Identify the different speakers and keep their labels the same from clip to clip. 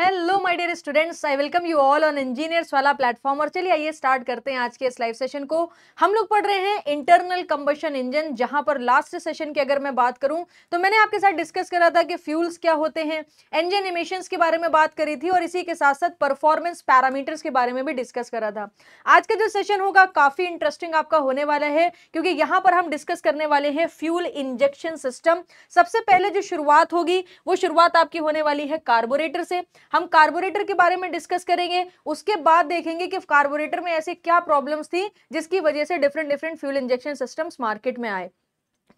Speaker 1: Hello my dear students I welcome you all on engineers वाला platform और चलिए आइए स्टार्ट करते हैं आज के इस लाइव सेशन को हम लोग पढ़ रहे हैं इंटरनल कंबशन इंजन जहां पर लास्ट सेशन की अगर मैं बात करूं तो मैंने आपके साथ डिस्कस करा था कि फ्यूल्स क्या होते हैं इंजन इमिशंस के बारे में बात करी थी और इसी के साथ साथ परफॉर्मेंस पैरामीटर्स के बारे में भी डिस्कस करा था आज का जो सेशन होगा काफ़ी इंटरेस्टिंग आपका होने वाला है क्योंकि यहाँ पर हम डिस्कस करने वाले हैं फ्यूल इंजेक्शन सिस्टम सबसे पहले जो शुरुआत होगी वो शुरुआत आपकी होने वाली है कार्बोरेटर से हम कार्बोरेटर के बारे में डिस्कस करेंगे उसके बाद देखेंगे कि कार्बोरेटर में ऐसे क्या प्रॉब्लम्स थी जिसकी वजह से different different fuel injection systems market में आए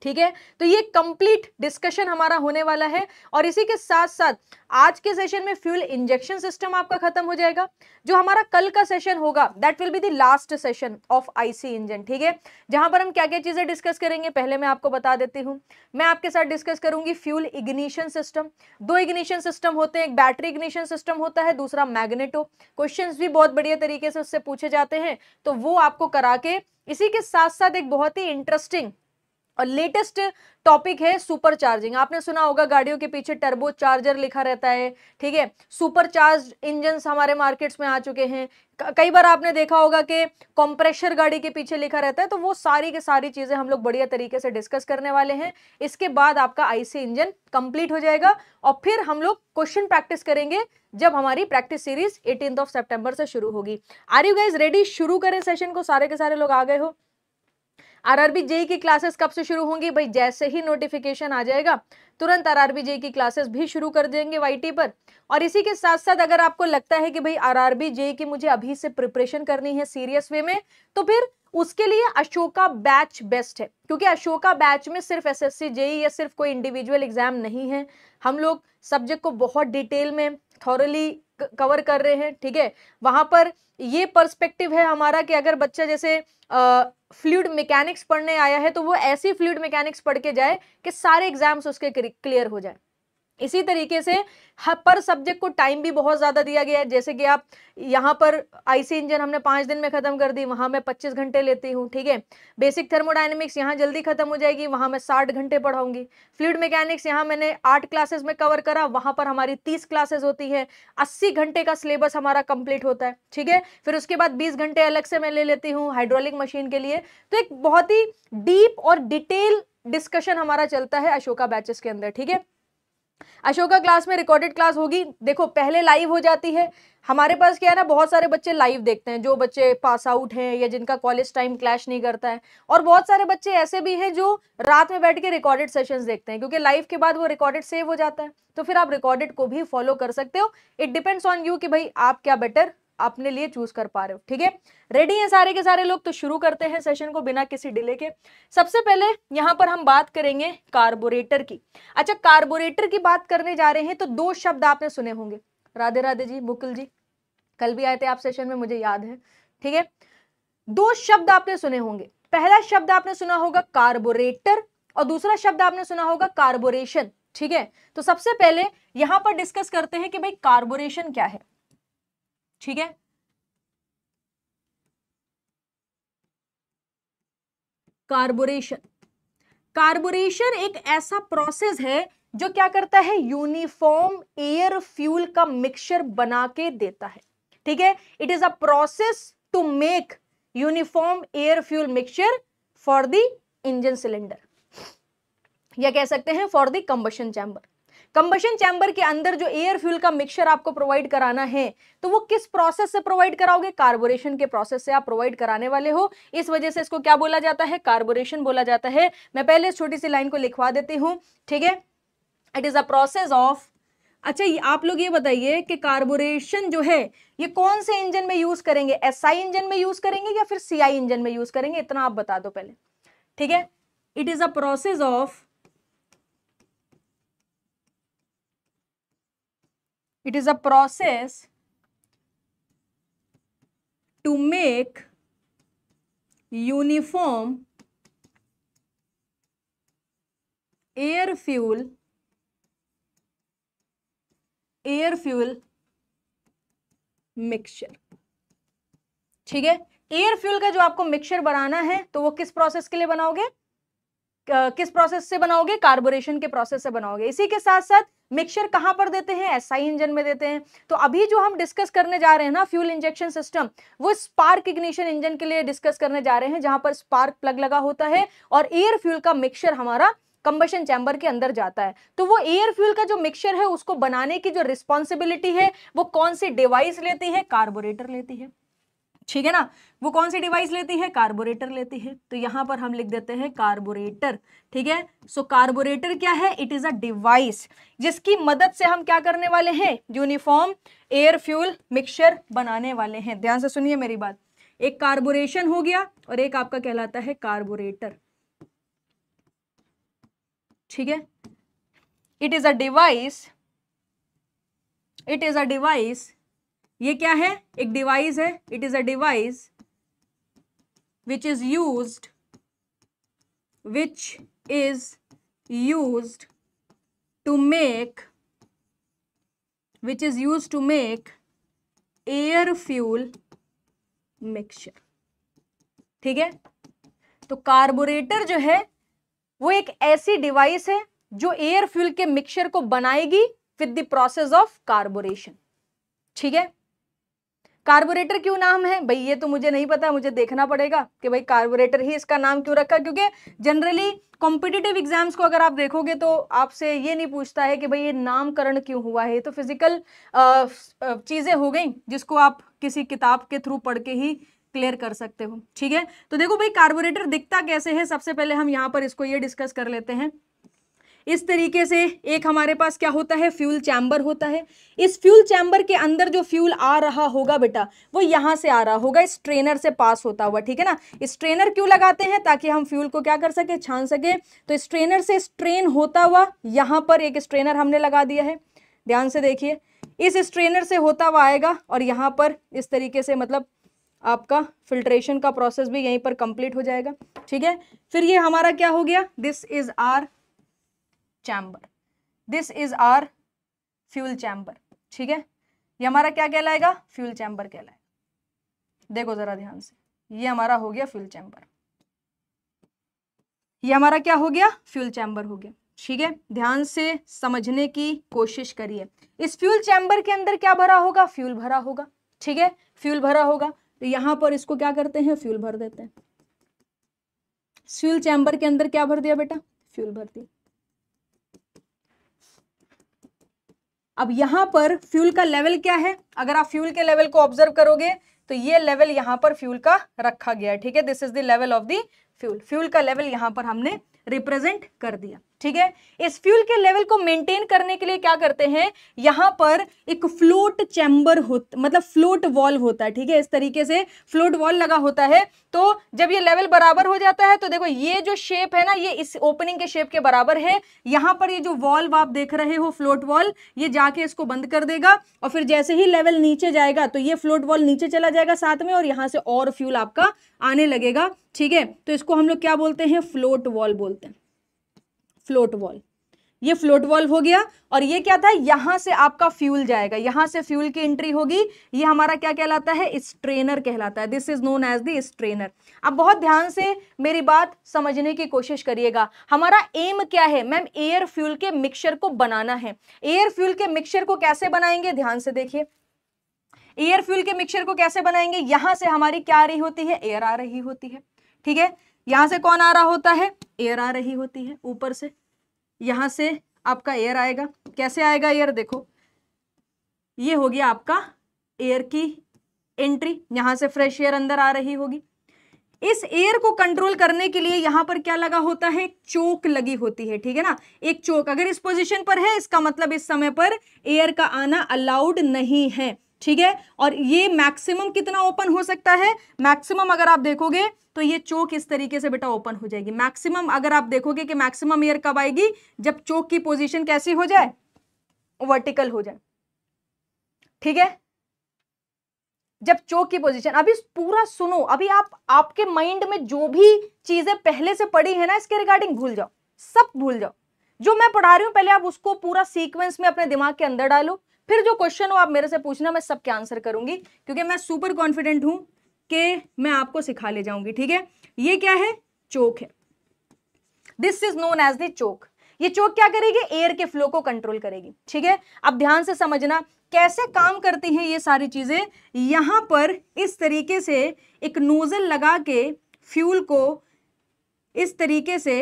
Speaker 1: ठीक है तो ये कंप्लीट डिस्कशन हमारा होने वाला है और इसी के साथ साथ आज के सेशन में फ्यूल इंजेक्शन सिस्टम आपका खत्म हो जाएगा जो हमारा कल का सेशन होगा that will be the last session of IC engine ठीक है जहां पर हम क्या क्या चीजें डिस्कस करेंगे पहले मैं आपको बता देती हूँ मैं आपके साथ डिस्कस करूंगी फ्यूल इग्निशन सिस्टम दो इग्निशन सिस्टम होते हैं एक बैटरी इग्निशन सिस्टम होता है दूसरा मैग्नेटो क्वेश्चन भी बहुत बढ़िया तरीके से उससे पूछे जाते हैं तो वो आपको करा के इसी के साथ साथ एक बहुत ही इंटरेस्टिंग और लेटेस्ट टॉपिक है सुपर चार्जिंग आपने सुना होगा गाड़ियों के पीछे टर्बो चार्जर लिखा रहता है ठीक है सुपर चार्ज इंजन हमारे मार्केट्स में आ चुके हैं कई बार आपने देखा होगा कि कॉम्प्रेशर गाड़ी के पीछे लिखा रहता है तो वो सारी के सारी चीज़ें हम लोग बढ़िया तरीके से डिस्कस करने वाले हैं इसके बाद आपका आईसी इंजन कंप्लीट हो जाएगा और फिर हम लोग क्वेश्चन प्रैक्टिस करेंगे जब हमारी practice series eighteen of September से शुरू होगी आर यू गाइज रेडी शुरू करें सेशन को सारे के सारे लोग आ गए हो आरआरबी जेई की क्लासेस कब से शुरू होंगी भाई जैसे ही नोटिफिकेशन आ जाएगा तुरंत आरआरबी जेई की क्लासेस भी शुरू कर देंगे वाईटी पर और इसी के साथ साथ अगर आपको लगता है कि भाई आरआरबी जेई की मुझे अभी से प्रिपरेशन करनी है सीरियस वे में तो फिर उसके लिए अशोका बैच बेस्ट है क्योंकि अशोका बैच में सिर्फ एस एस जेई या सिर्फ कोई इंडिविजुअल एग्जाम नहीं है हम लोग सब्जेक्ट को बहुत डिटेल में थॉरली कवर कर रहे हैं ठीक है वहाँ पर ये पर्सपेक्टिव है हमारा कि अगर बच्चा जैसे आ, फ्लूड मैकेनिक्स पढ़ने आया है तो वो ऐसी फ्लूड मैकेनिक्स पढ़ के जाए कि सारे एग्जाम्स उसके क्लियर हो जाए इसी तरीके से हर पर सब्जेक्ट को टाइम भी बहुत ज़्यादा दिया गया है जैसे कि आप यहाँ पर आईसी इंजन हमने पाँच दिन में ख़त्म कर दी वहाँ मैं पच्चीस घंटे लेती हूँ ठीक है बेसिक थर्मोडाइनमिक्स यहाँ जल्दी ख़त्म हो जाएगी वहाँ मैं साठ घंटे पढ़ाऊंगी फ्लूड मैकेनिक्स यहाँ मैंने आठ क्लासेस में कवर करा वहाँ पर हमारी तीस क्लासेज होती है अस्सी घंटे का सिलेबस हमारा कंप्लीट होता है ठीक है फिर उसके बाद बीस घंटे अलग से मैं ले लेती हूँ हाइड्रोलिक मशीन के लिए तो एक बहुत ही डीप और डिटेल डिस्कशन हमारा चलता है अशोका बैचेस के अंदर ठीक है अशोका क्लास में रिकॉर्डेड क्लास होगी देखो पहले लाइव हो जाती है हमारे पास क्या है ना बहुत सारे बच्चे लाइव देखते हैं जो बच्चे पास आउट हैं या जिनका कॉलेज टाइम क्लैश नहीं करता है और बहुत सारे बच्चे ऐसे भी हैं जो रात में बैठ के रिकॉर्डेड सेशंस देखते हैं क्योंकि लाइव के बाद वो रिकॉर्डेड सेव हो जाता है तो फिर आप रिकॉर्डेड को भी फॉलो कर सकते हो इट डिपेंड्स ऑन यू कि भाई आप क्या बेटर अपने लिए चूज कर पा रहे हो ठीक है रेडी हैं सारे के सारे लोग तो शुरू करते हैं सेशन को बिना किसी डिले के सबसे पहले यहाँ पर हम बात करेंगे कार्बोरेटर की अच्छा कार्बोरेटर की बात करने जा रहे हैं तो दो शब्द आपने सुने होंगे राधे राधे जी मुकुल जी कल भी आए थे आप सेशन में मुझे याद है ठीक है दो शब्द आपने सुने होंगे पहला शब्द आपने सुना होगा कार्बोरेटर और दूसरा शब्द आपने सुना होगा कार्बोरेशन ठीक है तो सबसे पहले यहां पर डिस्कस करते हैं कि भाई कार्बोरेशन क्या है ठीक है कार्बोरेशन कार्बोरेशन एक ऐसा प्रोसेस है जो क्या करता है यूनिफॉर्म एयर फ्यूल का मिक्सचर बना के देता है ठीक है it is a process to make uniform air fuel mixture for the engine cylinder या कह सकते हैं for the combustion chamber combustion chamber के अंदर जो एयर फ्यूल का मिक्सचर आपको प्रोवाइड कराना है तो वो किस प्रोसेस से प्रोवाइड कराओगे कार्बोरेशन के प्रोसेस से आप प्रोवाइड कराने वाले हो इस वजह से इसको क्या बोला जाता है कार्बोरेशन बोला जाता है मैं पहले इस छोटी सी लाइन को लिखवा देती हूँ ठीक है it is a process of अच्छा ये आप लोग ये बताइए कि कार्बोरेशन जो है ये कौन से इंजन में यूज़ करेंगे आई इंजन में यूज़ करेंगे या फिर आई इंजन में यूज़ करेंगे इतना आप बता दो पहले ठीक है it is a process of it is a process to make uniform air fuel air fuel mixture ठीक है एयर फ्यूल का जो आपको मिक्सचर बनाना है तो वो किस प्रोसेस के लिए बनाओगे किस प्रोसेस से बनाओगे कार्बोरेशन के प्रोसेस से बनाओगे इसी के साथ साथ मिक्सचर कहाँ पर देते हैं एसआई इंजन में देते हैं तो अभी जो हम डिस्कस करने जा रहे हैं ना फ्यूल इंजेक्शन सिस्टम वो स्पार्क इग्निशन इंजन के लिए डिस्कस करने जा रहे हैं जहां पर स्पार्क प्लग लगा होता है और एयर फ्यूल का मिक्सचर हमारा कंबेशन चैम्बर के अंदर जाता है तो वो एयर फ्यूल का जो मिक्सचर है उसको बनाने की जो रिस्पॉन्सिबिलिटी है वो कौन सी डिवाइस लेती है कार्बोरेटर लेती है ठीक है ना वो कौन सी डिवाइस लेती है कार्बोरेटर लेती है तो यहां पर हम लिख देते हैं कार्बोरेटर ठीक है सो कार्बोरेटर क्या है इट इज़ अ डिवाइस जिसकी मदद से हम क्या करने वाले हैं यूनिफॉर्म एयर फ्यूल मिक्सचर बनाने वाले हैं ध्यान से सुनिए मेरी बात एक कार्बोरेशन हो गया और एक आपका कहलाता है कार्बोरेटर ठीक है it is a device it is a device ये क्या है एक डिवाइस है it is a device which is use which is use to make which is use to make air fuel mixture ठीक है तो कार्बोरेटर जो है वो एक ऐसी डिवाइस है जो एयर फ्यूल के मिक्सचर को बनाएगी with the process of carburetion ठीक है कार्बोरेटर क्यों नाम है भाई ये तो मुझे नहीं पता मुझे देखना पड़ेगा कि भाई कार्बोरेटर ही इसका नाम क्यों रखा क्योंकि जनरली कॉम्पिटिटिव एग्जाम्स को अगर आप देखोगे तो आपसे ये नहीं पूछता है कि भाई ये नामकरण क्यों हुआ है तो फिजिकल चीज़ें हो गई जिसको आप किसी किताब के थ्रू पढ़ के ही क्लियर कर सकते हो ठीक है तो देखो भाई कार्बोरेटर दिखता कैसे है सबसे पहले हम यहाँ पर इसको ये डिस्कस कर लेते हैं इस तरीके से एक हमारे पास क्या होता है फ्यूल चैम्बर होता है इस फ्यूल चैम्बर के अंदर जो फ्यूल आ रहा होगा बेटा वो यहाँ से आ रहा होगा इस ट्रेनर से पास होता हुआ ठीक है ना इस ट्रेनर क्यों लगाते हैं ताकि हम फ्यूल को क्या कर सके छान सके तो इस ट्रेनर से स्ट्रेन होता हुआ यहाँ पर एक स्ट्रेनर हमने लगा दिया है ध्यान से देखिए इस स्ट्रेनर से होता हुआ आएगा और यहाँ पर इस तरीके से मतलब आपका फिल्ट्रेशन का प्रोसेस भी यहीं पर कंप्लीट हो जाएगा ठीक है फिर ये हमारा क्या हो गया this is our chamber this is our fuel chamber ठीक है ये हमारा क्या कहलाएगा फ्यूल चैम्बर कहलाएगा देखो जरा ध्यान से ये हमारा हो गया फ्यूल चैम्बर ये हमारा क्या हो गया फ्यूल चैम्बर हो गया ठीक है ध्यान से समझने की कोशिश करिए इस फ्यूल चैम्बर के अंदर क्या भरा होगा फ्यूल भरा होगा ठीक है फ्यूल भरा होगा तो यहां पर इसको क्या करते हैं फ्यूल भर देते हैं फ्यूल चैम्बर के अंदर क्या भर दिया बेटा फ्यूल भर दिया अब यहाँ पर फ्यूल का लेवल क्या है अगर आप फ्यूल के लेवल को ऑब्जर्व करोगे तो ये लेवल यहाँ पर फ्यूल का रखा गया है ठीक है this is the level of the fuel fuel का लेवल यहाँ पर हमने रिप्रेजेंट कर दिया ठीक है इस फ्यूल के लेवल को मेंटेन करने के लिए क्या करते हैं यहाँ पर एक फ्लोट चैम्बर हो मतलब फ्लोट वॉल्व होता है ठीक है इस तरीके से फ्लोट वॉल्व लगा होता है तो जब ये लेवल बराबर हो जाता है तो देखो ये जो शेप है ना ये इस ओपनिंग के शेप के बराबर है यहाँ पर ये जो वॉल्व आप देख रहे हो फ्लोट वॉल ये जाके इसको बंद कर देगा और फिर जैसे ही लेवल नीचे जाएगा तो ये फ्लोट वॉल नीचे चला जाएगा साथ में और यहाँ से और फ्यूल आपका आने लगेगा ठीक है तो इसको हम लोग क्या बोलते हैं फ्लोट वॉल बोलते हैं फ्लोट वॉल ये फ्लोट वॉल्व हो गया और ये क्या था यहां से आपका फ्यूल जाएगा यहां से फ्यूल की एंट्री होगी ये हमारा क्या कहलाता है स्ट्रेनर कहलाता है this is known as the strainer अब बहुत ध्यान से मेरी बात समझने की कोशिश करिएगा हमारा एम क्या है मैम एयर फ्यूल के मिक्सचर को बनाना है एयर फ्यूल के मिक्सचर को कैसे बनाएंगे ध्यान से देखिए एयर फ्यूल के मिक्सचर को कैसे बनाएंगे यहां से हमारी क्या आ रही होती है एयर आ रही होती है ठीक है यहां से कौन आ रहा होता है एयर आ रही होती है ऊपर से यहां से आपका एयर आएगा कैसे आएगा एयर देखो ये हो गया आपका एयर की एंट्री यहां से फ्रेश एयर अंदर आ रही होगी इस एयर को कंट्रोल करने के लिए यहां पर क्या लगा होता है चोक लगी होती है ठीक है ना एक चोक अगर इस पोजीशन पर है इसका मतलब इस समय पर एयर का आना अलाउड नहीं है ठीक है और ये मैक्सिमम कितना ओपन हो सकता है मैक्सिमम अगर आप देखोगे तो ये चौक इस तरीके से बेटा ओपन हो जाएगी मैक्सिमम अगर आप देखोगे कि मैक्सिमम एयर कब आएगी जब चौक की पोजीशन कैसी हो जाए वर्टिकल हो जाए ठीक है जब चौक की पोजीशन अभी पूरा सुनो अभी आप आपके माइंड में जो भी चीजें पहले से पड़ी है ना इसके रिगार्डिंग भूल जाओ सब भूल जाओ जो मैं पढ़ा रही हूं पहले आप उसको पूरा सीक्वेंस में अपने दिमाग के अंदर डालो फिर जो क्वेश्चन हो आप मेरे से पूछना मैं सबके आंसर करूंगी क्योंकि मैं सुपर कॉन्फिडेंट हूं के मैं आपको सिखा ले जाऊंगी ठीक है ये क्या है चोक है this is known as the choke ये चोक क्या करेगी एयर के फ्लो को कंट्रोल करेगी ठीक है अब ध्यान से समझना कैसे काम करती हैं ये सारी चीजें यहां पर इस तरीके से एक नोजल लगा के फ्यूल को इस तरीके से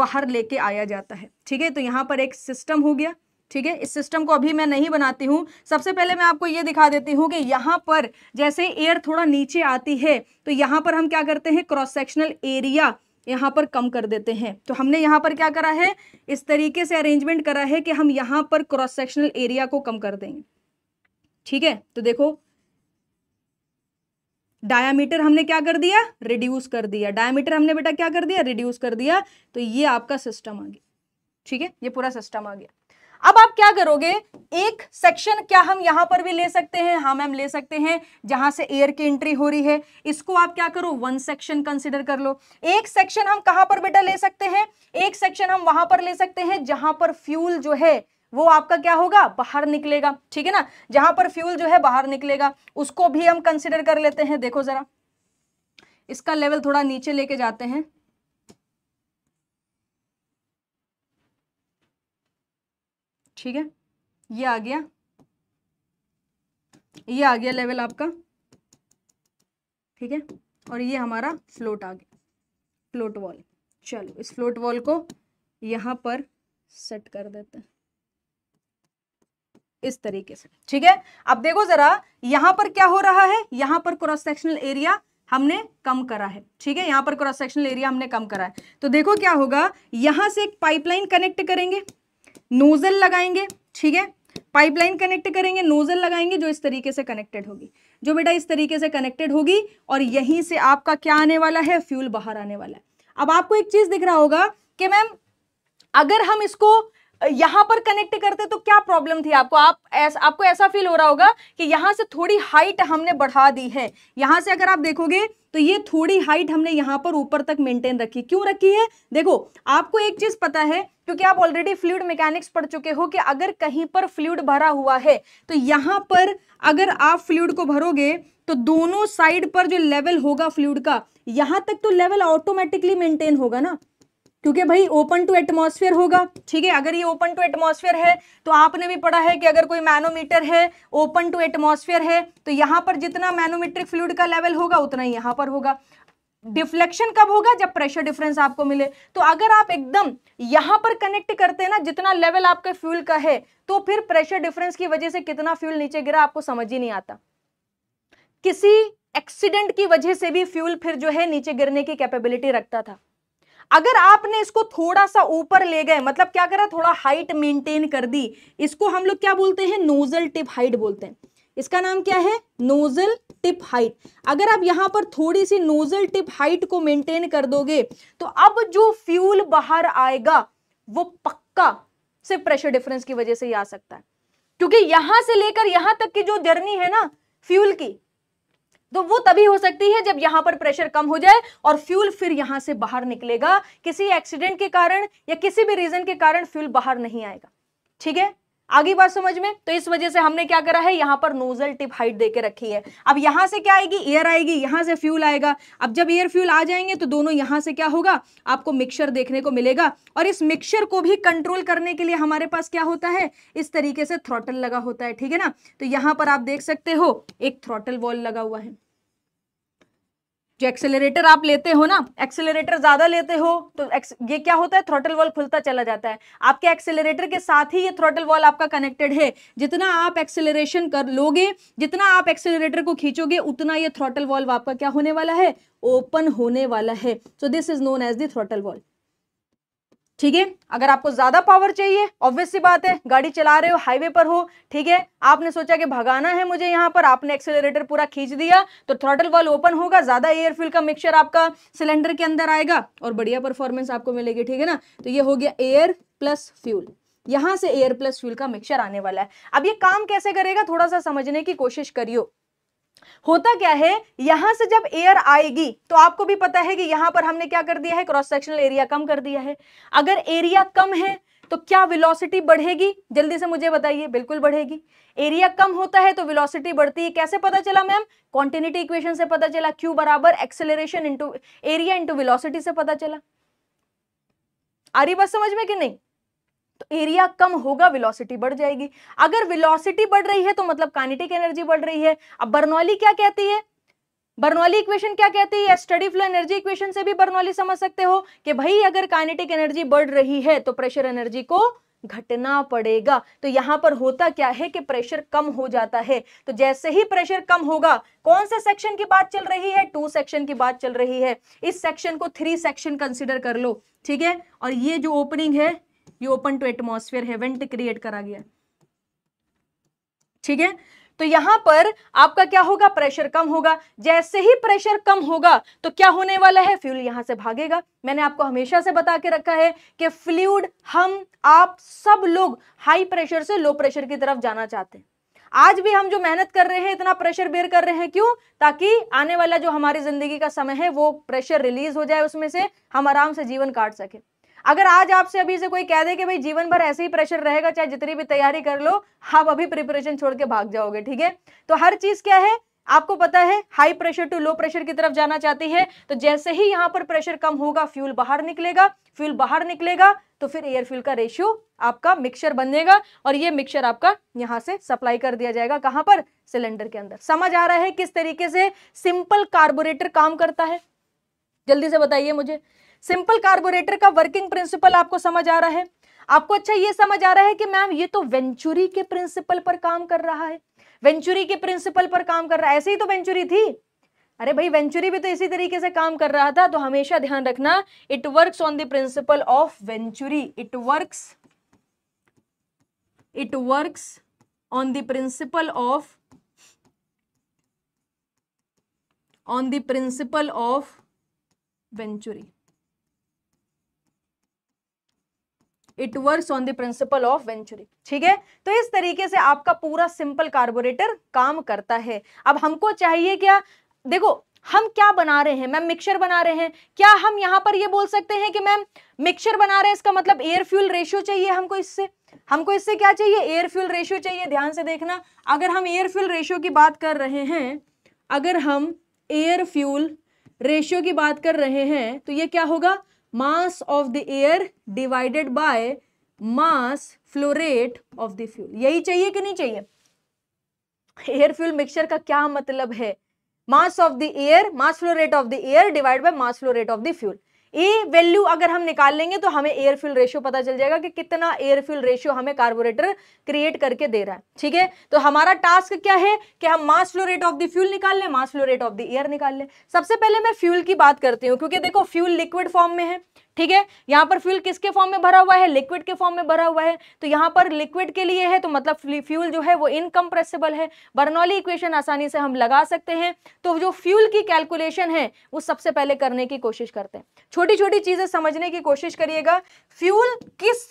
Speaker 1: बाहर लेके आया जाता है ठीक है तो यहां पर एक सिस्टम हो गया ठीक है इस सिस्टम को अभी मैं नहीं बनाती हूँ सबसे पहले मैं आपको ये दिखा देती हूँ कि यहाँ पर जैसे एयर थोड़ा नीचे आती है तो यहाँ पर हम क्या करते हैं क्रॉस सेक्शनल एरिया यहाँ पर कम कर देते हैं तो हमने यहाँ पर क्या करा है इस तरीके से अरेंजमेंट करा है कि हम यहाँ पर क्रॉस सेक्शनल एरिया को कम कर देंगे ठीक है तो देखो डायामीटर हमने क्या कर दिया रिड्यूस कर दिया डायामीटर हमने बेटा क्या कर दिया रिड्यूस कर दिया तो ये आपका सिस्टम आ गया ठीक है ये पूरा सिस्टम आ गया अब आप क्या करोगे एक सेक्शन क्या हम यहां पर भी ले सकते हैं हाँ मैम ले सकते हैं जहां से एयर की एंट्री हो रही है इसको आप क्या करो वन सेक्शन कंसिडर कर लो एक सेक्शन हम कहां पर बेटा ले सकते हैं एक सेक्शन हम वहां पर ले सकते हैं जहां पर फ्यूल जो है वो आपका क्या होगा बाहर निकलेगा ठीक है ना जहां पर फ्यूल जो है बाहर निकलेगा उसको भी हम कंसिडर कर लेते हैं देखो जरा इसका लेवल थोड़ा नीचे लेके जाते हैं ठीक है ये आ गया ये आ गया लेवल आपका ठीक है और ये हमारा फ्लोट आ गया फ्लोट वॉल चलो इस फ्लोट वॉल को यहाँ पर सेट कर देते हैं इस तरीके से ठीक है अब देखो जरा यहां पर क्या हो रहा है यहां पर क्रॉस सेक्शनल एरिया हमने कम करा है ठीक है यहां पर क्रॉस सेक्शनल एरिया हमने कम करा है तो देखो क्या होगा यहां से एक पाइपलाइन कनेक्ट करेंगे नोजल लगाएंगे ठीक है पाइपलाइन कनेक्ट करेंगे नोजल लगाएंगे जो इस तरीके से कनेक्टेड होगी जो बेटा इस तरीके से कनेक्टेड होगी और यहीं से आपका क्या आने वाला है फ्यूल बाहर आने वाला है अब आपको एक चीज़ दिख रहा होगा कि मैम अगर हम इसको यहां पर कनेक्ट करते तो क्या प्रॉब्लम थी आपको आप ऐस, आपको ऐसा फील हो रहा होगा कि यहां से थोड़ी हाइट हमने बढ़ा दी है यहां से अगर आप देखोगे तो ये थोड़ी हाइट हमने यहां पर ऊपर तक मेंटेन रखी क्यों रखी है देखो आपको एक चीज पता है क्योंकि आप ऑलरेडी फ्लूड मैकेनिक्स पढ़ चुके हो कि अगर कहीं पर फ्लूड भरा हुआ है तो यहां पर अगर आप फ्लूड को भरोगे तो दोनों साइड पर जो लेवल होगा फ्लूड का यहां तक तो लेवल ऑटोमेटिकली मेंटेन होगा ना क्योंकि भाई ओपन टू एटमोसफियर होगा ठीक है अगर ये ओपन टू एटमोसफियर है तो आपने भी पढ़ा है कि अगर कोई मैनोमीटर है ओपन टू एटमोसफियर है तो यहाँ पर जितना मैनोमीट्रिक फ्लूड का लेवल होगा उतना ही यहाँ पर होगा डिफ्लेक्शन कब होगा जब प्रेशर डिफरेंस आपको मिले तो अगर आप एकदम यहां पर कनेक्ट करते हैं ना जितना लेवल आपके फ्यूल का है तो फिर प्रेशर डिफरेंस की वजह से कितना फ्यूल नीचे गिरा आपको समझ ही नहीं आता किसी एक्सीडेंट की वजह से भी फ्यूल फिर जो है नीचे गिरने की कैपेबिलिटी रखता था अगर आपने इसको थोड़ा सा ऊपर ले गए मतलब क्या करा थोड़ा हाइट मेंटेन कर दी इसको हम लोग क्या बोलते हैं नोजल टिप हाइट बोलते हैं इसका नाम क्या है नोजल टिप हाइट अगर आप यहां पर थोड़ी सी नोजल टिप हाइट को मेंटेन कर दोगे तो अब जो फ्यूल बाहर आएगा वो पक्का से प्रेशर डिफरेंस की वजह से ही आ सकता है क्योंकि यहां से लेकर यहां तक की जो जर्नी है ना फ्यूल की तो वो तभी हो सकती है जब यहां पर प्रेशर कम हो जाए और फ्यूल फिर यहां से बाहर निकलेगा किसी एक्सीडेंट के कारण या किसी भी रीजन के कारण फ्यूल बाहर नहीं आएगा ठीक है आगे बात समझ में तो इस वजह से हमने क्या करा है यहाँ पर नोजल टिप हाइट देके रखी है अब यहाँ से क्या आएगी एयर आएगी यहाँ से फ्यूल आएगा अब जब एयर फ्यूल आ जाएंगे तो दोनों यहाँ से क्या होगा आपको मिक्सर देखने को मिलेगा और इस मिक्सर को भी कंट्रोल करने के लिए हमारे पास क्या होता है इस तरीके से थ्रॉटल लगा होता है ठीक है ना तो यहाँ पर आप देख सकते हो एक थ्रॉटल वॉल लगा हुआ है जो एक्सेलरेटर आप लेते हो ना एक्सेलरेटर ज़्यादा लेते हो तो ये क्या होता है थ्रोटल वॉल खुलता चला जाता है आपके एक्सेलरेटर के साथ ही ये थ्रोटल वॉल आपका कनेक्टेड है जितना आप एक्सेलरेशन कर लोगे जितना आप एक्सेलरेटर को खींचोगे उतना ये थ्रोटल वॉल्व आपका क्या होने वाला है ओपन होने वाला है so this is known as the throttle valve ठीक है अगर आपको ज़्यादा पावर चाहिए ऑब्वियस सी बात है गाड़ी चला रहे हो हाईवे पर हो ठीक है आपने सोचा कि भगाना है मुझे यहाँ पर आपने एक्सेलरेटर पूरा खींच दिया तो थ्रोटल वाल ओपन होगा ज़्यादा एयर फिल का मिक्सचर आपका सिलेंडर के अंदर आएगा और बढ़िया परफॉर्मेंस आपको मिलेगी ठीक है ना तो ये हो गया एयर प्लस फ्यूल यहाँ से एयर प्लस फ्यूल का मिक्सचर आने वाला है अब ये काम कैसे करेगा थोड़ा सा समझने की कोशिश करियो होता क्या है यहां से जब एयर आएगी तो आपको भी पता है कि यहां पर हमने क्या कर दिया है क्रॉस सेक्शनल एरिया कम कर दिया है अगर एरिया कम है तो क्या विलोसिटी बढ़ेगी जल्दी से मुझे बताइए बिल्कुल बढ़ेगी एरिया कम होता है तो विलोसिटी बढ़ती है कैसे पता चला मैम कॉन्टिन्यूटी इक्वेशन से पता चला क्यू बराबर acceleration into area into velocity से पता चला आ रही बात समझ में कि नहीं तो एरिया कम होगा वेलोसिटी बढ़ जाएगी अगर वेलोसिटी बढ़ रही है तो मतलब काइनेटिक एनर्जी बढ़ रही है अब बर्नौली क्या कहती है बर्नौली इक्वेशन क्या कहती है स्टडी फ्लो एनर्जी इक्वेशन से भी बर्नौली समझ सकते हो कि भाई अगर काइनेटिक एनर्जी बढ़ रही है तो प्रेशर एनर्जी को घटना पड़ेगा तो यहां पर होता क्या है कि प्रेशर कम हो जाता है तो जैसे ही प्रेशर कम होगा कौन से सेक्शन की बात चल रही है टू सेक्शन की बात चल रही है इस सेक्शन को थ्री सेक्शन कंसिडर कर लो ठीक है और ये जो ओपनिंग है ये ओपन टू एटमोसफियर है वेंट क्रिएट करा गया ठीक है तो यहां पर आपका क्या होगा प्रेशर कम होगा जैसे ही प्रेशर कम होगा तो क्या होने वाला है फ्यूल यहां से भागेगा मैंने आपको हमेशा से बता के रखा है कि फ्लूड हम आप सब लोग हाई प्रेशर से लो प्रेशर की तरफ जाना चाहते हैं आज भी हम जो मेहनत कर रहे हैं इतना प्रेशर बेयर कर रहे हैं क्यों ताकि आने वाला जो हमारी जिंदगी का समय है वो प्रेशर रिलीज हो जाए उसमें से हम आराम से जीवन काट सके अगर आज आपसे अभी से कोई कह दे कि भाई जीवन भर ऐसे ही प्रेशर रहेगा चाहे जितनी भी तैयारी कर लो आप अभी प्रिपरेशन छोड़ के भाग जाओगे ठीक है तो हर चीज क्या है आपको पता है high pressure to low pressure की तरफ जाना चाहती है तो जैसे ही यहाँ पर प्रेशर कम होगा फ्यूल बाहर निकलेगा फ्यूल बाहर निकलेगा तो फिर एयर फ्यूल का रेशियो आपका मिक्सचर बनेगा और ये मिक्सचर आपका यहां से सप्लाई कर दिया जाएगा कहां पर सिलेंडर के अंदर समझ आ रहा है किस तरीके से सिंपल कार्बोरेटर काम करता है जल्दी से बताइए मुझे सिंपल कार्बोरेटर का वर्किंग प्रिंसिपल आपको समझ आ रहा है आपको अच्छा ये समझ आ रहा है कि मैम ये तो वेंचुरी के प्रिंसिपल पर काम कर रहा है वेंचुरी के प्रिंसिपल पर काम कर रहा है ऐसे ही तो वेंचुरी थी अरे भाई वेंचुरी भी तो इसी तरीके से काम कर रहा था तो हमेशा ध्यान रखना it works on the principle of venturi it works it works on the principle of on the principle of venturi it works on the principle of venturi ठीक है तो इस तरीके से आपका पूरा सिंपल कार्बोरेटर काम करता है अब हमको चाहिए क्या देखो हम क्या बना रहे हैं मैम मिक्सचर बना रहे हैं क्या हम यहाँ पर ये बोल सकते हैं कि मैम मिक्सचर बना रहे हैं इसका मतलब एयर फ्यूल रेशियो चाहिए हमको इससे हमको इससे क्या चाहिए एयर फ्यूल रेशियो चाहिए ध्यान से देखना अगर हम एयर फ्यूल रेशियो की बात कर रहे हैं अगर हम एयर फ्यूल रेशियो की बात कर रहे हैं तो ये क्या होगा mass of the air divided by mass flow rate of the fuel यही चाहिए कि नहीं चाहिए एयर फ्यूल मिक्सचर का क्या मतलब है mass of the air mass flow rate of the air divide by mass flow rate of the fuel A value अगर हम निकाल लेंगे तो हमें एयर फ्यूल रेशियो पता चल जाएगा कि कितना एयर फ्यूल रेशियो हमें कार्बोरेटर क्रिएट करके दे रहा है ठीक है तो हमारा टास्क क्या है कि हम mass flow rate of the fuel निकाल लें mass flow rate of the air निकाल लें सबसे पहले मैं फ्यूल की बात करती हूँ क्योंकि देखो फ्यूल लिक्विड फॉर्म में है ठीक है यहाँ पर फ्यूल किसके फॉर्म में भरा हुआ है लिक्विड के फॉर्म में भरा हुआ है तो यहाँ पर लिक्विड के लिए है तो मतलब फ्यूल जो है वो इनकम्प्रेसिबल है बर्नौली इक्वेशन आसानी से हम लगा सकते हैं तो जो फ्यूल की कैलकुलेशन है वो सबसे पहले करने की कोशिश करते हैं छोटी छोटी चीजें समझने की कोशिश करिएगा फ्यूल किस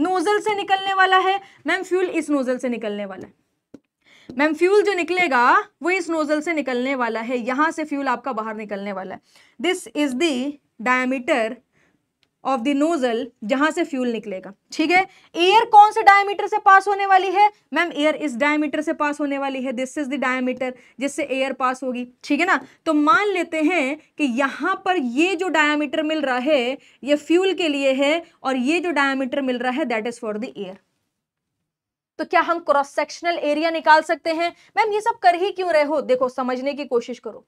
Speaker 1: नोजल से निकलने वाला है मैम फ्यूल इस नोजल से निकलने वाला है मैम फ्यूल जो निकलेगा वो इस नोजल से निकलने वाला है यहां से फ्यूल आपका बाहर निकलने वाला है this is the diameter of the nozzle जहां से फ्यूल निकलेगा ठीक है एयर कौन से डायमीटर से पास होने वाली है मैम एयर इस डायमीटर से पास होने वाली है दिस इज द डायमीटर जिससे एयर पास होगी ठीक है ना तो मान लेते हैं कि यहां पर ये जो डायमीटर मिल रहा है ये फ्यूल के लिए है और ये जो डायमीटर मिल रहा है that is for the air तो क्या हम क्रॉस सेक्शनल एरिया निकाल सकते हैं मैम ये सब कर ही क्यों रहे हो देखो समझने की कोशिश करो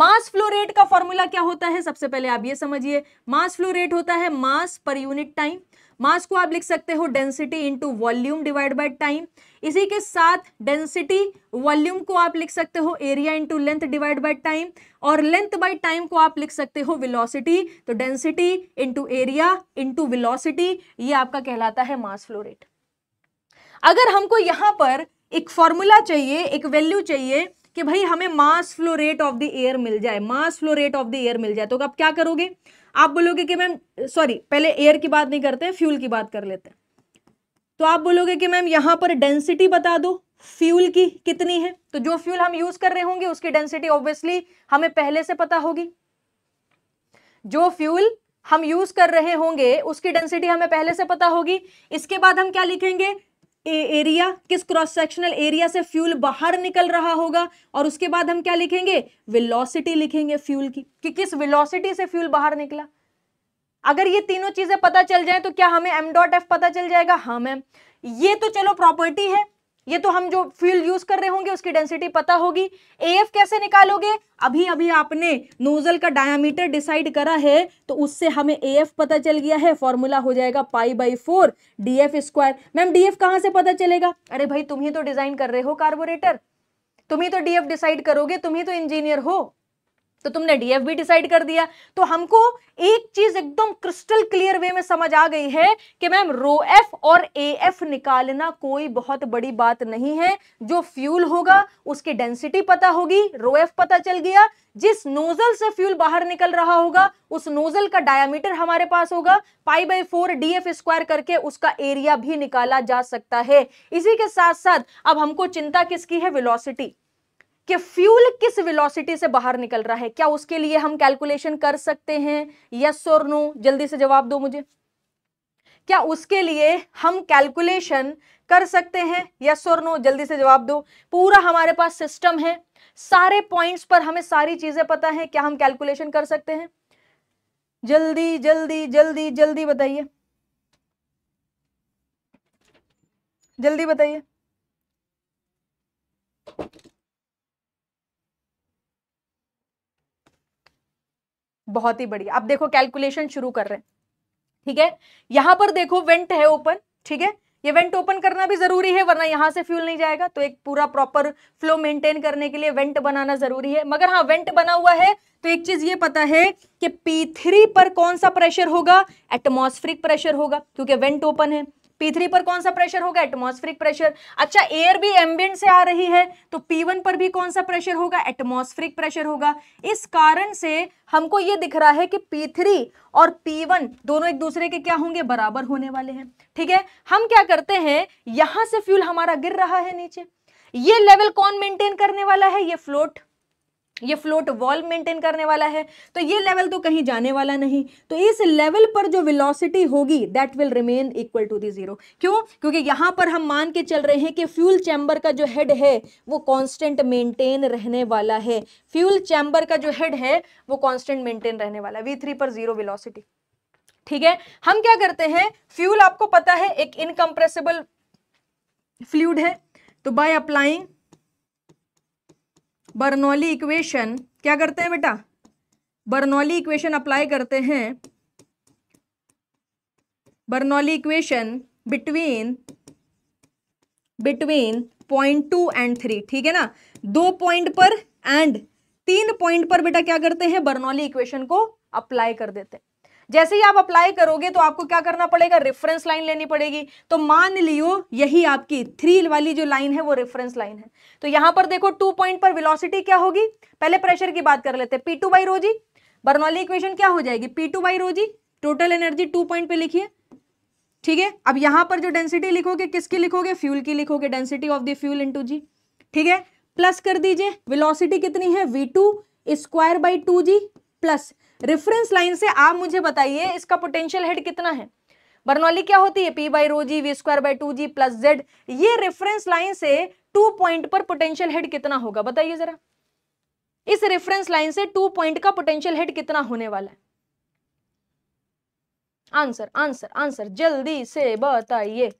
Speaker 1: मास फ्लो रेट का फॉर्मूला क्या होता है सबसे पहले आप ये समझिए मास फ्लो रेट होता है मास पर यूनिट टाइम मास को आप लिख सकते हो density into volume divide by time इसी के साथ डेंसिटी वॉल्यूम को आप लिख सकते हो area into length divide by time और लेंथ बाय टाइम को आप लिख सकते हो विलोसिटी तो density into area into velocity ये आपका कहलाता है मास फ्लो रेट अगर हमको यहाँ पर एक फॉर्मूला चाहिए एक वैल्यू चाहिए कि भाई हमें mass flow rate of the air मिल जाए mass flow rate of the air मिल जाए तो आप क्या करोगे आप बोलोगे कि मैम सॉरी पहले एयर की बात नहीं करते फ्यूल की बात कर लेते हैं तो आप बोलोगे कि मैम यहाँ पर डेंसिटी बता दो फ्यूल की कितनी है तो जो फ्यूल हम यूज कर रहे होंगे उसकी डेंसिटी ऑब्वियसली हमें पहले से पता होगी जो फ्यूल हम यूज कर रहे होंगे उसकी डेंसिटी हमें पहले से पता होगी इसके बाद हम क्या लिखेंगे एरिया किस क्रॉस सेक्शनल एरिया से फ्यूल बाहर निकल रहा होगा और उसके बाद हम क्या लिखेंगे वेलोसिटी लिखेंगे फ्यूल की कि किस वेलोसिटी से फ्यूल बाहर निकला अगर ये तीनों चीजें पता चल जाए तो क्या हमें एम डॉट एफ पता चल जाएगा हाँ मैम ये तो चलो प्रॉपर्टी है ये तो हम जो फील्ड यूज कर रहे होंगे उसकी डेंसिटी पता होगी एफ कैसे निकालोगे अभी अभी आपने नोजल का डायामीटर डिसाइड करा है तो उससे हमें ए एफ पता चल गया है फॉर्मूला हो जाएगा pi by four D F square ma'am D F कहाँ से पता चलेगा अरे भाई तुम ही तो डिजाइन कर रहे हो कार्बोरेटर तुम ही तो डी एफ डिसाइड करोगे तुम ही तो इंजीनियर हो तो तुमने डीएफ भी डिसाइड कर दिया तो हमको एक चीज एकदम क्रिस्टल क्लियर वे में समझ आ गई है कि मैम रो एफ और ए एफ निकालना कोई बहुत बड़ी बात नहीं है जो फ्यूल होगा उसकी डेंसिटी पता होगी रो एफ पता चल गया जिस नोजल से फ्यूल बाहर निकल रहा होगा उस नोजल का डायामीटर हमारे पास होगा pi by four D F square करके उसका एरिया भी निकाला जा सकता है इसी के साथ साथ अब हमको चिंता किसकी है विलोसिटी कि फ्यूल किस वेलोसिटी से बाहर निकल रहा है क्या उसके लिए हम कैलकुलेशन कर सकते हैं यस और नो जल्दी से जवाब दो मुझे क्या उसके लिए हम कैलकुलेशन कर सकते हैं यस और नो जल्दी से जवाब दो पूरा हमारे पास सिस्टम है सारे पॉइंट्स पर हमें सारी चीजें पता है क्या हम कैलकुलेशन कर सकते हैं जल्दी जल्दी जल्दी जल्दी बताइए जल्दी बताइए बहुत ही बढ़िया आप देखो कैलकुलेशन शुरू कर रहे हैं ठीक है यहां पर देखो वेंट है ओपन ठीक है ये वेंट ओपन करना भी जरूरी है वरना यहां से फ्यूल नहीं जाएगा तो एक पूरा प्रॉपर फ्लो मेंटेन करने के लिए वेंट बनाना जरूरी है मगर हाँ वेंट बना हुआ है तो एक चीज ये पता है कि P3 पर कौन सा प्रेशर होगा एटमोस्फ्रिक प्रेशर होगा क्योंकि वेंट ओपन है पी पर कौन सा प्रेशर होगा एटमोस्फेरिक प्रेशर अच्छा एयर भी एम्बियंट से आ रही है तो पी पर भी कौन सा प्रेशर होगा एटमोस्फेरिक प्रेशर होगा इस कारण से हमको ये दिख रहा है कि P3 और P1 दोनों एक दूसरे के क्या होंगे बराबर होने वाले हैं ठीक है हम क्या करते हैं यहां से फ्यूल हमारा गिर रहा है नीचे ये लेवल कौन मेंटेन करने वाला है ये फ्लोट ये फ्लोट वॉल मेंटेन करने वाला है तो ये लेवल तो कहीं जाने वाला नहीं तो इस लेवल पर जो वेलोसिटी होगी that will remain equal to the zero क्यों क्योंकि यहां पर हम मान के चल रहे हैं कि फ्यूल चैम्बर का जो हेड है वो कांस्टेंट मेंटेन रहने वाला है फ्यूल चैम्बर का जो हेड है वो कॉन्स्टेंट मेंटेन रहने वाला है वी थ्री पर जीरो विलॉसिटी ठीक है हम क्या करते हैं फ्यूल आपको पता है एक इनकम्प्रेसिबल फ्लूड है तो बाय अप्लाइंग बर्नौली इक्वेशन क्या करते हैं बेटा बर्नौली इक्वेशन अप्लाई करते हैं Bernoulli equation between between point two and three ठीक है ना दो पॉइंट पर एंड तीन पॉइंट पर बेटा क्या करते हैं बर्नौली इक्वेशन को अप्लाई कर देते हैं जैसे ही आप अप्लाई करोगे तो आपको क्या करना पड़ेगा रेफरेंस लाइन लेनी पड़ेगी तो मान लियो यही आपकी थ्री वाली जो लाइन है वो रेफरेंस लाइन है तो यहां पर देखो टू पॉइंट पर विलोसिटी क्या होगी पहले प्रेशर की बात कर लेते हैं P two by rho g Bernoulli equation क्या हो जाएगी P two by rho g total energy two point पे लिखिए ठीक है अब यहां पर जो डेंसिटी लिखोगे किसकी लिखोगे फ्यूल की लिखोगे density of the fuel into g ठीक है प्लस कर दीजिए वेलोसिटी कितनी है V two square by two ji plus reference line से आप मुझे बताइए इसका पोटेंशियल हेड कितना है बर्नौली क्या होती है P by rho g V square by two ji plus Z ये रेफरेंस लाइन से टू पॉइंट पर पोटेंशियल हेड कितना होगा बताइए जरा इस रेफरेंस लाइन से टू पॉइंट का पोटेंशियल हेड कितना होने वाला है आंसर आंसर आंसर जल्दी से बताइए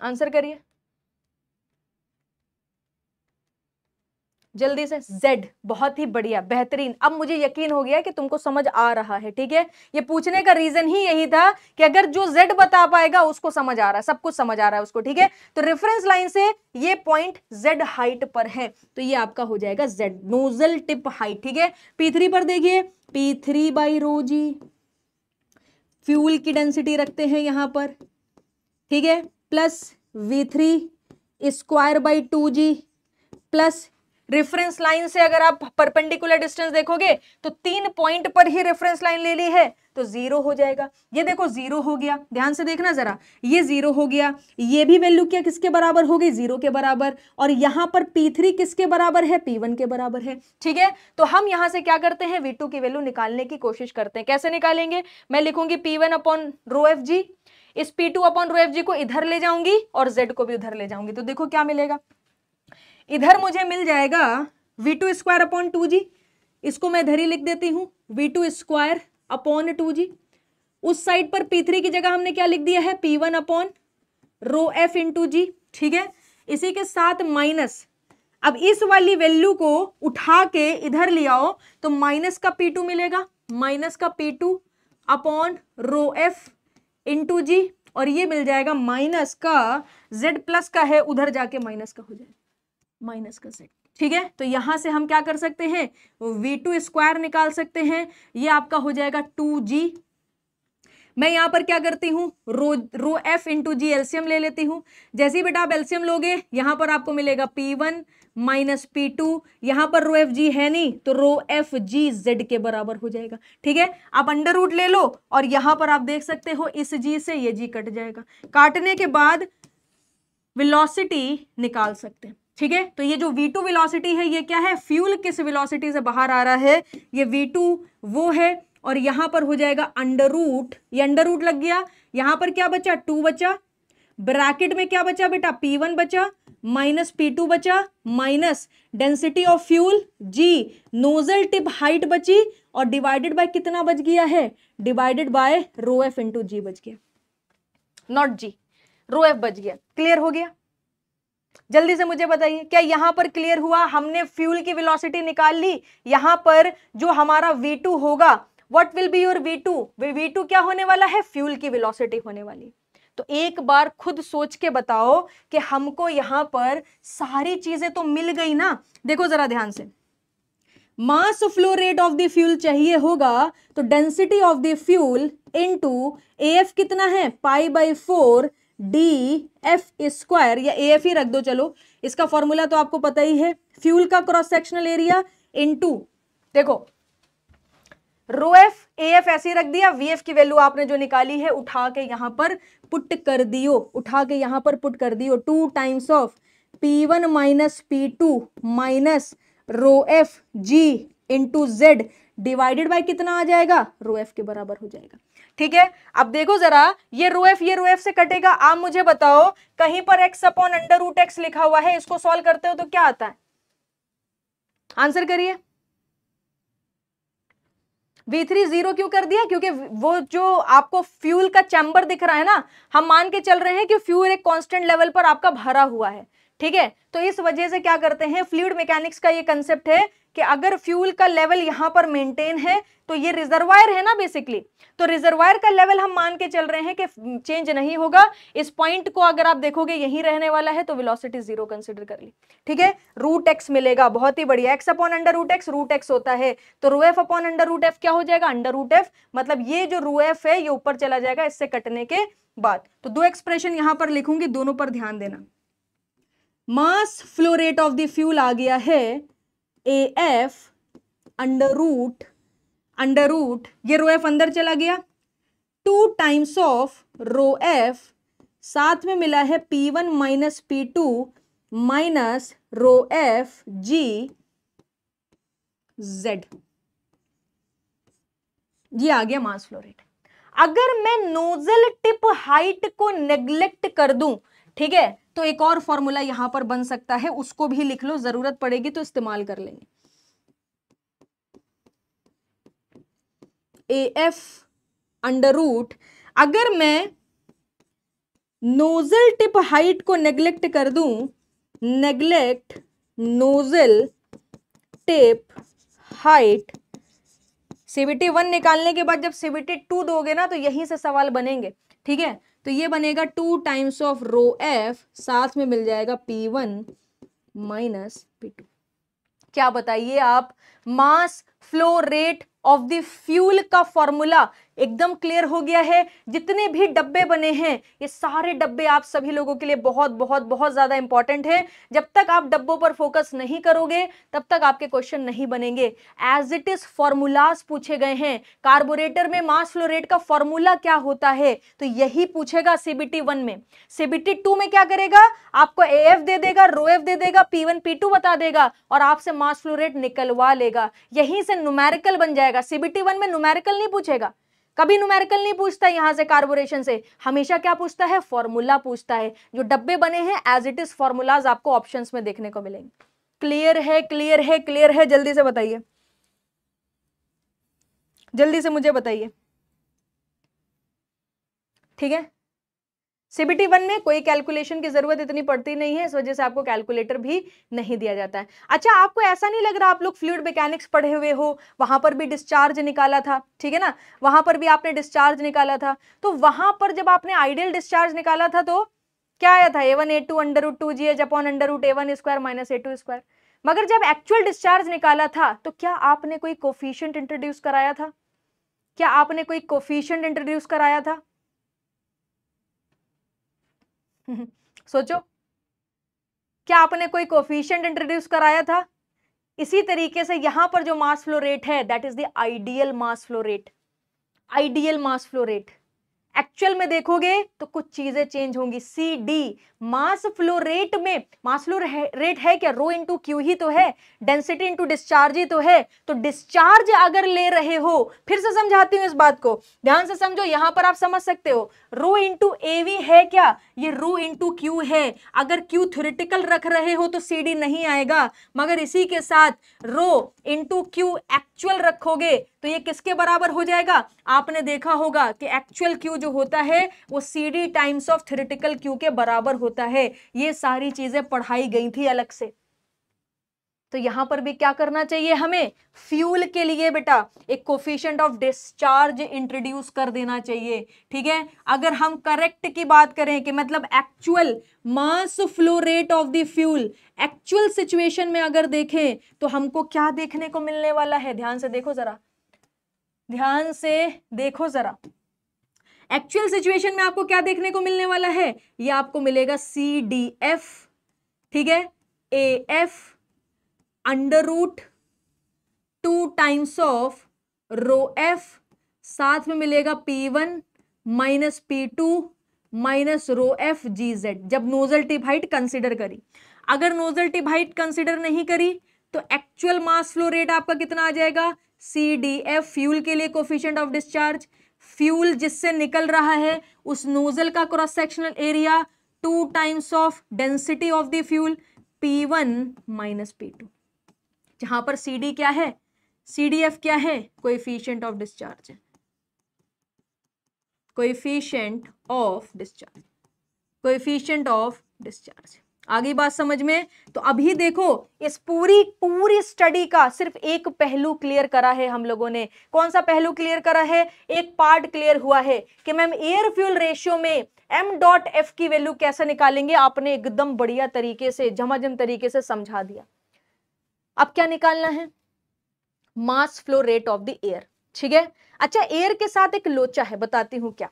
Speaker 1: आंसर करिए जल्दी से जेड बहुत ही बढ़िया बेहतरीन अब मुझे यकीन हो गया कि तुमको समझ आ रहा है ठीक है ये पूछने का रीजन ही यही था कि अगर जो जेड बता पाएगा उसको समझ आ रहा है सब कुछ समझ आ रहा है उसको ठीक है तो रेफरेंस लाइन से ये पॉइंट Z हाइट पर है तो ये आपका हो जाएगा Z नोजल टिप हाइट ठीक है पी पर देखिए P three by rho g fuel की डेंसिटी रखते हैं यहां पर ठीक है plus V three square by two ji plus reference line से अगर आप परपेंडिकुलर डिस्टेंस देखोगे तो तीन पॉइंट पर ही रेफरेंस लाइन ले ली है तो जीरो हो जाएगा ये देखो जीरो हो गया ध्यान से देखना जरा ये जीरो हो गया ये भी वैल्यू क्या किसके बराबर हो गई जीरो के बराबर और यहां पर P3 किसके बराबर है P1 के बराबर है ठीक है तो हम यहाँ से क्या करते हैं V2 की वैल्यू निकालने की कोशिश करते हैं कैसे निकालेंगे मैं लिखूंगी P one upon rho F g इस P two upon rho F g को इधर ले जाऊंगी और जेड को भी उधर ले जाऊंगी तो देखो क्या मिलेगा इधर मुझे मिल जाएगा V two square upon two g इसको मैं इधर ही लिख देती हूँ V two square upon two g उस साइड पर p3 की जगह हमने क्या लिख दिया है P one upon rho F in g ठीक है इसी के साथ माइनस अब इस वाली वैल्यू को उठा के इधर ले आओ तो माइनस का पी टू मिलेगा माइनस का P two upon rho F into g और ये मिल जाएगा माइनस का जेड प्लस का है उधर जाके माइनस का हो जाएगा माइनस कर सकते ठीक है तो यहां से हम क्या कर सकते हैं वी टू स्क्वायर निकाल सकते हैं ये आपका हो जाएगा टू जी मैं यहां पर क्या करती हूँ रो रो एफ इंटू जी एल्सियम ले लेती हूँ जैसे ही बेटा आप एल्सियम लोगे यहां पर आपको मिलेगा P one minus P two यहां पर रो एफ जी है नहीं तो रो एफ जी जेड के बराबर हो जाएगा ठीक है आप अंडर रूट ले लो और यहां पर आप देख सकते हो इस जी से ये जी कट जाएगा काटने के बाद विलोसिटी निकाल सकते हैं ठीक है तो ये जो v2 टू विलॉसिटी है ये क्या है फ्यूल किस विलॉसिटी से बाहर आ रहा है ये v2 वो है और यहां पर हो जाएगा अंडर रूट ये अंडर रूट लग गया यहां पर क्या बचा टू बचा ब्रैकेट में क्या बचा बेटा P1 बचा माइनस P2 बचा minus density of fuel g nozzle tip height बची और डिवाइडेड बाय कितना बच गया है divided by rho F into g बच गया नॉट जी रो एफ बच गया क्लियर हो गया जल्दी से मुझे बताइए क्या यहां पर क्लियर हुआ हमने फ्यूल की वेलोसिटी निकाल ली यहां पर जो हमारा V2 होगा what will be your V2 V2 क्या होने वाला है फ्यूल की वेलोसिटी होने वाली तो एक बार खुद सोच के बताओ कि हमको यहाँ पर सारी चीजें तो मिल गई ना देखो जरा ध्यान से mass flow rate of the fuel चाहिए होगा तो density of the fuel into F कितना है pi by four D F square या ए एफ ही रख दो चलो इसका फॉर्मूला तो आपको पता ही है फ्यूल का क्रॉस सेक्शनल एरिया इनटू देखो रो एफ ए एफ ऐसे रख दिया वी एफ की वैल्यू आपने जो निकाली है उठा के यहां पर पुट कर दियो उठा के यहां पर पुट कर दियो two times of P one minus P two minus rho F ji into Z divided by कितना आ जाएगा रो एफ के बराबर हो जाएगा ठीक है अब देखो जरा ये रूएफ एफ ये रू एफ से कटेगा आप मुझे बताओ कहीं पर X upon under root X लिखा हुआ है इसको सॉल्व करते हो तो क्या आता है आंसर करिए V3 जीरो क्यों कर दिया क्योंकि वो जो आपको फ्यूल का चैम्बर दिख रहा है ना हम मान के चल रहे हैं कि फ्यूल एक कांस्टेंट लेवल पर आपका भरा हुआ है ठीक है तो इस वजह से क्या करते हैं फ्लूड मैकेनिक्स का ये कंसेप्ट है कि अगर फ्यूल का लेवल यहां पर मेंटेन है तो ये रिजर्वायर है ना बेसिकली तो रिजर्वायर का लेवल हम मान के चल रहे हैं कि चेंज नहीं होगा इस पॉइंट को अगर आप देखोगे यही रहने वाला है तो वेलोसिटी जीरो कंसिडर कर ली ठीक है रूट एक्स मिलेगा बहुत ही बढ़िया X upon under root X root X होता है तो rho F upon under root F क्या हो जाएगा अंडर रूट एफ मतलब ये जो रू एफ है ये ऊपर चला जाएगा इससे कटने के बाद तो दो एक्सप्रेशन यहां पर लिखूंगी दोनों पर ध्यान देना mass flow rate of the fuel आ गया है A F under root under root ये रो एफ अंदर चला गया two times of rho F साथ में मिला है P one minus P two minus rho F जी जेड ये आ गया मास फ्लो रेट अगर मैं नोजल टिप हाइट को नेग्लेक्ट कर दूं ठीक है तो एक और फॉर्मूला यहां पर बन सकता है उसको भी लिख लो जरूरत पड़ेगी तो इस्तेमाल कर लेंगे ए एफ अंडर रूट अगर मैं नोजल टिप हाइट को नेग्लेक्ट कर दूं neglect nozzle tip height CBT one निकालने के बाद जब सीबीटी टू दोगे ना तो यहीं से सवाल बनेंगे ठीक है तो ये बनेगा two times of rho F साथ में मिल जाएगा P one minus P two क्या बताइए आप mass flow rate of the fuel का फॉर्मूला एकदम क्लियर हो गया है जितने भी डब्बे बने हैं ये सारे डब्बे आप सभी लोगों के लिए बहुत बहुत बहुत ज़्यादा इंपॉर्टेंट है जब तक आप डब्बों पर फोकस नहीं करोगे तब तक आपके क्वेश्चन नहीं बनेंगे एज इट इज़ फॉर्मूलाज पूछे गए हैं कार्बोरेटर में मास फ्लो रेट का फॉर्मूला क्या होता है तो यही पूछेगा सीबीटी वन में सीबीटी टू में क्या करेगा आपको ए एफ दे देगा रो एफ दे देगा पी वन पी टू बता देगा और आपसे मास फ्लो रेट निकलवा लेगा यहीं से नुमेरिकल बन जाएगा सीबीटी वन में नुमेरिकल नहीं पूछेगा कभी नुमेरिकल नहीं पूछता यहाँ से कार्बोरेशन से हमेशा क्या पूछता है फॉर्मूला पूछता है जो डब्बे बने हैं एज इट इज फॉर्मूलाज आपको ऑप्शन में देखने को मिलेंगे क्लियर है क्लियर है क्लियर है जल्दी से बताइए जल्दी से मुझे बताइए ठीक है सीबीटी वन में कोई कैलकुलेशन की जरूरत इतनी पड़ती नहीं है इस वजह से आपको कैलकुलेटर भी नहीं दिया जाता है अच्छा आपको ऐसा नहीं लग रहा आप लोग फ्लूड मैकेनिक्स पढ़े हुए हो वहां पर भी डिस्चार्ज निकाला था ठीक है ना वहां पर भी आपने डिस्चार्ज निकाला था तो वहां पर जब आपने आइडियल डिस्चार्ज निकाला था तो क्या आया था A one A two under root two g H upon under root A one square minus A two square मगर जब एक्चुअल डिस्चार्ज निकाला था तो क्या आपने कोई कोफिशियंट इंट्रोड्यूस कराया था क्या आपने कोई कोफिशियंट इंट्रोड्यूस कराया था सोचो क्या आपने कोई कोफिशियंट इंट्रोड्यूस कराया था इसी तरीके से यहां पर जो मास फ्लो रेट है that is the ideal mass flow rate ideal mass flow rate actual में देखोगे तो कुछ चीजें चेंज होंगी C D mass flow rate में मास फ्लो रेट है क्या रो इंटू क्यू ही तो है डेंसिटी इंटू डिस्चार्ज ही तो है तो डिस्चार्ज अगर ले रहे हो फिर से समझाती हूँ इस बात को ध्यान से समझो यहाँ पर आप समझ सकते हो रो इंटू एवी है क्या ये रो इंटू क्यू है अगर क्यू थ्योरिटिकल रख रहे हो तो सी डी नहीं आएगा मगर इसी के साथ rho into Q act actual रखोगे तो ये किसके बराबर हो जाएगा आपने देखा होगा कि एक्चुअल क्यू जो होता है वो C D times of theoretical Q के बराबर होता है ये सारी चीज़ें पढ़ाई गई थी अलग से तो यहां पर भी क्या करना चाहिए हमें फ्यूल के लिए बेटा एक कोफिशियंट ऑफ डिस्चार्ज इंट्रोड्यूस कर देना चाहिए ठीक है अगर हम करेक्ट की बात करें कि मतलब actual mass flow rate of the fuel actual situation में अगर देखें तो हमको क्या देखने को मिलने वाला है ध्यान से देखो जरा ध्यान से देखो जरा एक्चुअल सिचुएशन में आपको क्या देखने को मिलने वाला है यह आपको मिलेगा सी डी एफ ठीक है A F under root two times of rho F साथ में मिलेगा P one minus P two minus rho F जी जेड जब नोजल टिप हाइट कंसिडर करी अगर नोजल टिप हाइट कंसिडर नहीं करी तो एक्चुअल मास फ्लो रेट आपका कितना आ जाएगा सी डी एफ फ्यूल के लिए कोफिशेंट ऑफ डिस्चार्ज फ्यूल जिससे निकल रहा है उस नोजल का cross sectional area two times of density of the fuel P one minus P two जहां पर सी डी क्या है सी डी एफ क्या है coefficient of discharge coefficient of discharge coefficient of discharge आगे बात समझ में तो अभी देखो इस पूरी पूरी स्टडी का सिर्फ एक पहलू क्लियर करा है हम लोगों ने कौन सा पहलू क्लियर करा है एक पार्ट क्लियर हुआ है कि मैम एयर फ्यूल रेशियो में एम डॉट एफ की वैल्यू कैसे निकालेंगे आपने एकदम बढ़िया तरीके से झमाझम तरीके से समझा दिया अब क्या निकालना है mass flow rate of the air ठीक है अच्छा एयर के साथ एक लोचा है बताती हूं क्या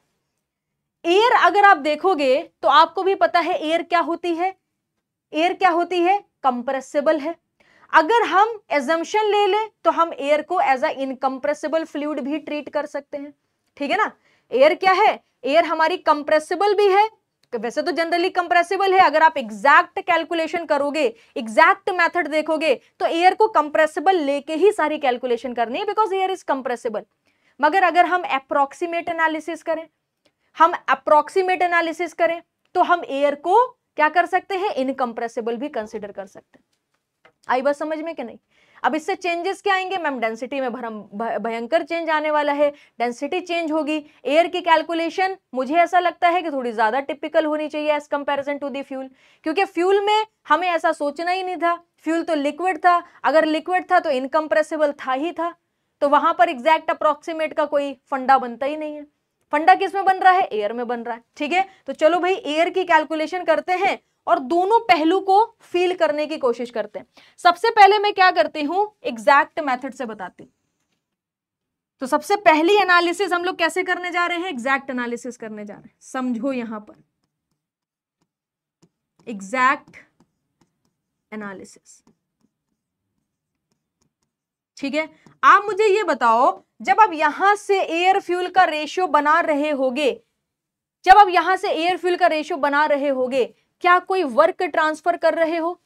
Speaker 1: एयर अगर आप देखोगे तो आपको भी पता है एयर क्या होती है एयर क्या होती है कंप्रेसिबल है अगर हम एजम्पन ले लें तो हम एयर को एज अ इनकम्प्रेसिबल फ्लूड भी ट्रीट कर सकते हैं ठीक है ना एयर क्या है एयर हमारी कंप्रेसिबल भी है वैसे तो जनरली कंप्रेसिबल है अगर आप एग्जैक्ट कैलकुलेशन करोगे एग्जैक्ट मेथड देखोगे तो एयर को कंप्रेसिबल लेके ही सारी कैलकुलेशन करनी है बिकॉज एयर इज कंप्रेसिबल मगर अगर हम अप्रोक्सीमेट एनालिसिस करें हम अप्रोक्सीमेट एनालिसिस करें तो हम एयर को क्या कर सकते हैं इनकम्प्रेसिबल भी कंसिडर कर सकते हैं आई बात समझ में कि नहीं अब इससे चेंजेस क्या आएंगे मैम डेंसिटी में भरम भयंकर चेंज आने वाला है डेंसिटी चेंज होगी एयर की कैलकुलेशन मुझे ऐसा लगता है कि थोड़ी ज़्यादा टिपिकल होनी चाहिए as comparison to the fuel क्योंकि फ्यूल में हमें ऐसा सोचना ही नहीं था फ्यूल तो लिक्विड था अगर लिक्विड था तो इनकम्प्रेसिबल था ही था तो वहां पर एग्जैक्ट अप्रोक्सीमेट का कोई फंडा बनता ही नहीं है फंडा किस में बन रहा है एयर में बन रहा है ठीक है तो चलो भाई एयर की कैलकुलेशन करते हैं और दोनों पहलू को फील करने की कोशिश करते हैं सबसे पहले मैं क्या करती हूं एग्जैक्ट मैथड से बताती तो सबसे पहली एनालिसिस हम लोग कैसे करने जा रहे हैं एग्जैक्ट एनालिसिस करने जा रहे हैं समझो यहां पर एग्जैक्ट एनालिसिस ठीक है आप मुझे ये बताओ जब आप यहां से एयर फ्यूल का रेशियो बना रहे होगे जब आप यहां से एयर फ्यूल का रेशियो बना रहे होगे क्या कोई वर्क ट्रांसफर कर रहे हो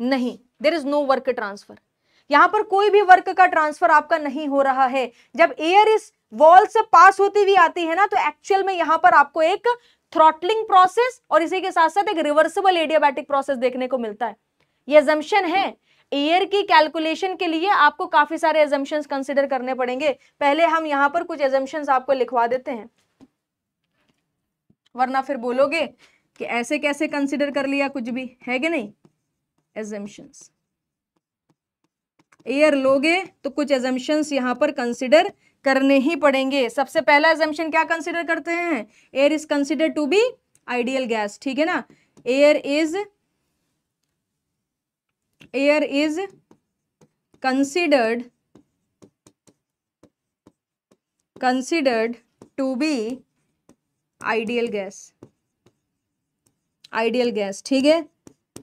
Speaker 1: नहीं there is no work transfer यहां पर कोई भी वर्क का ट्रांसफर आपका नहीं हो रहा है जब एयर इस वॉल से पास होती हुई आती है ना तो एक्चुअल में यहां पर आपको एक थ्रॉटलिंग प्रोसेस और इसी के साथ साथ एक रिवर्सिबल एडियाबैटिक प्रोसेस देखने को मिलता है ये एजम्पन है एयर की कैलकुलेशन के लिए आपको काफी सारे एजम्पन्स कंसिडर करने पड़ेंगे पहले हम यहां पर कुछ एजम्पन्स आपको लिखवा देते हैं वरना फिर बोलोगे कि ऐसे कैसे कंसिडर कर लिया कुछ भी है कि नहीं एजम्पन्स एयर लोगे तो कुछ एजम्पन्स यहां पर कंसिडर करने ही पड़ेंगे सबसे पहला एजम्पन क्या कंसिडर करते हैं air is consider to be ideal gas ठीक है ना air is air is considered considered to be ideal gas ideal gas ठीक है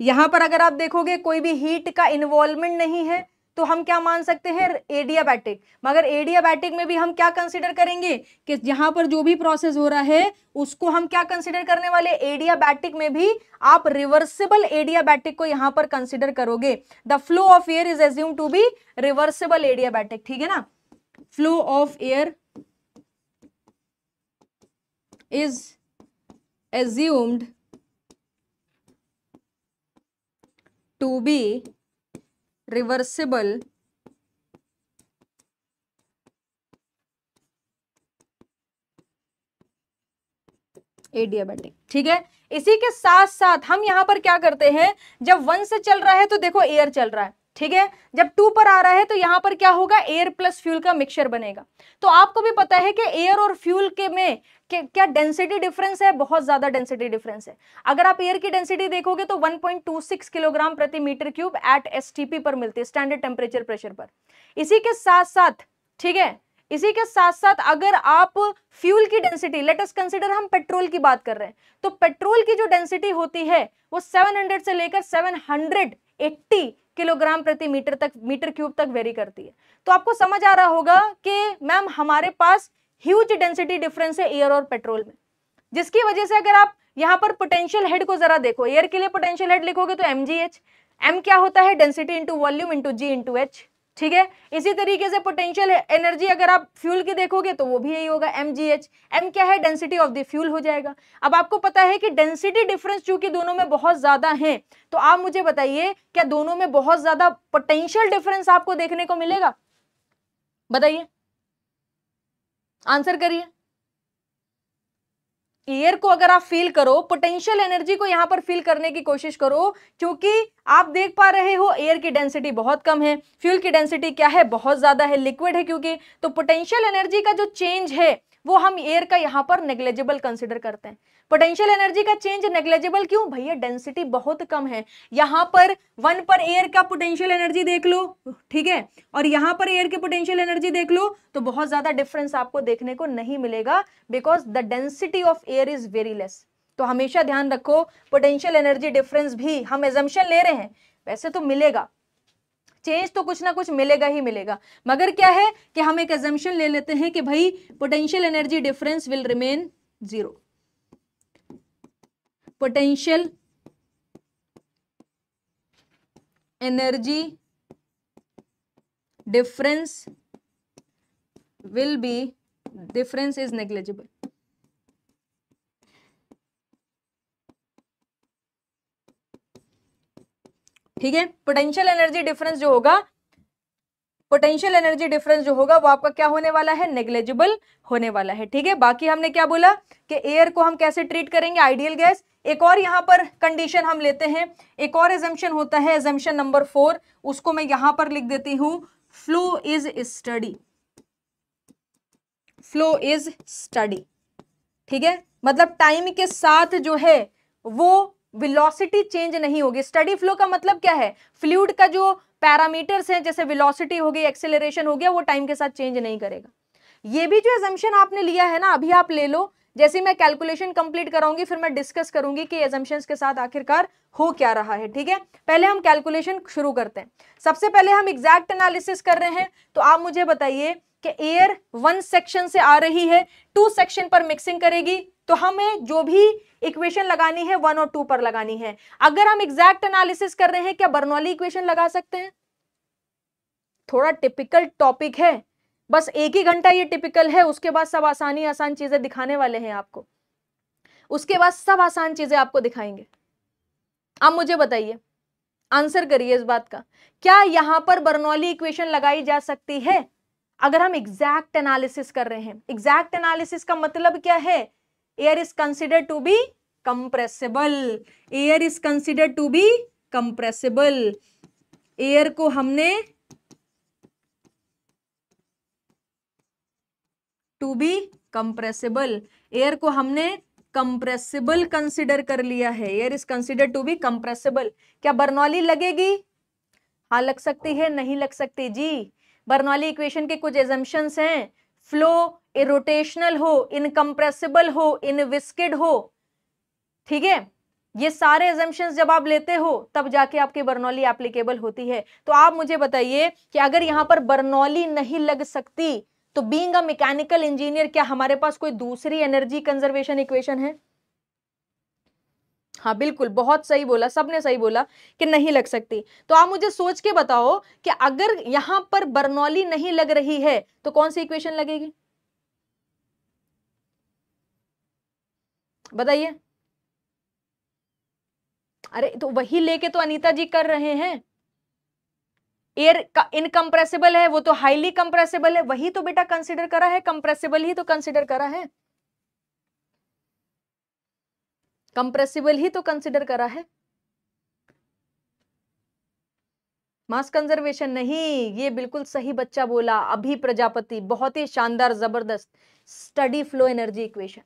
Speaker 1: यहां पर अगर आप देखोगे कोई भी हीट का इन्वॉल्वमेंट नहीं है तो हम क्या मान सकते हैं एडियाबैटिक मगर एडियाबैटिक में भी हम क्या कंसिडर करेंगे कि जहां पर जो भी प्रोसेस हो रहा है उसको हम क्या कंसिडर करने वाले एडियाबैटिक में भी आप रिवर्सिबल एडियाबैटिक को यहां पर कंसिडर करोगे the flow of air is assume to be reversible adiabatic ठीक है ना flow of air is assumed to be reversible adiabatic ठीक है इसी के साथ साथ हम यहां पर क्या करते हैं जब वन से चल रहा है तो देखो एयर चल रहा है ठीक है जब टू पर आ रहा है तो यहाँ पर क्या होगा एयर प्लस फ्यूल का मिक्सचर बनेगा तो आपको भी पता है कि एयर और फ्यूल के में के, क्या डेंसिटी डिफरेंस है बहुत ज़्यादा डेंसिटी डिफरेंस है अगर आप एयर की डेंसिटी देखोगे तो 1.26 किलोग्राम प्रति मीटर क्यूब एट एस पर मिलती है स्टैंडर्ड टेम्परेचर प्रेशर पर इसी के साथ साथ ठीक है इसी के साथ साथ अगर आप फ्यूल की डेंसिटी लेट अस कंसिडर हम पेट्रोल की बात कर रहे हैं तो पेट्रोल की जो डेंसिटी होती है वो सेवन से लेकर सेवन किलोग्राम प्रति मीटर तक मीटर क्यूब तक वेरी करती है तो आपको समझ आ रहा होगा कि मैम हमारे पास ह्यूज डेंसिटी डिफरेंस है एयर और पेट्रोल में जिसकी वजह से अगर आप यहाँ पर पोटेंशियल हेड को जरा देखो एयर के लिए पोटेंशियल हेड लिखोगे तो एम जी एच एम क्या होता है density into volume into g into H ठीक है इसी तरीके से पोटेंशियल एनर्जी अगर आप फ्यूल की देखोगे तो वो भी यही होगा एम जी एच एम क्या है डेंसिटी ऑफ द फ्यूल हो जाएगा अब आपको पता है कि डेंसिटी डिफरेंस चूंकि दोनों में बहुत ज़्यादा है तो आप मुझे बताइए क्या दोनों में बहुत ज़्यादा पोटेंशियल डिफरेंस आपको देखने को मिलेगा बताइए आंसर करिए एयर को अगर आप फील करो पोटेंशियल एनर्जी को यहाँ पर फील करने की कोशिश करो क्योंकि आप देख पा रहे हो एयर की डेंसिटी बहुत कम है फ्यूल की डेंसिटी क्या है बहुत ज़्यादा है लिक्विड है क्योंकि तो पोटेंशियल एनर्जी का जो चेंज है वो हम एयर का यहाँ पर नेग्लेजिबल कंसिडर करते हैं पोटेंशियल एनर्जी का चेंज नेग्लेजेबल क्यों भैया डेंसिटी बहुत कम है यहाँ पर वन पर एयर का पोटेंशियल एनर्जी देख लो ठीक है और यहाँ पर एयर की पोटेंशियल एनर्जी देख लो तो बहुत ज्यादा डिफरेंस आपको देखने को नहीं मिलेगा because the density of air is very less तो हमेशा ध्यान रखो पोटेंशियल एनर्जी डिफरेंस भी हम एजम्पन ले रहे हैं वैसे तो मिलेगा चेंज तो कुछ ना कुछ मिलेगा ही मिलेगा मगर क्या है कि हम एक एजम्पन ले लेते हैं कि भाई potential energy difference will remain zero potential energy difference will be difference is negligible ठीक है पोटेंशियल एनर्जी डिफरेंस जो होगा पोटेंशियल एनर्जी डिफरेंस जो होगा वो आपका क्या होने वाला है नेग्लेजिबल होने वाला है ठीक है बाकी हमने क्या बोला कि एयर को हम कैसे ट्रीट करेंगे आइडियल गैस एक और यहाँ पर कंडीशन हम लेते हैं एक और एजम्पन होता है एजम्पन नंबर फोर उसको मैं यहां पर लिख देती हूँ flow is study flow is study ठीक है मतलब टाइम के साथ जो है वो वेलोसिटी चेंज नहीं होगी स्टडी फ्लो का मतलब क्या है फ्लूड का जो पैरामीटर्स हैं जैसे वेलोसिटी हो गई एक्सेलरेशन हो गया वो टाइम के साथ चेंज नहीं करेगा ये भी जो एजम्पन आपने लिया है ना अभी आप ले लो जैसे मैं कैलकुलेशन कंप्लीट कराऊंगी फिर मैं डिस्कस करूंगी कि एजम्पन्स के साथ आखिरकार हो क्या रहा है ठीक है पहले हम कैलकुलेशन शुरू करते हैं सबसे पहले हम एग्जैक्ट एनालिसिस कर रहे हैं तो आप मुझे बताइए कि एयर वन सेक्शन से आ रही है टू सेक्शन पर मिक्सिंग करेगी तो हमें जो भी इक्वेशन लगानी है वन और टू पर लगानी है अगर हम एग्जैक्ट एनालिसिस कर रहे हैं क्या बर्नौली इक्वेशन लगा सकते हैं थोड़ा टिपिकल टॉपिक है बस एक ही घंटा ये टिपिकल है उसके बाद सब आसानी आसान चीजें दिखाने वाले हैं आपको उसके बाद सब आसान चीजें आपको दिखाएंगे आप मुझे बताइए आंसर करिए इस बात का क्या यहां पर बर्नौली इक्वेशन लगाई जा सकती है अगर हम एग्जैक्ट एनालिसिस कर रहे हैं एग्जैक्ट एनालिसिस का मतलब क्या है air is consider to be compressible air is consider to be compressible air को हमने टू बी कंप्रेसिबल एयर को हमने कंप्रेसिबल कंसिडर कर लिया है air is consider to be compressible क्या बर्नौली लगेगी हाँ लग सकती है नहीं लग सकती जी बर्नौली इक्वेशन के कुछ एजम्पन हैं फ्लो इरोटेशनल हो इनकम्प्रेसिबल हो इनविस्किड हो ठीक है ये सारे एजम्पन जब आप लेते हो तब जाके आपकी बर्नौली एप्लीकेबल होती है तो आप मुझे बताइए कि अगर यहाँ पर बर्नौली नहीं लग सकती तो बींग अ मैकेनिकल इंजीनियर क्या हमारे पास कोई दूसरी एनर्जी कंजर्वेशन इक्वेशन है हाँ बिल्कुल बहुत सही बोला सबने सही बोला कि नहीं लग सकती तो आप मुझे सोच के बताओ कि अगर यहां पर बर्नौली नहीं लग रही है तो कौन सी इक्वेशन लगेगी बताइए अरे तो वही लेके तो अनीता जी कर रहे हैं एयर का इनकम्प्रेसिबल है वो तो हाईली कंप्रेसिबल है वही तो बेटा कंसिडर करा है कंप्रेसिबल ही तो कंसिडर करा है कंप्रेसिबल ही तो कंसिडर करा है मास कंजर्वेशन नहीं ये बिल्कुल सही बच्चा बोला अभी प्रजापति बहुत ही शानदार जबरदस्त study flow energy equation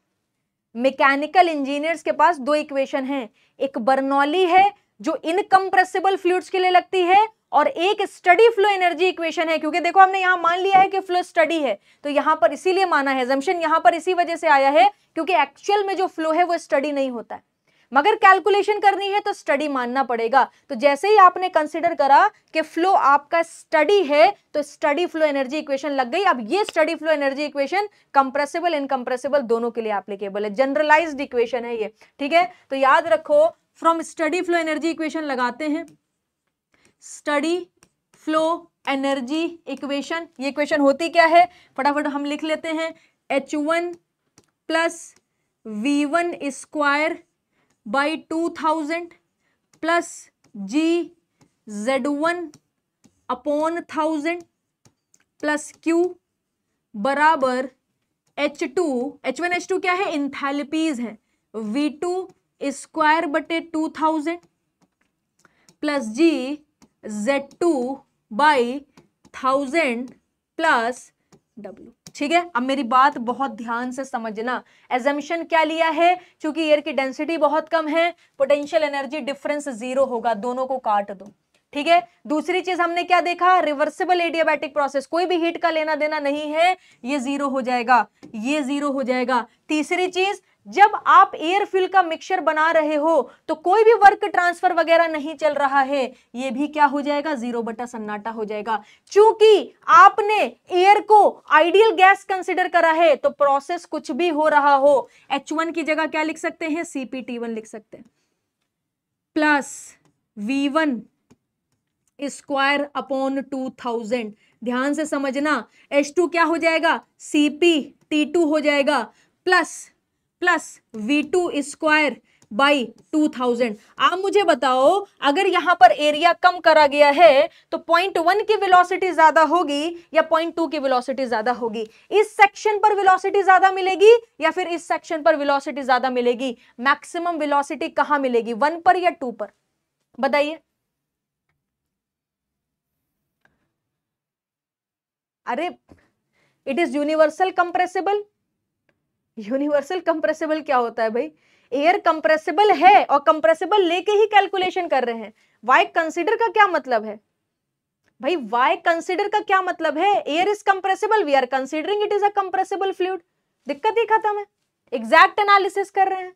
Speaker 1: mechanical engineers के पास दो इक्वेशन हैं एक बर्नौली है जो इनकम्प्रेसिबल फ्लूड्स के लिए लगती है और एक स्टडी फ्लो एनर्जी इक्वेशन है क्योंकि देखो हमने यहां मान लिया है कि फ्लो स्टडी है तो यहां पर इसीलिए माना है जमशन यहां पर इसी वजह से आया है क्योंकि एक्चुअल में जो फ्लो है वो स्टडी नहीं होता है मगर कैलकुलेशन करनी है तो स्टडी मानना पड़ेगा तो जैसे ही आपने कंसिडर करा कि फ्लो आपका स्टडी है तो स्टडी फ्लो एनर्जी इक्वेशन लग गई अब ये study flow energy equation compressible incompressible दोनों के लिए एप्लीकेबल है जनरलाइज्ड इक्वेशन है ये ठीक है तो याद रखो from study flow energy equation लगाते हैं स्टडी फ्लो एनर्जी इक्वेशन ये इक्वेशन होती क्या है फटाफट हम लिख लेते हैं H one plus V one square by two thousand plus g Z one upon thousand plus Q बराबर H two H one H two क्या है इंथेलपीज है वी टू स्क्वायर बटे two thousand plus g Z two by thousand plus W ठीक है अब मेरी बात बहुत ध्यान से समझना एजम्पन क्या लिया है क्योंकि एयर की डेंसिटी बहुत कम है पोटेंशियल एनर्जी डिफरेंस जीरो होगा दोनों को काट दो ठीक है दूसरी चीज हमने क्या देखा रिवर्सिबल एडियाबैटिक प्रोसेस कोई भी हीट का लेना देना नहीं है ये जीरो हो जाएगा ये जीरो हो जाएगा तीसरी चीज जब आप एयर फ्यूल का मिक्सचर बना रहे हो तो कोई भी वर्क ट्रांसफर वगैरह नहीं चल रहा है ये भी क्या हो जाएगा जीरो बटा सन्नाटा हो जाएगा चूंकि आपने एयर को आइडियल गैस कंसिडर करा है तो प्रोसेस कुछ भी हो रहा हो एच वन की जगह क्या लिख सकते हैं सीपीटी वन लिख सकते हैं plus V one square upon two thousand ध्यान से समझना एच टू क्या हो जाएगा सीपी टी टू हो जाएगा plus plus V two square by two thousand आप मुझे बताओ अगर यहां पर एरिया कम करा गया है तो पॉइंट वन की वेलोसिटी ज्यादा होगी या पॉइंट टू की वेलोसिटी ज्यादा होगी इस सेक्शन पर वेलोसिटी ज्यादा मिलेगी या फिर इस सेक्शन पर वेलोसिटी ज्यादा मिलेगी मैक्सिमम वेलोसिटी कहां मिलेगी वन पर या टू पर बताइए अरे it is universal compressible universal compressible क्या होता है भाई एयर कंप्रेसिबल है और कंप्रेसिबल लेके ही कैलकुलेशन कर रहे हैं वाई कंसिडर का क्या मतलब है भाई वाई कंसिडर का क्या मतलब है air is compressible we are considering it is a compressible fluid दिक्कत ही खत्म है एग्जैक्ट एनालिसिस कर रहे हैं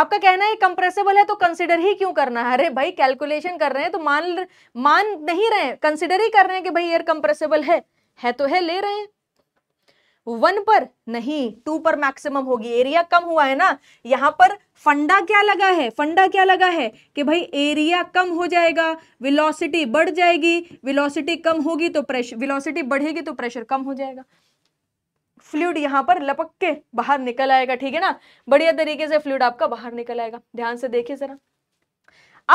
Speaker 1: आपका कहना है कंप्रेसिबल है तो कंसिडर ही क्यों करना है अरे भाई कैलकुलेशन कर रहे हैं तो मान मान नहीं रहे कंसिडर ही कर रहे हैं कि भाई एयर कंप्रेसिबल है है तो है ले रहे हैं वन पर नहीं टू पर मैक्सिमम होगी एरिया कम हुआ है ना यहाँ पर फंडा क्या लगा है फंडा क्या लगा है कि भाई एरिया कम हो जाएगा विलोसिटी बढ़ जाएगी विलोसिटी कम होगी तो प्रेशर विलोसिटी बढ़ेगी तो प्रेशर कम हो जाएगा फ्लूड यहाँ पर लपक के बाहर निकल आएगा ठीक है ना बढ़िया तरीके से फ्लूड आपका बाहर निकल आएगा ध्यान से देखिए जरा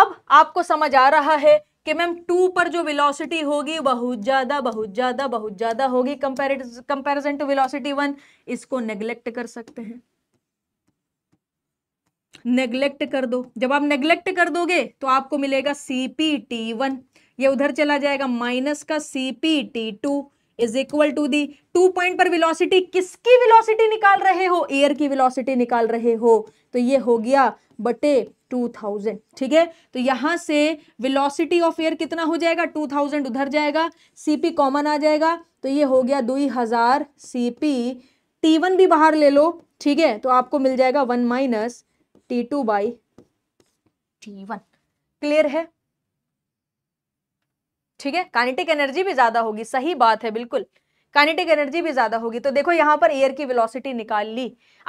Speaker 1: अब आपको समझ आ रहा है कि मैम टू पर जो वेलोसिटी होगी बहुत ज़्यादा बहुत ज़्यादा बहुत ज़्यादा होगी कंपेरिजन टू वेलोसिटी वन इसको नेग्लेक्ट कर सकते हैं नेग्लेक्ट कर दो जब आप नेग्लेक्ट कर दोगे तो आपको मिलेगा सी टी वन ये उधर चला जाएगा माइनस का C T two is equal to the two point पर वेलोसिटी किसकी वेलोसिटी निकाल रहे हो एयर की वेलोसिटी निकाल रहे हो तो ये हो गया बटे टू थाउजेंड ठीक है तो यहां से वेलोसिटी ऑफ एयर कितना हो जाएगा टू थाउजेंड उधर जाएगा सीपी कॉमन आ जाएगा तो ये हो गया दुई हजार सीपी टी वन भी बाहर ले लो ठीक है तो आपको मिल जाएगा one minus T two by T one clear है ठीक है काइनेटिक एनर्जी भी ज्यादा होगी सही बात है बिल्कुल काइनेटिक एनर्जी भी ज़्यादा होगी तो देखो यहाँ पर एयर की वेलोसिटी निकाल ली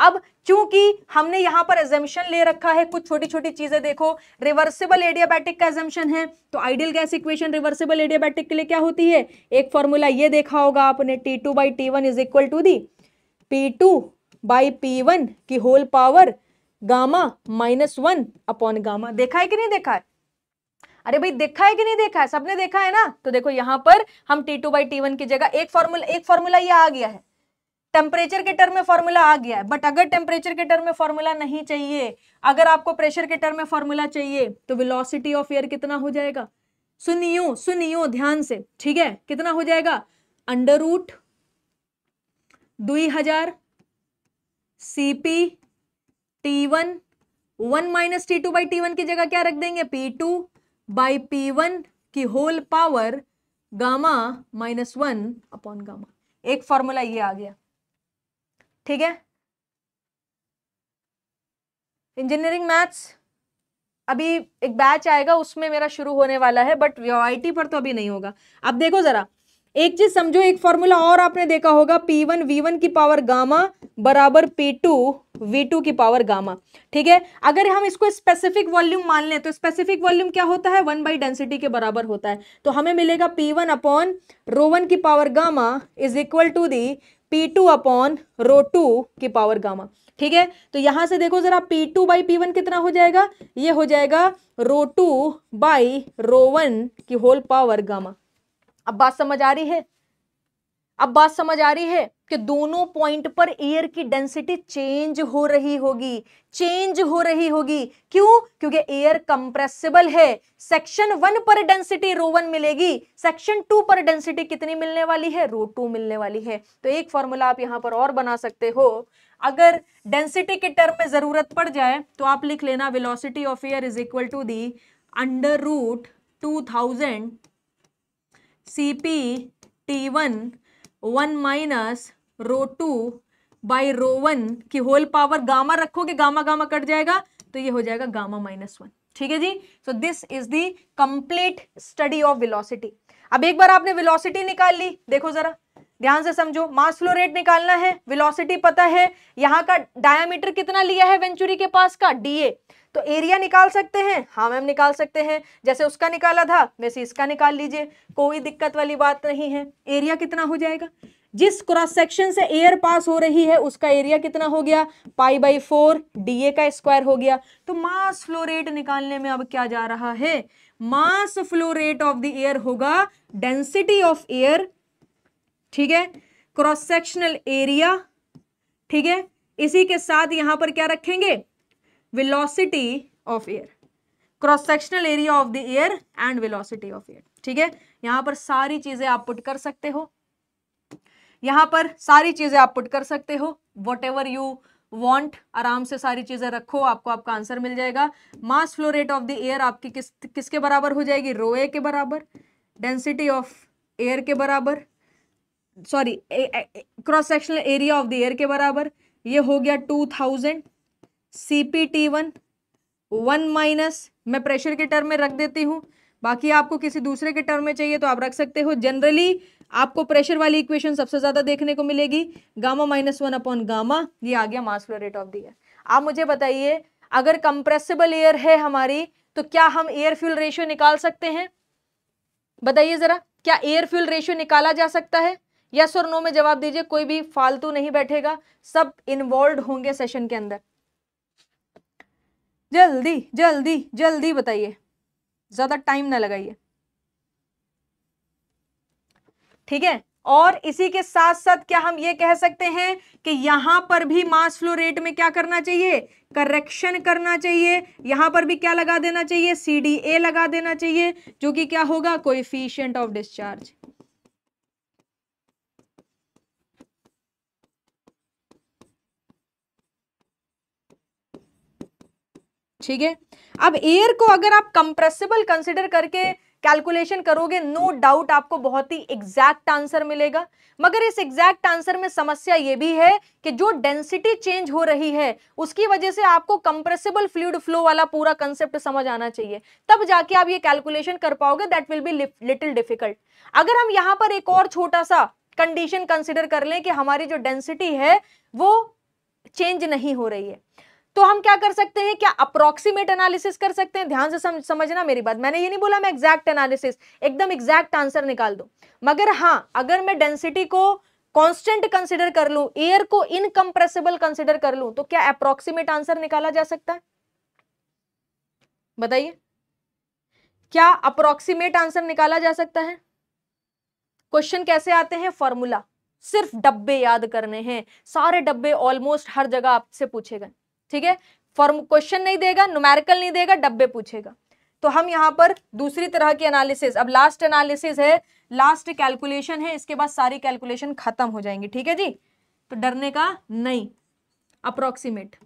Speaker 1: अब चूंकि हमने यहाँ पर एजेंशन ले रखा है कुछ छोटी छोटी चीज़ें देखो रिवर्सिबल एडियाबैटिक का एजेंशन है तो ideal gas equation reversible adiabatic के लिए क्या होती है एक फॉर्मूला ये देखा होगा आपने T two by T one is equal to the P two by P one की whole power gamma minus one upon gamma देखा है कि नहीं देखा है अरे भाई देखा है कि नहीं देखा है सबने देखा है ना तो देखो यहाँ पर हम T two by T one की जगह एक फॉर्मूला एक फॉर्मूला ये आ गया है टेम्परेचर के टर्म में फॉर्मूला आ गया है बट अगर टेम्परेचर के टर्म में फॉर्मूला नहीं चाहिए अगर आपको प्रेशर के टर्म में फॉर्मूला चाहिए तो विलोसिटी ऑफ एयर कितना हो जाएगा सुनियो सुनियो ध्यान से ठीक है कितना हो जाएगा अंडर रूट दुई हजार CP T one one minus T two by T one की जगह क्या रख देंगे P two by P one की whole power gamma minus one upon gamma एक फॉर्मूला ये आ गया ठीक है इंजीनियरिंग मैथ्स अभी एक बैच आएगा उसमें मेरा शुरू होने वाला है बट टी पर तो अभी नहीं होगा अब देखो ज़रा एक चीज समझो एक फॉर्मूला और आपने देखा होगा पी वन वी वन की पावर गामा बराबर पी टू वी टू की पावर गामा ठीक है अगर हम इसको स्पेसिफिक वॉल्यूम मान लें तो स्पेसिफिक वॉल्यूम क्या होता है वन बाई डेंसिटी के बराबर होता है तो हमें मिलेगा P one upon rho one की power gamma is equal to the P two upon rho two की पावर गामा ठीक है तो यहां से देखो जरा P two by P one कितना हो जाएगा ये हो जाएगा rho two by rho one की होल पावर गामा अब बात समझ आ रही है अब बात समझ आ रही है कि दोनों पॉइंट पर एयर की डेंसिटी चेंज हो रही होगी चेंज हो रही होगी क्यों क्योंकि एयर कंप्रेसिबल है सेक्शन वन पर डेंसिटी रो वन मिलेगी सेक्शन टू पर डेंसिटी कितनी मिलने वाली है रो टू मिलने वाली है तो एक फॉर्मूला आप यहां पर और बना सकते हो अगर डेंसिटी के टर्म में जरूरत पड़ जाए तो आप लिख लेना velocity of air is equal to the under root two thousand C P T one one minus rho two by rho one की होल पावर गामा रखोगे गामा गामा कट जाएगा तो ये हो जाएगा गामा माइनस वन ठीक है जी so this is the complete study of velocity अब एक बार आपने वेलोसिटी निकाल ली देखो जरा ध्यान से समझो मास फ्लो रेट निकालना है वेलोसिटी पता है यहाँ का डायामीटर कितना लिया है वेंचुरी के पास का ए तो एरिया निकाल सकते हैं हाँ मैम निकाल सकते हैं जैसे उसका निकाला था वैसे इसका निकाल लीजिए कोई दिक्कत वाली बात नहीं है एरिया कितना हो जाएगा जिस क्रॉस सेक्शन से एयर पास हो रही है उसका एरिया कितना हो गया पाई बाई फोर डी का स्क्वायर हो गया तो मास फ्लो रेट निकालने में अब क्या जा रहा है mass flow rate of the air होगा डेंसिटी ऑफ एयर ठीक है क्रॉस सेक्शनल एरिया ठीक है इसी के साथ यहां पर क्या रखेंगे velocity of air cross sectional area of the air and velocity of air ठीक है यहां पर सारी चीजें आप पुट कर सकते हो यहां पर सारी चीजें आप पुट कर सकते हो वट एवर यू वॉन्ट आराम से सारी चीजें रखो आपको आपका आंसर मिल जाएगा mass flow rate of the air आपकी किस किसके बराबर हो जाएगी रो ए के बराबर डेंसिटी ऑफ एयर के बराबर sorry cross sectional area of the air के बराबर ये हो गया two thousand C P T one one minus मैं प्रेशर के टर्म में रख देती हूँ बाकी आपको किसी दूसरे के टर्म में चाहिए तो आप रख सकते हो जनरली आपको प्रेशर वाली इक्वेशन सबसे ज़्यादा देखने को मिलेगी gamma minus one upon gamma ये आ गया mass flow rate of the air आप मुझे बताइए अगर कंप्रेसिबल एयर है हमारी तो क्या हम एयर फ्यूल रेशियो निकाल सकते हैं बताइए ज़रा क्या एयर फ्यूल रेशियो निकाला जा सकता है यस और नो में जवाब दीजिए कोई भी फालतू नहीं बैठेगा सब इन्वॉल्व होंगे सेशन के अंदर जल्दी जल्दी जल्दी बताइए ज़्यादा टाइम ना लगाइए ठीक है और इसी के साथ साथ क्या हम ये कह सकते हैं कि यहां पर भी मास फ्लो रेट में क्या करना चाहिए करेक्शन करना चाहिए यहां पर भी क्या लगा देना चाहिए सी लगा देना चाहिए जो कि क्या होगा कोई ऑफ डिस्चार्ज ठीक है अब एयर को अगर आप कंप्रेसिबल कंसिडर करके कैलकुलेशन करोगे नो no डाउट आपको बहुत ही एग्जैक्ट आंसर मिलेगा मगर इस एग्जैक्ट आंसर में समस्या ये भी है कि जो डेंसिटी चेंज हो रही है उसकी वजह से आपको कंप्रेसिबल फ्लूड फ्लो वाला पूरा कंसेप्ट समझ आना चाहिए तब जाके आप ये कैलकुलेशन कर पाओगे that will be little difficult अगर हम यहाँ पर एक और छोटा सा कंडीशन कंसिडर कर लें कि हमारी जो डेंसिटी है वो चेंज नहीं हो रही है तो हम क्या कर सकते हैं क्या अप्रोक्सीमेट एनालिसिस कर सकते हैं ध्यान से सम, समझना मेरी बात मैंने ये नहीं बोला मैं एग्जैक्ट एनालिसिस एकदम एग्जैक्ट आंसर निकाल दो मगर हाँ अगर मैं डेंसिटी को कांस्टेंट कंसिडर कर लू एयर को इनकम्प्रेसिबल कंसिडर कर लू तो क्या अप्रोक्सीमेट आंसर निकाला जा सकता है बताइए क्या अप्रोक्सीमेट आंसर निकाला जा सकता है क्वेश्चन कैसे आते हैं फॉर्मूला सिर्फ डब्बे याद करने हैं सारे डब्बे ऑलमोस्ट हर जगह आपसे पूछे गए ठीक है फॉर्म क्वेश्चन नहीं देगा नुमेरिकल नहीं देगा डब्बे पूछेगा तो हम यहाँ पर दूसरी तरह की एनालिसिस अब लास्ट एनालिसिस है लास्ट कैलकुलेशन है इसके बाद सारी कैलकुलेशन खत्म हो जाएंगी ठीक है जी तो डरने का नहीं अप्रोक्सीमेट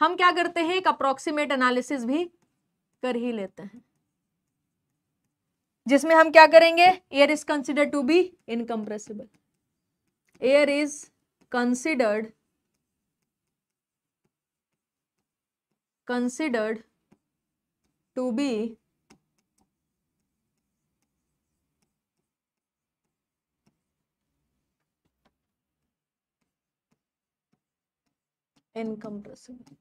Speaker 1: हम क्या करते हैं एक अप्रोक्सीमेट एनालिसिस भी कर ही लेते हैं जिसमें हम क्या करेंगे air is consider to be incompressible air is considered considered to be incompressible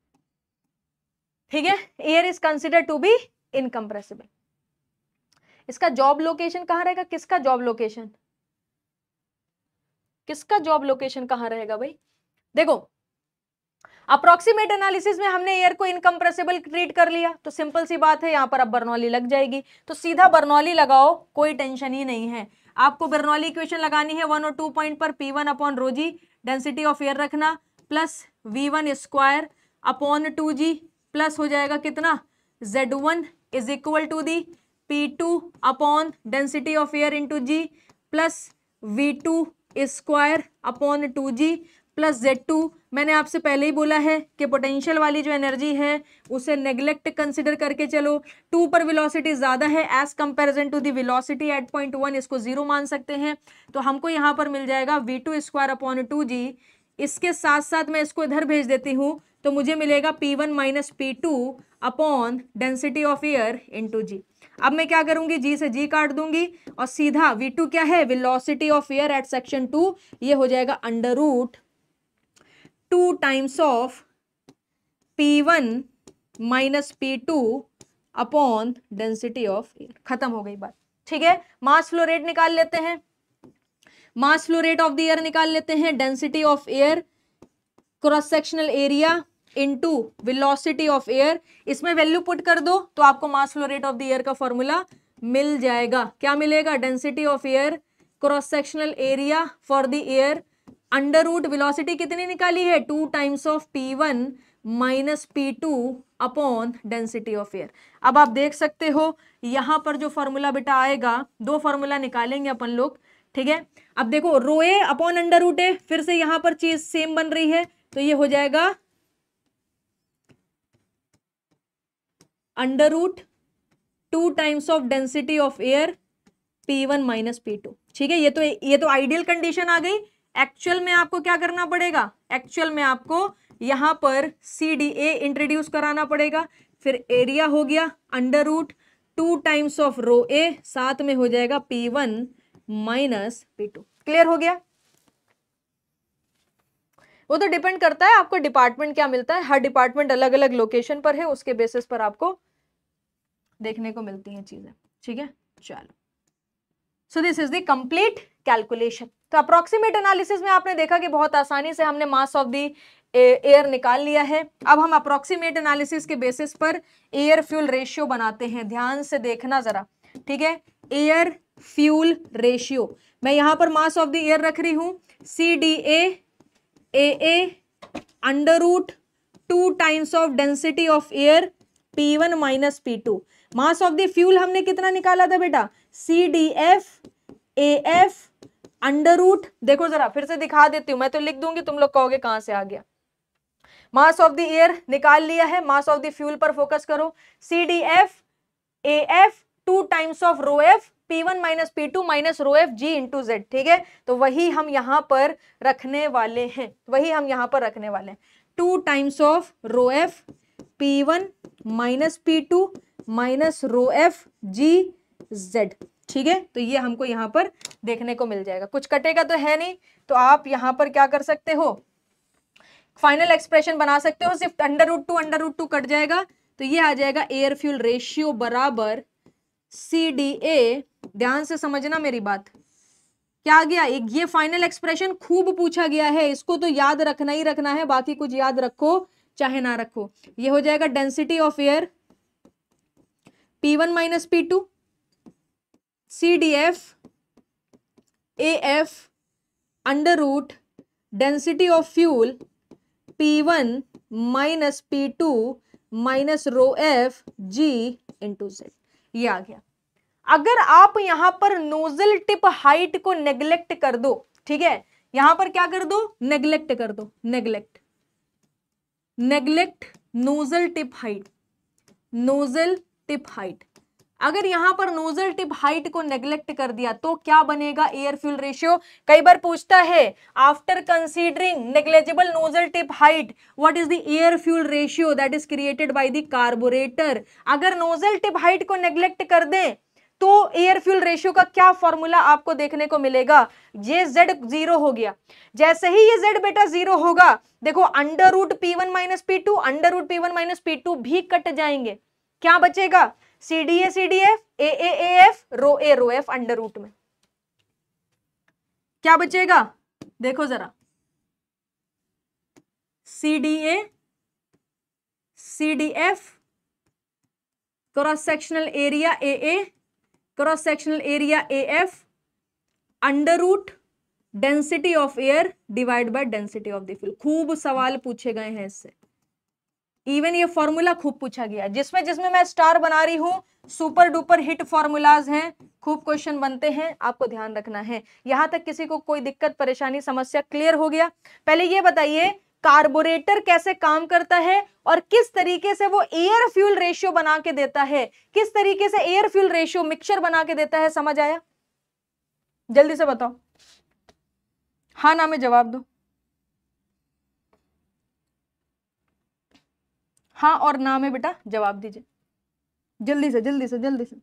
Speaker 1: ठीक है air is consider to be incompressible इसका जॉब लोकेशन कहाँ रहेगा किसका जॉब लोकेशन किसका जॉब लोकेशन कहाँ रहेगा भाई देखो अप्रोक्सीमेट एनालिसिस में हमने एयर को इनकम्प्रेसिबल ट्रीट कर लिया तो सिंपल सी बात है यहाँ पर अब बर्नौली लग जाएगी तो सीधा बर्नौली लगाओ कोई टेंशन ही नहीं है आपको बर्नौली इक्वेशन लगानी है वन और टू पॉइंट पर P one upon rho g density of air रखना plus V one square upon two जी प्लस हो जाएगा कितना Z one is equal to the P two upon density of air into G plus V two square upon two ji plus Z two मैंने आपसे पहले ही बोला है कि potential वाली जो एनर्जी है उसे नेग्लेक्ट कंसिडर करके चलो टू पर विलोसिटी ज़्यादा है as comparison to velocity at point one इसको ज़ीरो मान सकते हैं तो हमको यहाँ पर मिल जाएगा V two square upon two G इसके साथ साथ मैं इसको इधर भेज देती हूँ तो मुझे मिलेगा P one minus P two upon density of air into G अब मैं क्या करूंगी जी से जी काट दूंगी और सीधा वी टू क्या है velocity of air at section two ये हो जाएगा under root two times of P one minus P two upon density of air खत्म हो गई बात ठीक है मास फ्लो रेट निकाल लेते हैं mass flow rate of the air निकाल लेते हैं density of air cross sectional area into velocity of air इसमें वैल्यू पुट कर दो तो आपको mass flow rate of the air का फॉर्मूला मिल जाएगा क्या मिलेगा density of air cross sectional area for the air under root velocity कितनी निकाली है two times of P one minus P two upon density of air अब आप देख सकते हो यहां पर जो फॉर्मूला बेटा आएगा दो फॉर्मूला निकालेंगे अपन लोग ठीक है अब देखो rho A upon under root A फिर से यहां पर चीज सेम बन रही है तो ये हो जाएगा under root two times of density of air P one minus P two ठीक है ये तो ये तो आइडियल कंडीशन आ गई एक्चुअल में आपको क्या करना पड़ेगा एक्चुअल में आपको यहां पर सी डी ए इंट्रोड्यूस कराना पड़ेगा फिर एरिया हो गया under root two times of rho A साथ में हो जाएगा P one minus P two clear हो गया वो तो डिपेंड करता है आपको डिपार्टमेंट क्या मिलता है हर डिपार्टमेंट अलग अलग लोकेशन पर है उसके बेसिस पर आपको देखने को मिलती हैं चीज़ें ठीक है चलो so this is the complete calculation तो अप्रोक्सीमेट एनालिसिस में आपने देखा कि बहुत आसानी से हमने मास ऑफ दी एयर निकाल लिया है अब हम अप्रोक्सीमेट एनालिसिस के बेसिस पर एयर फ्यूल रेशियो बनाते हैं ध्यान से देखना ज़रा ठीक है एयर फ्यूल रेशियो मैं यहां पर मास ऑफ द एयर रख रही हूं C D A A under root two times of density of air P one minus P two mass of the fuel हमने कितना निकाला था बेटा C D F A F under root देखो जरा फिर से दिखा देती हूँ मैं तो लिख दूंगी तुम लोग कहोगे कहां से आ गया मास ऑफ द एयर निकाल लिया है मास ऑफ द फ्यूल पर फोकस करो C D F A F two times of rho F P1 one minus P two minus rho F ji into Z ठीक है तो वही हम यहाँ पर रखने वाले हैं वही हम यहाँ पर रखने वाले हैं two times of rho F P one minus P two minus rho F ji Z ठीक है तो ये हमको यहाँ पर देखने को मिल जाएगा कुछ कटेगा तो है नहीं तो आप यहाँ पर क्या कर सकते हो फाइनल एक्सप्रेशन बना सकते हो सिर्फ under root two under root two cut जाएगा तो ये आ जाएगा एयर फ्यूल रेशियो बराबर सी डी ए ध्यान से समझना मेरी बात क्या गया एक ये फाइनल एक्सप्रेशन खूब पूछा गया है इसको तो याद रखना ही रखना है बाकी कुछ याद रखो चाहे ना रखो ये हो जाएगा density of air P one minus P two C D F A F under root density of fuel P one minus P two minus rho F ji into Z ये आ गया अगर आप यहां पर नोजल टिप हाइट को neglect कर दो ठीक है यहां पर क्या कर दो नेग्लेक्ट कर दो neglect neglect nozzle tip height nozzle tip height अगर यहां पर नोजल टिप हाइट को नेग्लेक्ट कर दिया तो क्या बनेगा एयर फ्यूल रेशियो कई बार पूछता है after considering negligible nozzle tip height what is the air fuel ratio that is created by the carburettor अगर नोजल टिप हाइट को नेग्लेक्ट कर दें तो एयर फ्यूल रेशियो का क्या फॉर्मूला आपको देखने को मिलेगा ये जेड जीरो हो गया जैसे ही ये जेड बेटा जीरो होगा देखो under root P one minus P two under root P one minus P two भी कट जाएंगे क्या बचेगा C D A C D F A A F rho A rho F under root में क्या बचेगा देखो जरा C D A C D F cross sectional area A A cross sectional area A F under root density of air divide by density of the fuel खूब सवाल पूछे गए हैं इससे इवन ये फॉर्मूला खूब पूछा गया जिसमें जिसमें मैं स्टार बना रही हूँ सुपर डुपर हिट फॉर्मूलाज हैं खूब क्वेश्चन बनते हैं आपको ध्यान रखना है यहाँ तक किसी को कोई दिक्कत परेशानी समस्या क्लियर हो गया पहले ये बताइए कार्बोरेटर कैसे काम करता है और किस तरीके से वो एयर फ्यूल रेशियो बना के देता है किस तरीके से एयर फ्यूल रेशियो मिक्सचर बना के देता है समझ आया जल्दी से बताओ हाँ ना मैं जवाब दो हाँ और ना में बेटा जवाब दीजिए जल्दी से जल्दी से जल्दी से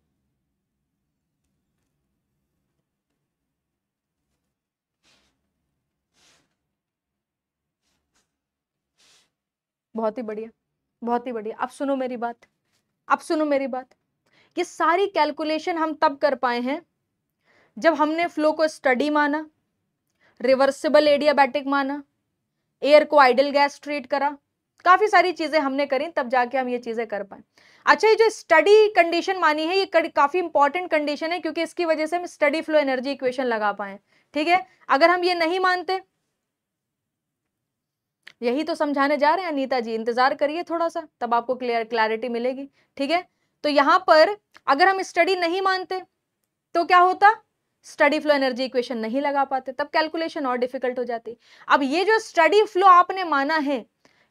Speaker 1: बहुत ही बढ़िया बहुत ही बढ़िया अब सुनो मेरी बात अब सुनो मेरी बात ये सारी कैलकुलेशन हम तब कर पाए हैं जब हमने फ्लो को स्टडी माना रिवर्सिबल एडियाबैटिक माना एयर को आइडल गैस ट्रीट करा काफ़ी सारी चीज़ें हमने करी तब जाके हम ये चीज़ें कर पाए अच्छा ये जो स्टडी कंडीशन मानी है ये काफ़ी इंपॉर्टेंट कंडीशन है क्योंकि इसकी वजह से हम स्टडी फ्लो एनर्जी इक्वेशन लगा पाए ठीक है अगर हम ये नहीं मानते यही तो समझाने जा रहे हैं अनिता जी इंतजार करिए थोड़ा सा तब आपको क्लियर क्लैरिटी मिलेगी ठीक है तो यहां पर अगर हम स्टडी नहीं मानते तो क्या होता स्टडी फ्लो एनर्जी इक्वेशन नहीं लगा पाते तब कैलकुलेशन और डिफिकल्ट हो जाती अब ये जो स्टडी फ्लो आपने माना है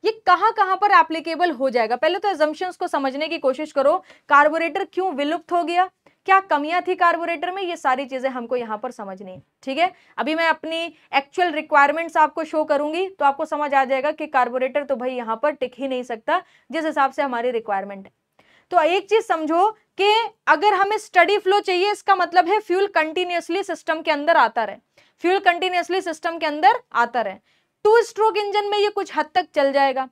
Speaker 1: ये कहां कहां पर एप्लीकेबल हो जाएगा पहले तो एजम्पन को समझने की कोशिश करो कार्बोरेटर क्यों विलुप्त हो गया क्या कमियां थी कार्बोरेटर में ये सारी चीज़ें हमको यहाँ पर समझनी है ठीक है अभी मैं अपनी एक्चुअल रिक्वायरमेंट्स आपको शो करूंगी तो आपको समझ आ जाएगा कि कार्बोरेटर तो भाई यहाँ पर टिक ही नहीं सकता जिस हिसाब से हमारी रिक्वायरमेंट है तो एक चीज़ समझो कि अगर हमें स्टडी फ्लो चाहिए इसका मतलब है फ्यूल कंटिन्यूसली सिस्टम के अंदर आता रहे फ्यूल कंटिन्यूसली सिस्टम के अंदर आता रहे टू स्ट्रोक इंजन में ये कुछ हद तक चल जाएगा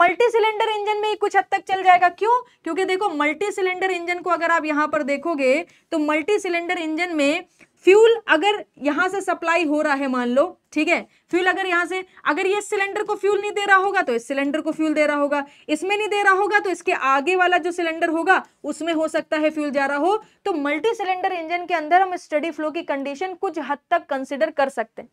Speaker 1: मल्टी सिलेंडर इंजन में ये कुछ हद तक चल जाएगा क्यों क्योंकि देखो मल्टी सिलेंडर इंजन को अगर आप यहाँ पर देखोगे तो मल्टी सिलेंडर इंजन में फ्यूल अगर यहाँ से सप्लाई हो रहा है मान लो ठीक है फ्यूल अगर यहाँ से अगर ये सिलेंडर को फ्यूल नहीं दे रहा होगा तो इस सिलेंडर को फ्यूल दे रहा होगा इसमें नहीं दे रहा होगा तो इसके आगे वाला जो सिलेंडर होगा उसमें हो सकता है फ्यूल जा रहा हो तो मल्टी सिलेंडर इंजन के अंदर हम स्टडी फ्लो की कंडीशन कुछ हद तक कंसिडर कर सकते हैं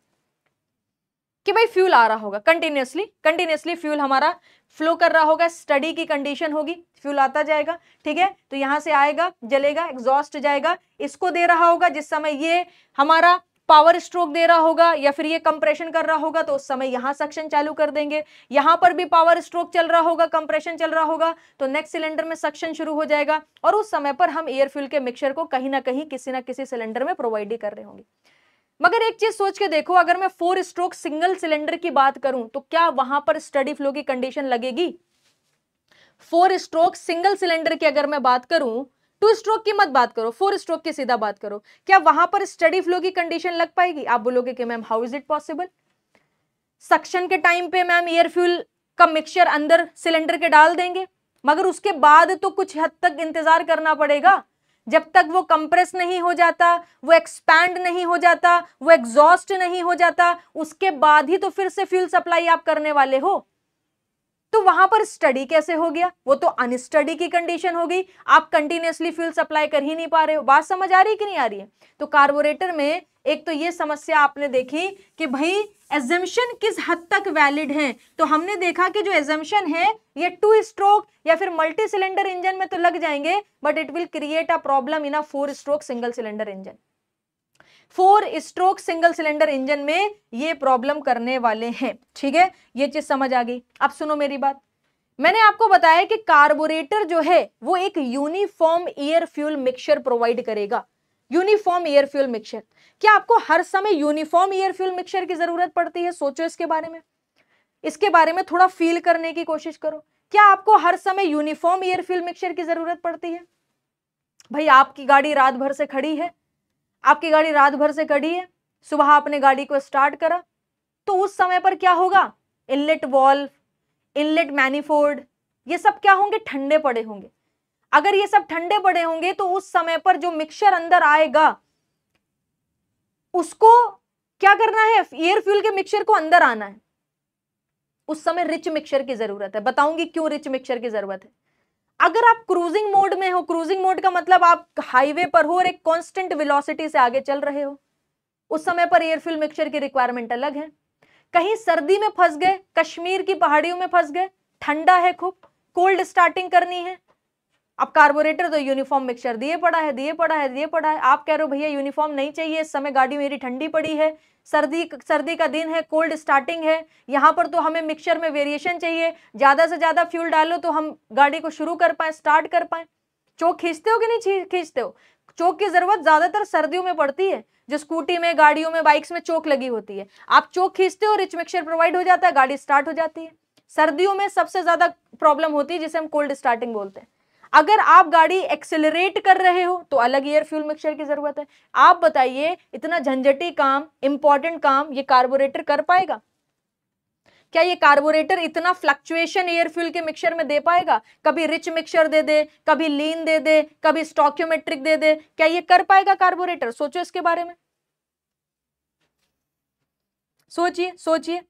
Speaker 1: कि भाई फ्यूल आ रहा होगा कंटिन्यूसली कंटिन्यूसली फ्यूल हमारा फ्लो कर रहा होगा स्टडी की कंडीशन होगी फ्यूल आता जाएगा ठीक है तो यहाँ से आएगा जलेगा एग्जॉस्ट जाएगा इसको दे रहा होगा जिस समय ये हमारा पावर स्ट्रोक दे रहा होगा या फिर ये कंप्रेशन कर रहा होगा तो उस समय यहाँ सक्शन चालू कर देंगे यहाँ पर भी पावर स्ट्रोक चल रहा होगा कंप्रेशन चल रहा होगा तो नेक्स्ट सिलेंडर में सक्शन शुरू हो जाएगा और उस समय पर हम एयर फ्यूल के मिक्सर को कहीं ना कहीं किसी ना किसी सिलेंडर में प्रोवाइड ही कर रहे होंगे मगर एक चीज सोच के देखो अगर मैं फोर स्ट्रोक सिंगल सिलेंडर की बात करूं तो क्या वहां पर स्टडी फ्लो की कंडीशन लगेगी फोर स्ट्रोक सिंगल सिलेंडर की अगर मैं बात करूं टू स्ट्रोक की मत बात करो फोर स्ट्रोक की सीधा बात करो क्या वहां पर स्टडी फ्लो की कंडीशन लग पाएगी आप बोलोगे कि ma'am how is it possible suction के टाइम पे मैम एयर फ्यूल का मिक्सचर अंदर सिलेंडर के डाल देंगे मगर उसके बाद तो कुछ हद तक इंतजार करना पड़ेगा जब तक वो कंप्रेस नहीं हो जाता वो एक्सपैंड नहीं हो जाता वो एग्जॉस्ट नहीं हो जाता उसके बाद ही तो फिर से फ्यूल सप्लाई आप करने वाले हो तो वहां पर स्टडी कैसे हो गया वो तो अनस्टडी की कंडीशन हो गई आप कंटिन्यूसली फ्यूल सप्लाई कर ही नहीं पा रहे हो बात समझ आ रही है कि नहीं आ रही है तो कार्बोरेटर में एक तो ये समस्या आपने देखी कि भाई एजम्पन किस हद तक वैलिड है तो हमने देखा कि जो एजम्पन है ये टू स्ट्रोक या फिर मल्टी सिलेंडर इंजन में तो लग जाएंगे but it will create a problem in a four stroke single cylinder engine four stroke single cylinder engine में ये प्रॉब्लम करने वाले हैं ठीक है ये चीज समझ आ गई अब सुनो मेरी बात मैंने आपको बताया कि कार्बोरेटर जो है वो एक uniform air fuel mixture provide करेगा यूनिफॉर्म एयर फ्यूल मिक्सचर क्या आपको हर समय यूनिफॉर्म एयर फ्यूल मिक्सचर की जरूरत पड़ती है सोचो इसके बारे में इसके बारे में थोड़ा फील करने की कोशिश करो क्या आपको हर समय यूनिफॉर्म एयर फ्यूल मिक्सचर की जरूरत पड़ती है भाई आपकी गाड़ी रात भर से खड़ी है आपकी गाड़ी रात भर से कड़ी है सुबह आपने गाड़ी को स्टार्ट करा तो उस समय पर क्या होगा इनलेट वॉल्व इनलेट मैनिफोर्ड ये सब क्या होंगे ठंडे पड़े होंगे अगर ये सब ठंडे पड़े होंगे तो उस समय पर जो मिक्सचर अंदर आएगा उसको क्या करना है एयर फ्यूल के मिक्सचर को अंदर आना है उस समय रिच मिक्सचर की जरूरत है बताऊंगी क्यों रिच मिक्सचर की जरूरत है अगर आप क्रूजिंग मोड में हो क्रूजिंग मोड का मतलब आप हाईवे पर हो और एक कांस्टेंट वेलोसिटी से आगे चल रहे हो उस समय पर एयरफिल मिक्सचर की रिक्वायरमेंट अलग है कहीं सर्दी में फंस गए कश्मीर की पहाड़ियों में फंस गए ठंडा है खूब कोल्ड स्टार्टिंग करनी है अब कार्बोरेटर तो यूनिफॉर्म मिक्सचर दिए पड़ा है दिए पड़ा है दिए पड़ा है आप कह रहे हो भैया यूनिफॉर्म नहीं चाहिए इस समय गाड़ी मेरी ठंडी पड़ी है सर्दी सर्दी का दिन है कोल्ड स्टार्टिंग है यहाँ पर तो हमें मिक्सचर में वेरिएशन चाहिए ज़्यादा से ज़्यादा फ्यूल डालो तो हम गाड़ी को शुरू कर पाएँ स्टार्ट कर पाएँ चौक खींचते हो कि नहीं खींचते हो चौक की ज़रूरत ज़्यादातर सर्दियों में पड़ती है जो स्कूटी में गाड़ियों में बाइक्स में चौक लगी होती है आप चौक खींचते हो रिच मिक्सचर प्रोवाइड हो जाता है गाड़ी स्टार्ट हो जाती है सर्दियों में सबसे ज़्यादा प्रॉब्लम होती है जिसे हम कोल्ड स्टार्टिंग बोलते हैं अगर आप गाड़ी एक्सेलरेट कर रहे हो तो अलग एयर फ्यूल मिक्सचर की ज़रूरत है आप बताइए इतना झंझटी काम इंपॉर्टेंट काम ये कार्बोरेटर कर पाएगा क्या ये कार्बोरेटर इतना फ्लक्चुएशन एयर फ्यूल के मिक्सचर में दे पाएगा कभी रिच मिक्सचर दे दे कभी लीन दे दे कभी स्टॉक्योमेट्रिक दे दे क्या ये कर पाएगा कार्बोरेटर सोचो इसके बारे में सोचिए सोचिए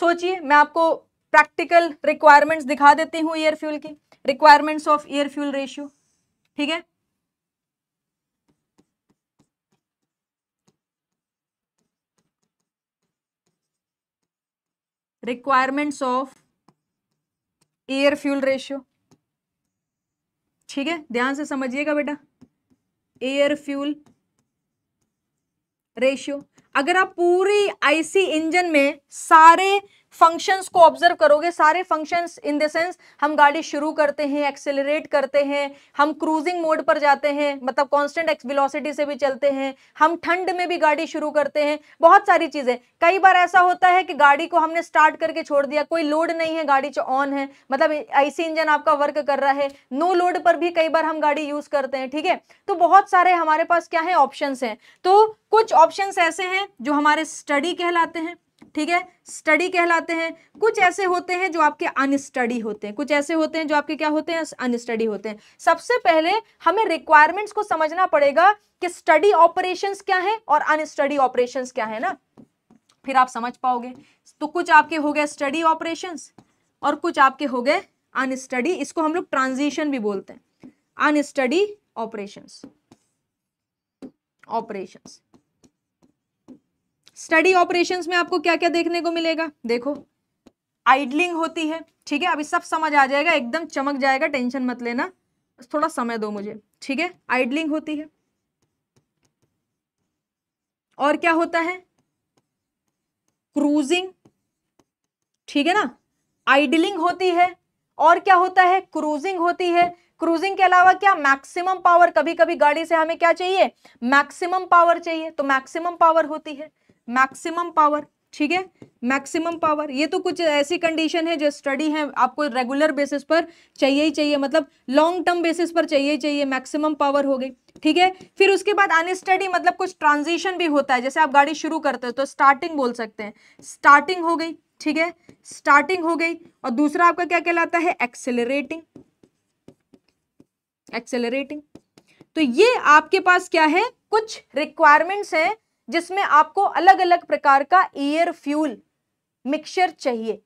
Speaker 1: सोचिए मैं आपको प्रैक्टिकल रिक्वायरमेंट्स दिखा देती हूं एयर फ्यूल की requirements of air fuel ratio ठीक है requirements of air fuel ratio ठीक है ध्यान से समझिएगा बेटा एयर फ्यूल रेशियो अगर आप पूरी आईसी इंजन में सारे फंक्शंस को ऑब्जर्व करोगे सारे फंक्शंस इन द सेंस हम गाड़ी शुरू करते हैं एक्सेलरेट करते हैं हम क्रूजिंग मोड पर जाते हैं मतलब कांस्टेंट एक्स वेलोसिटी से भी चलते हैं हम ठंड में भी गाड़ी शुरू करते हैं बहुत सारी चीज़ें कई बार ऐसा होता है कि गाड़ी को हमने स्टार्ट करके छोड़ दिया कोई लोड नहीं है गाड़ी जो ऑन है मतलब आईसी इंजन आपका वर्क कर रहा है नो लोड पर भी कई बार हम गाड़ी यूज़ करते हैं ठीक है तो बहुत सारे हमारे पास क्या है ऑप्शन हैं तो कुछ ऑप्शन ऐसे हैं जो हमारे स्टडी कहलाते हैं ठीक है स्टडी कहलाते हैं कुछ ऐसे होते हैं जो आपके अनस्टडी होते हैं कुछ ऐसे होते हैं जो आपके क्या होते हैं अनस्टडी होते हैं सबसे पहले हमें रिक्वायरमेंट्स को समझना पड़ेगा कि स्टडी ऑपरेशंस क्या है और अनस्टडी ऑपरेशंस क्या है ना फिर आप समझ पाओगे तो कुछ आपके हो गए स्टडी ऑपरेशन और कुछ आपके हो गए अनस्टडी इसको हम लोग ट्रांजिशन भी बोलते हैं unsteady operation operations steady operations में आपको क्या क्या देखने को मिलेगा देखो आइडलिंग होती है ठीक है अभी सब समझ आ जाएगा एकदम चमक जाएगा टेंशन मत लेना थोड़ा समय दो मुझे ठीक है आइडलिंग होती है और क्या होता है क्रूजिंग ठीक है ना आइडलिंग होती है और क्या होता है क्रूजिंग होती है क्रूजिंग के अलावा क्या मैक्सिमम पावर कभी कभी गाड़ी से हमें क्या चाहिए मैक्सिमम पावर चाहिए तो मैक्सिमम पावर होती है मैक्सिमम पावर ठीक है मैक्सिमम पावर ये तो कुछ ऐसी कंडीशन है जो स्टडी है आपको रेगुलर बेसिस पर चाहिए ही चाहिए मतलब लॉन्ग टर्म बेसिस पर चाहिए ही चाहिए मैक्सिमम पावर हो गई ठीक है फिर उसके बाद अनस्टडी मतलब कुछ ट्रांजिशन भी होता है जैसे आप गाड़ी शुरू करते हो तो स्टार्टिंग बोल सकते हैं स्टार्टिंग हो गई ठीक है स्टार्टिंग हो गई और दूसरा आपका क्या कहलाता है एक्सेलरेटिंग एक्सेलरेटिंग तो ये आपके पास क्या है कुछ रिक्वायरमेंट्स है जिसमें आपको अलग अलग प्रकार का एयर फ्यूल मिक्सचर चाहिए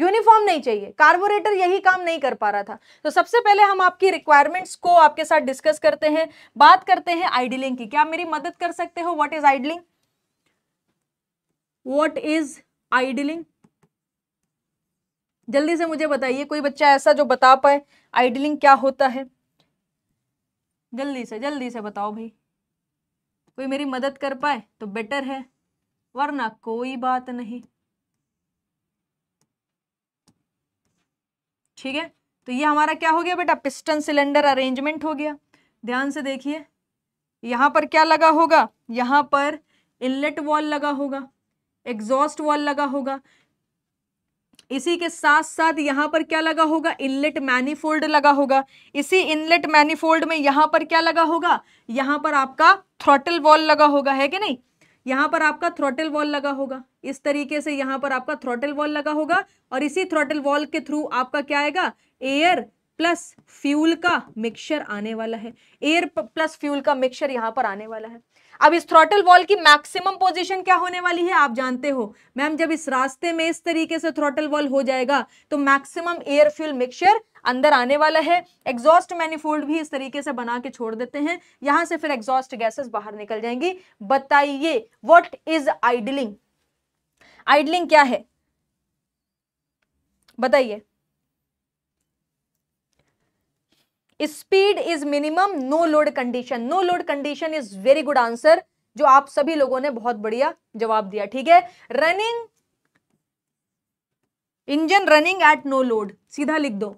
Speaker 1: यूनिफॉर्म नहीं चाहिए कार्बोरेटर यही काम नहीं कर पा रहा था तो सबसे पहले हम आपकी रिक्वायरमेंट्स को आपके साथ डिस्कस करते हैं बात करते हैं आइडलिंग की क्या मेरी मदद कर सकते हो what is idling what is idling जल्दी से मुझे बताइए कोई बच्चा ऐसा जो बता पाए आइडलिंग क्या होता है जल्दी से जल्दी से बताओ भाई कोई मेरी मदद कर पाए तो बेटर है वरना कोई बात नहीं ठीक है तो ये हमारा क्या हो गया बेटा पिस्टन सिलेंडर अरेंजमेंट हो गया ध्यान से देखिए यहां पर क्या लगा होगा यहां पर इनलेट वॉल लगा होगा एग्जॉस्ट वॉल लगा होगा इसी के साथ साथ यहाँ पर क्या लगा होगा इनलेट मैनिफोल्ड लगा होगा इसी इनलेट मैनिफोल्ड में यहाँ पर क्या लगा होगा यहाँ पर आपका थ्रोटल वॉल लगा होगा है कि नहीं यहाँ पर आपका थ्रोटल वॉल लगा होगा इस तरीके से यहाँ पर आपका थ्रोटल वॉल लगा होगा और इसी थ्रोटल वॉल के थ्रू आपका क्या आएगा एयर प्लस फ्यूल का मिक्सचर आने वाला है एयर प्लस फ्यूल का मिक्सचर यहाँ पर आने वाला है अब इस थ्रॉटल वॉल की मैक्सिमम पोजीशन क्या होने वाली है आप जानते हो मैम जब इस रास्ते में इस तरीके से थ्रॉटल वॉल हो जाएगा तो मैक्सिमम एयर फ्यूल मिक्सचर अंदर आने वाला है एग्जॉस्ट मैनिफोल्ड भी इस तरीके से बना के छोड़ देते हैं यहां से फिर एग्जॉस्ट गैसेस बाहर निकल जाएंगी बताइए वट इज आइडलिंग आइडलिंग क्या है बताइए speed is minimum no load condition no load condition is very good answer जो आप सभी लोगों ने बहुत बढ़िया जवाब दिया ठीक है running engine running at no load सीधा लिख दो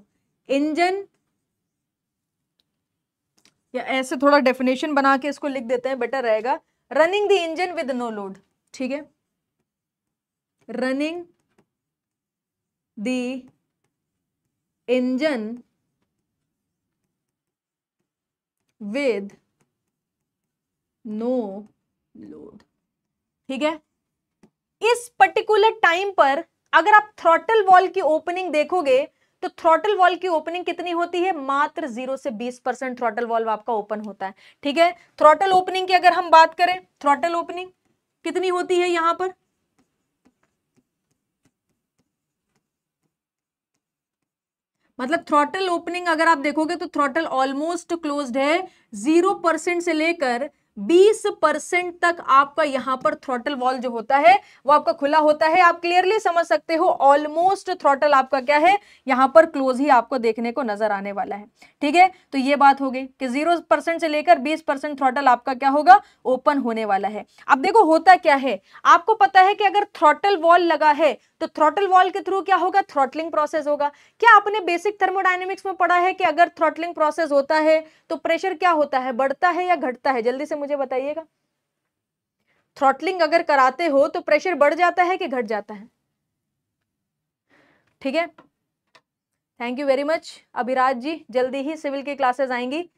Speaker 1: इंजन या ऐसे थोड़ा डेफिनेशन बना के इसको लिख देते हैं बेटर रहेगा running the engine with no load ठीक है running the engine with no load ठीक है इस पर्टिकुलर टाइम पर अगर आप थ्रोटल वॉल की ओपनिंग देखोगे तो थ्रोटल वॉल की ओपनिंग कितनी होती है मात्र जीरो से बीस परसेंट थ्रोटल वॉल्व आपका ओपन होता है ठीक है थ्रोटल ओपनिंग की अगर हम बात करें थ्रोटल ओपनिंग कितनी होती है यहां पर मतलब थ्रोटल ओपनिंग अगर आप देखोगे तो थ्रोटल ऑलमोस्ट क्लोज्ड है जीरो परसेंट से लेकर बीस परसेंट तक आपका यहां पर थ्रोटल वॉल जो होता है वो आपका खुला होता है आप क्लियरली समझ सकते हो ऑलमोस्ट थ्रोटल आपका क्या है यहां पर क्लोज ही आपको देखने को नजर आने वाला है ठीक है तो ये बात हो गई कि जीरो परसेंट से लेकर बीस परसेंट थ्रोटल आपका क्या होगा ओपन होने वाला है अब देखो होता क्या है आपको पता है कि अगर थ्रोटल वॉल लगा है तो थ्रोटल वॉल के थ्रू क्या होगा थ्रोटलिंग प्रोसेस होगा क्या आपने बेसिक थर्मोडाइनमिक्स में पढ़ा है कि अगर थ्रोटलिंग प्रोसेस होता है तो प्रेशर क्या होता है बढ़ता है या घटता है जल्दी से मुझे बताइएगा थ्रोटलिंग अगर कराते हो तो प्रेशर बढ़ जाता है कि घट जाता है ठीक है thank you very much Abhiraj ji जल्दी ही सिविल की क्लासेस आएंगी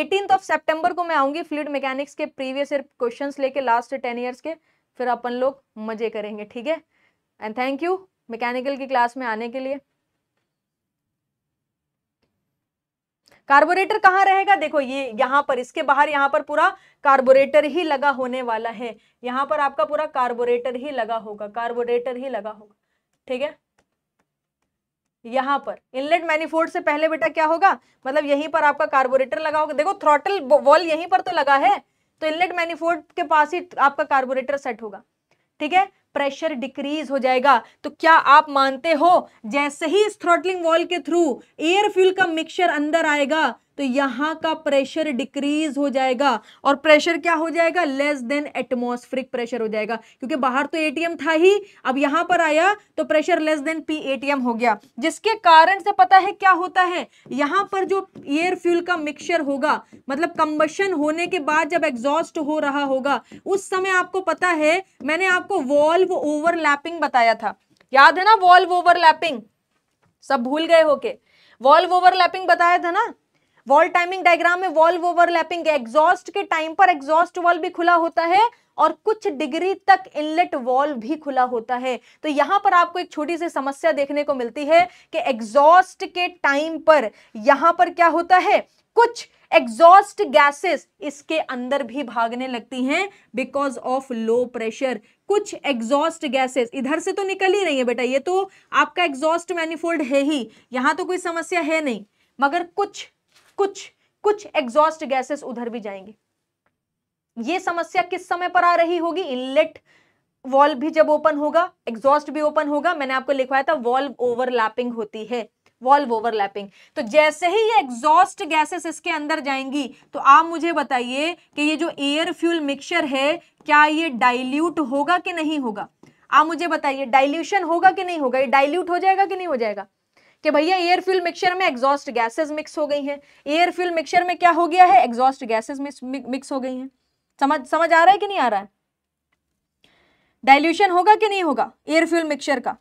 Speaker 1: एटीन ऑफ सेप्टेम्बर को मैं आऊंगी फ्लूड मैकेनिक्स के प्रीवियस ईयर क्वेश्चंस लेके लास्ट टेन ईयर्स के फिर अपन लोग मजे करेंगे ठीक है एंड थैंक यू मैकेनिकल की क्लास में आने के लिए कार्बोरेटर कहाँ रहेगा देखो ये यहाँ पर इसके बाहर यहाँ पर पूरा कार्बोरेटर ही लगा होने वाला है यहाँ पर आपका पूरा कार्बोरेटर ही लगा होगा कार्बोरेटर ही लगा होगा ठीक है यहाँ पर इनलेट मैनिफोल्ड से पहले बेटा क्या होगा मतलब यहीं पर आपका कार्बोरेटर लगा होगा देखो थ्रोटल वॉल यहीं पर तो लगा है तो इनलेट मैनिफोल्ड के पास ही आपका कार्बोरेटर सेट होगा ठीक है प्रेशर डिक्रीज हो जाएगा तो क्या आप मानते हो जैसे ही इस थ्रॉटलिंग वॉल के थ्रू एयर फ्यूल का मिक्सचर अंदर आएगा तो यहाँ का प्रेशर डिक्रीज हो जाएगा और प्रेशर क्या हो जाएगा लेस देन एटमोस्फ्रिक प्रेशर हो जाएगा क्योंकि बाहर तो एटीएम था ही अब यहाँ पर आया तो pressure less than P ATM हो गया जिसके कारण से पता है क्या होता है यहाँ पर जो एयर फ्यूल का मिक्सचर होगा मतलब कंबशन होने के बाद जब एग्जॉस्ट हो रहा होगा उस समय आपको पता है मैंने आपको वॉल्व ओवरलैपिंग बताया था याद है ना वॉल्व ओवरलैपिंग सब भूल गए होके वॉल्व ओवरलैपिंग बताया था ना वॉल टाइमिंग डायग्राम में वॉल्व ओवरलैपिंग एग्जॉस्ट के टाइम पर एग्जॉस्ट वॉल्व भी खुला होता है और कुछ डिग्री तक इनलेट वॉल्व भी खुला होता है तो यहां पर आपको एक छोटी सी समस्या देखने को मिलती है कि एग्जॉस्ट के टाइम पर यहां पर क्या होता है कुछ एग्जॉस्ट गैसेस इसके अंदर भी भागने लगती हैं बिकॉज ऑफ लो प्रेशर कुछ एग्जॉस्ट गैसेस इधर से तो निकल ही नहीं है बेटा ये तो आपका एग्जॉस्ट मैनिफोल्ड है ही यहां तो कोई समस्या है नहीं मगर कुछ कुछ कुछ एग्जॉस्ट गैसेस उधर भी जाएंगे ये समस्या किस समय पर आ रही होगी इनलेट वॉल्व भी जब ओपन होगा एग्जॉस्ट भी ओपन होगा मैंने आपको लिखवाया था वॉल्व ओवरलैपिंग होती है वॉल्व ओवरलैपिंग तो जैसे ही ये एग्जॉस्ट गैसेस इसके अंदर जाएंगी तो आप मुझे बताइए कि ये जो एयर फ्यूल मिक्सचर है क्या ये डाइल्यूट होगा कि नहीं होगा आप मुझे बताइए डाइल्यूशन होगा कि नहीं होगा ये डाइल्यूट हो जाएगा कि नहीं हो जाएगा कि भैया एयर फ्यूल मिक्सचर में एग्जॉस्ट गैसेस मिक्स हो गई हैं एयर फिल मिक्सचर में क्या हो गया है एग्जॉस्ट गैसेस मिक्स हो गई हैं समझ समझ आ रहा है कि नहीं आ रहा है डाइल्यूशन होगा कि नहीं होगा एयर फ्यूल मिक्सचर का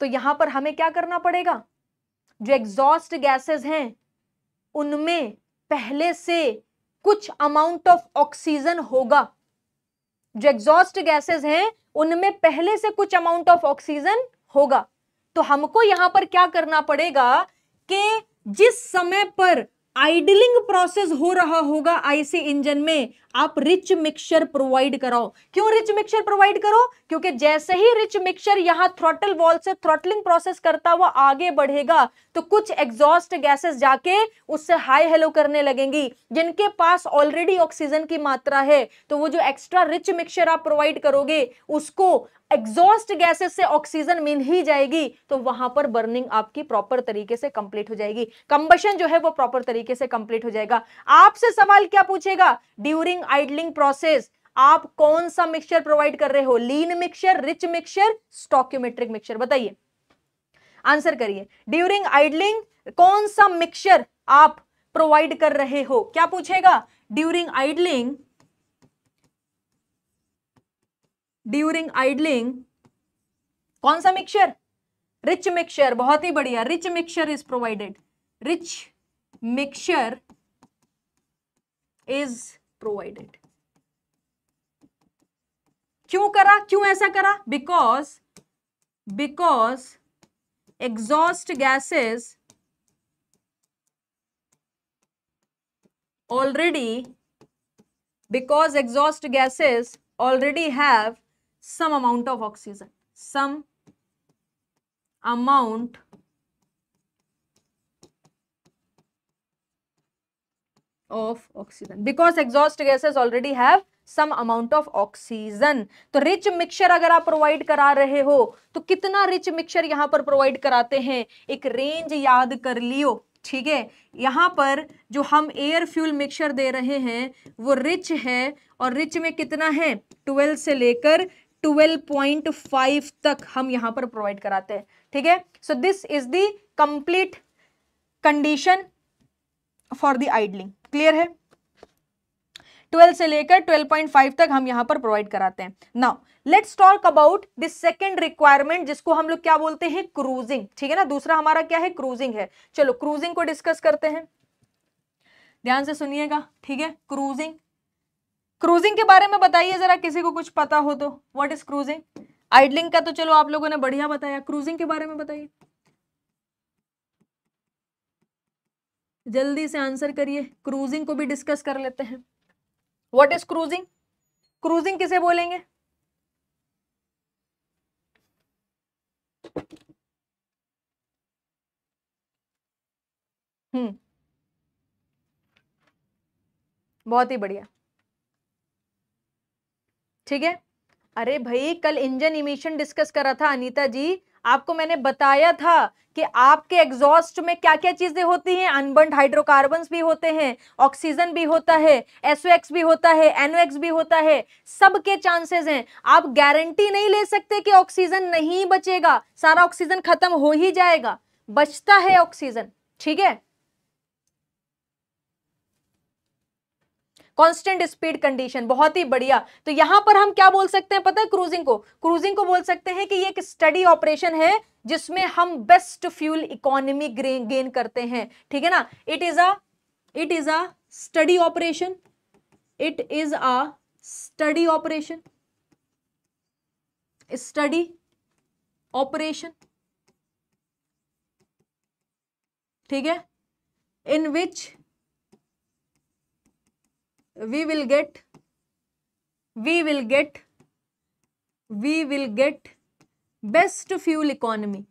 Speaker 1: तो यहां पर हमें क्या करना पड़ेगा जो एग्जॉस्ट गैसेस हैं उनमें पहले से कुछ अमाउंट ऑफ ऑक्सीजन होगा जो एग्जॉस्ट गैसेस हैं उनमें पहले से कुछ अमाउंट ऑफ ऑक्सीजन होगा तो हमको यहां पर क्या करना पड़ेगा कि जिस समय पर आइडलिंग प्रोसेस हो रहा होगा आईसी इंजन में आप रिच मिक्सचर प्रोवाइड कराओ क्यों रिच मिक्सचर प्रोवाइड करो क्योंकि जैसे ही रिच मिक्सचर यहां थ्रोटल वॉल से थ्रोटलिंग प्रोसेस करता हुआ आगे बढ़ेगा तो कुछ एग्जॉस्ट गैसेस जाके उससे हाई हेलो करने लगेंगी जिनके पास ऑलरेडी ऑक्सीजन की मात्रा है तो वो जो एक्स्ट्रा रिच मिक्सचर आप प्रोवाइड करोगे उसको एग्जॉस्ट गैसेस से ऑक्सीजन मिल ही जाएगी तो वहां पर बर्निंग आपकी प्रॉपर तरीके से कंप्लीट हो जाएगी कंबशन जो है वो प्रॉपर तरीके से कंप्लीट हो जाएगा आपसे सवाल क्या पूछेगा ड्यूरिंग आइडलिंग प्रोसेस आप कौन सा मिक्सचर प्रोवाइड कर रहे हो lean mixture rich mixture stoichiometric mixture बताइए आंसर करिए ड्यूरिंग आइडलिंग कौन सा मिक्सचर आप प्रोवाइड कर रहे हो क्या पूछेगा ड्यूरिंग आइडलिंग ड्यूरिंग आइडलिंग कौन सा मिक्सचर रिच मिक्सचर बहुत ही बढ़िया rich mixture is provided rich mixture is provided क्यों करा क्यों ऐसा करा because because exhaust gases already because exhaust gases already have some amount of oxygen some amount of oxygen because exhaust gases already have some amount of oxygen तो rich mixture अगर आप provide करा रहे हो तो कितना रिच मिक्सचर यहां पर प्रोवाइड कराते हैं एक रेंज याद कर लियो ठीक है यहां पर जो हम एयर फ्यूल मिक्सचर दे रहे हैं वो रिच है और रिच में कितना है ट्वेल्व से लेकर 12.5 तक हम यहाँ पर प्रोवाइड कराते हैं ठीक है so this is the complete condition for the idling clear है 12 से लेकर 12.5 तक हम यहाँ पर प्रोवाइड कराते हैं now let's talk about the second requirement जिसको हम लोग क्या बोलते हैं क्रूजिंग ठीक है ना दूसरा हमारा क्या है क्रूजिंग है चलो क्रूजिंग को डिस्कस करते हैं ध्यान से सुनिएगा ठीक है क्रूजिंग क्रूजिंग के बारे में बताइए जरा किसी को कुछ पता हो तो व्हाट इज क्रूजिंग आइडलिंग का तो चलो आप लोगों ने बढ़िया बताया क्रूजिंग के बारे में बताइए जल्दी से आंसर करिए क्रूजिंग को भी डिस्कस कर लेते हैं व्हाट इज क्रूजिंग क्रूजिंग किसे बोलेंगे हम्म बहुत ही बढ़िया ठीक है अरे भाई कल इंजन इमिशन डिस्कस करा था अनीता जी आपको मैंने बताया था कि आपके एग्जॉस्ट में क्या क्या चीजें होती हैं अनबर्न हाइड्रोकार्बन भी होते हैं ऑक्सीजन भी होता है एसओ भी होता है एनओ भी होता है सबके चांसेस हैं आप गारंटी नहीं ले सकते कि ऑक्सीजन नहीं बचेगा सारा ऑक्सीजन खत्म हो ही जाएगा बचता है ऑक्सीजन ठीक है कांस्टेंट स्पीड कंडीशन बहुत ही बढ़िया तो यहां पर हम क्या बोल सकते हैं पता है क्रूजिंग को क्रूजिंग को बोल सकते हैं कि ये एक स्टडी ऑपरेशन है जिसमें हम बेस्ट फ्यूल इकोनॉमी गेन करते हैं ठीक है ना it is a it is a steady operation it is a steady operation steady operation ठीक है in which we will get we will get we will get best fuel economy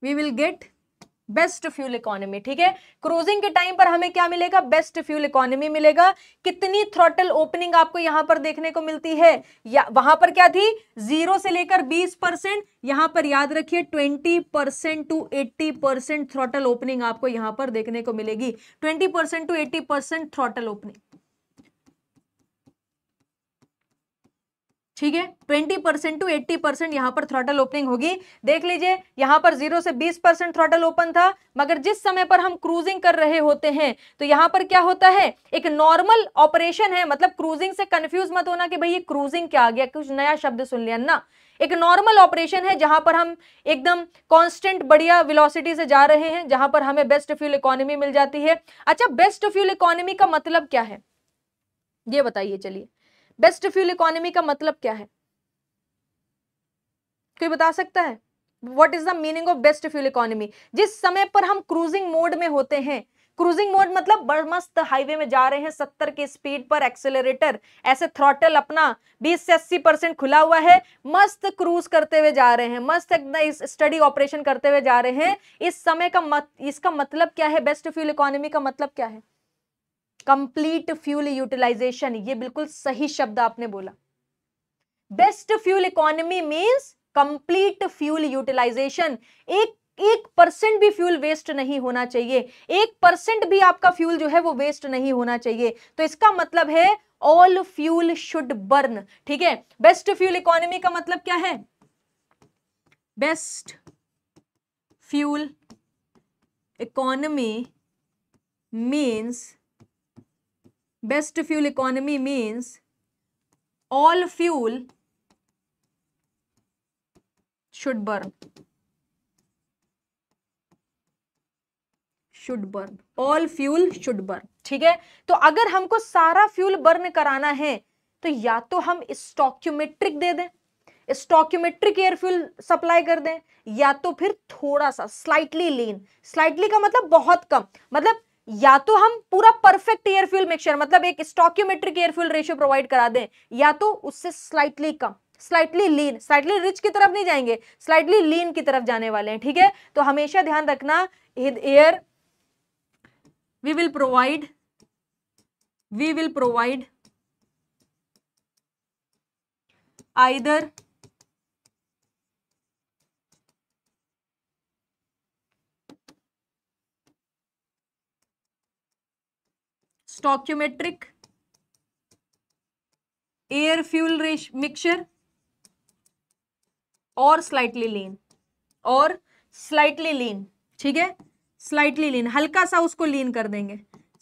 Speaker 1: we will get best fuel economy ठीक है cruising के time पर हमें क्या मिलेगा best fuel economy मिलेगा कितनी थ्रोटल ओपनिंग आपको यहां पर देखने को मिलती है या वहां पर क्या थी जीरो से लेकर बीस परसेंट यहां पर याद रखिए twenty percent to eighty percent throttle opening आपको यहां पर देखने को मिलेगी twenty percent to eighty percent throttle opening ठीक है twenty percent to eighty percent यहाँ पर थ्रॉटल ओपनिंग होगी देख लीजिए यहाँ पर जीरो से बीस परसेंट थ्रॉटल ओपन था मगर जिस समय पर हम क्रूजिंग कर रहे होते हैं तो यहाँ पर क्या होता है एक नॉर्मल ऑपरेशन है मतलब क्रूजिंग से कंफ्यूज मत होना कि भाई ये क्रूजिंग क्या आ गया कुछ नया शब्द सुन लिया ना एक नॉर्मल ऑपरेशन है जहां पर हम एकदम कांस्टेंट बढ़िया वेलोसिटी से जा रहे हैं जहां पर हमें बेस्ट फ्यूल इकोनॉमी मिल जाती है अच्छा बेस्ट फ्यूल इकोनॉमी का मतलब क्या है ये बताइए चलिए बेस्ट फ्यूल इकोनॉमी का मतलब क्या है कोई बता सकता है what is the meaning of best fuel economy जिस समय पर हम क्रूजिंग मोड में होते हैं क्रूजिंग मोड मतलब मस्त हाईवे में जा रहे हैं सत्तर की स्पीड पर एक्सेलरेटर ऐसे थ्रॉटल अपना बीस से अस्सी परसेंट खुला हुआ है मस्त क्रूज करते हुए जा रहे हैं मस्त एकदम स्टडी ऑपरेशन करते हुए जा रहे हैं इस समय का मत इसका मतलब क्या है बेस्ट फ्यूल इकोनॉमी का मतलब क्या है कंप्लीट फ्यूल यूटिलाइजेशन ये बिल्कुल सही शब्द आपने बोला best fuel economy means complete fuel utilization एक एक परसेंट भी फ्यूल वेस्ट नहीं होना चाहिए एक परसेंट भी आपका फ्यूल जो है वो वेस्ट नहीं होना चाहिए तो इसका मतलब है ऑल फ्यूल शुड बर्न ठीक है बेस्ट फ्यूल इकोनॉमी का मतलब क्या है best fuel economy means best fuel economy means all fuel should burn should burn all fuel should burn ठीक है तो अगर हमको सारा फ्यूल बर्न कराना है तो या तो हम स्टॉक्यूमेट्रिक दे दें स्टॉक्यूमेट्रिक एयर फ्यूल सप्लाई कर दें या तो फिर थोड़ा सा स्लाइटली लीन स्लाइटली का मतलब बहुत कम मतलब या तो हम पूरा परफेक्ट एयर फ्यूल मिक्सचर मतलब एक stoichiometric air fuel ratio provide करा दें या तो उससे स्लाइटली कम स्लाइटली लीन स्लाइटली रिच की तरफ नहीं जाएंगे स्लाइटली लीन की तरफ जाने वाले हैं ठीक है तो हमेशा ध्यान रखना air we will provide we will provide either stoichiometric air fuel ratio mixture और स्लाइटली लीन और स्लाइटली लीन ठीक है स्लाइटली लीन हल्का सा उसको लीन कर देंगे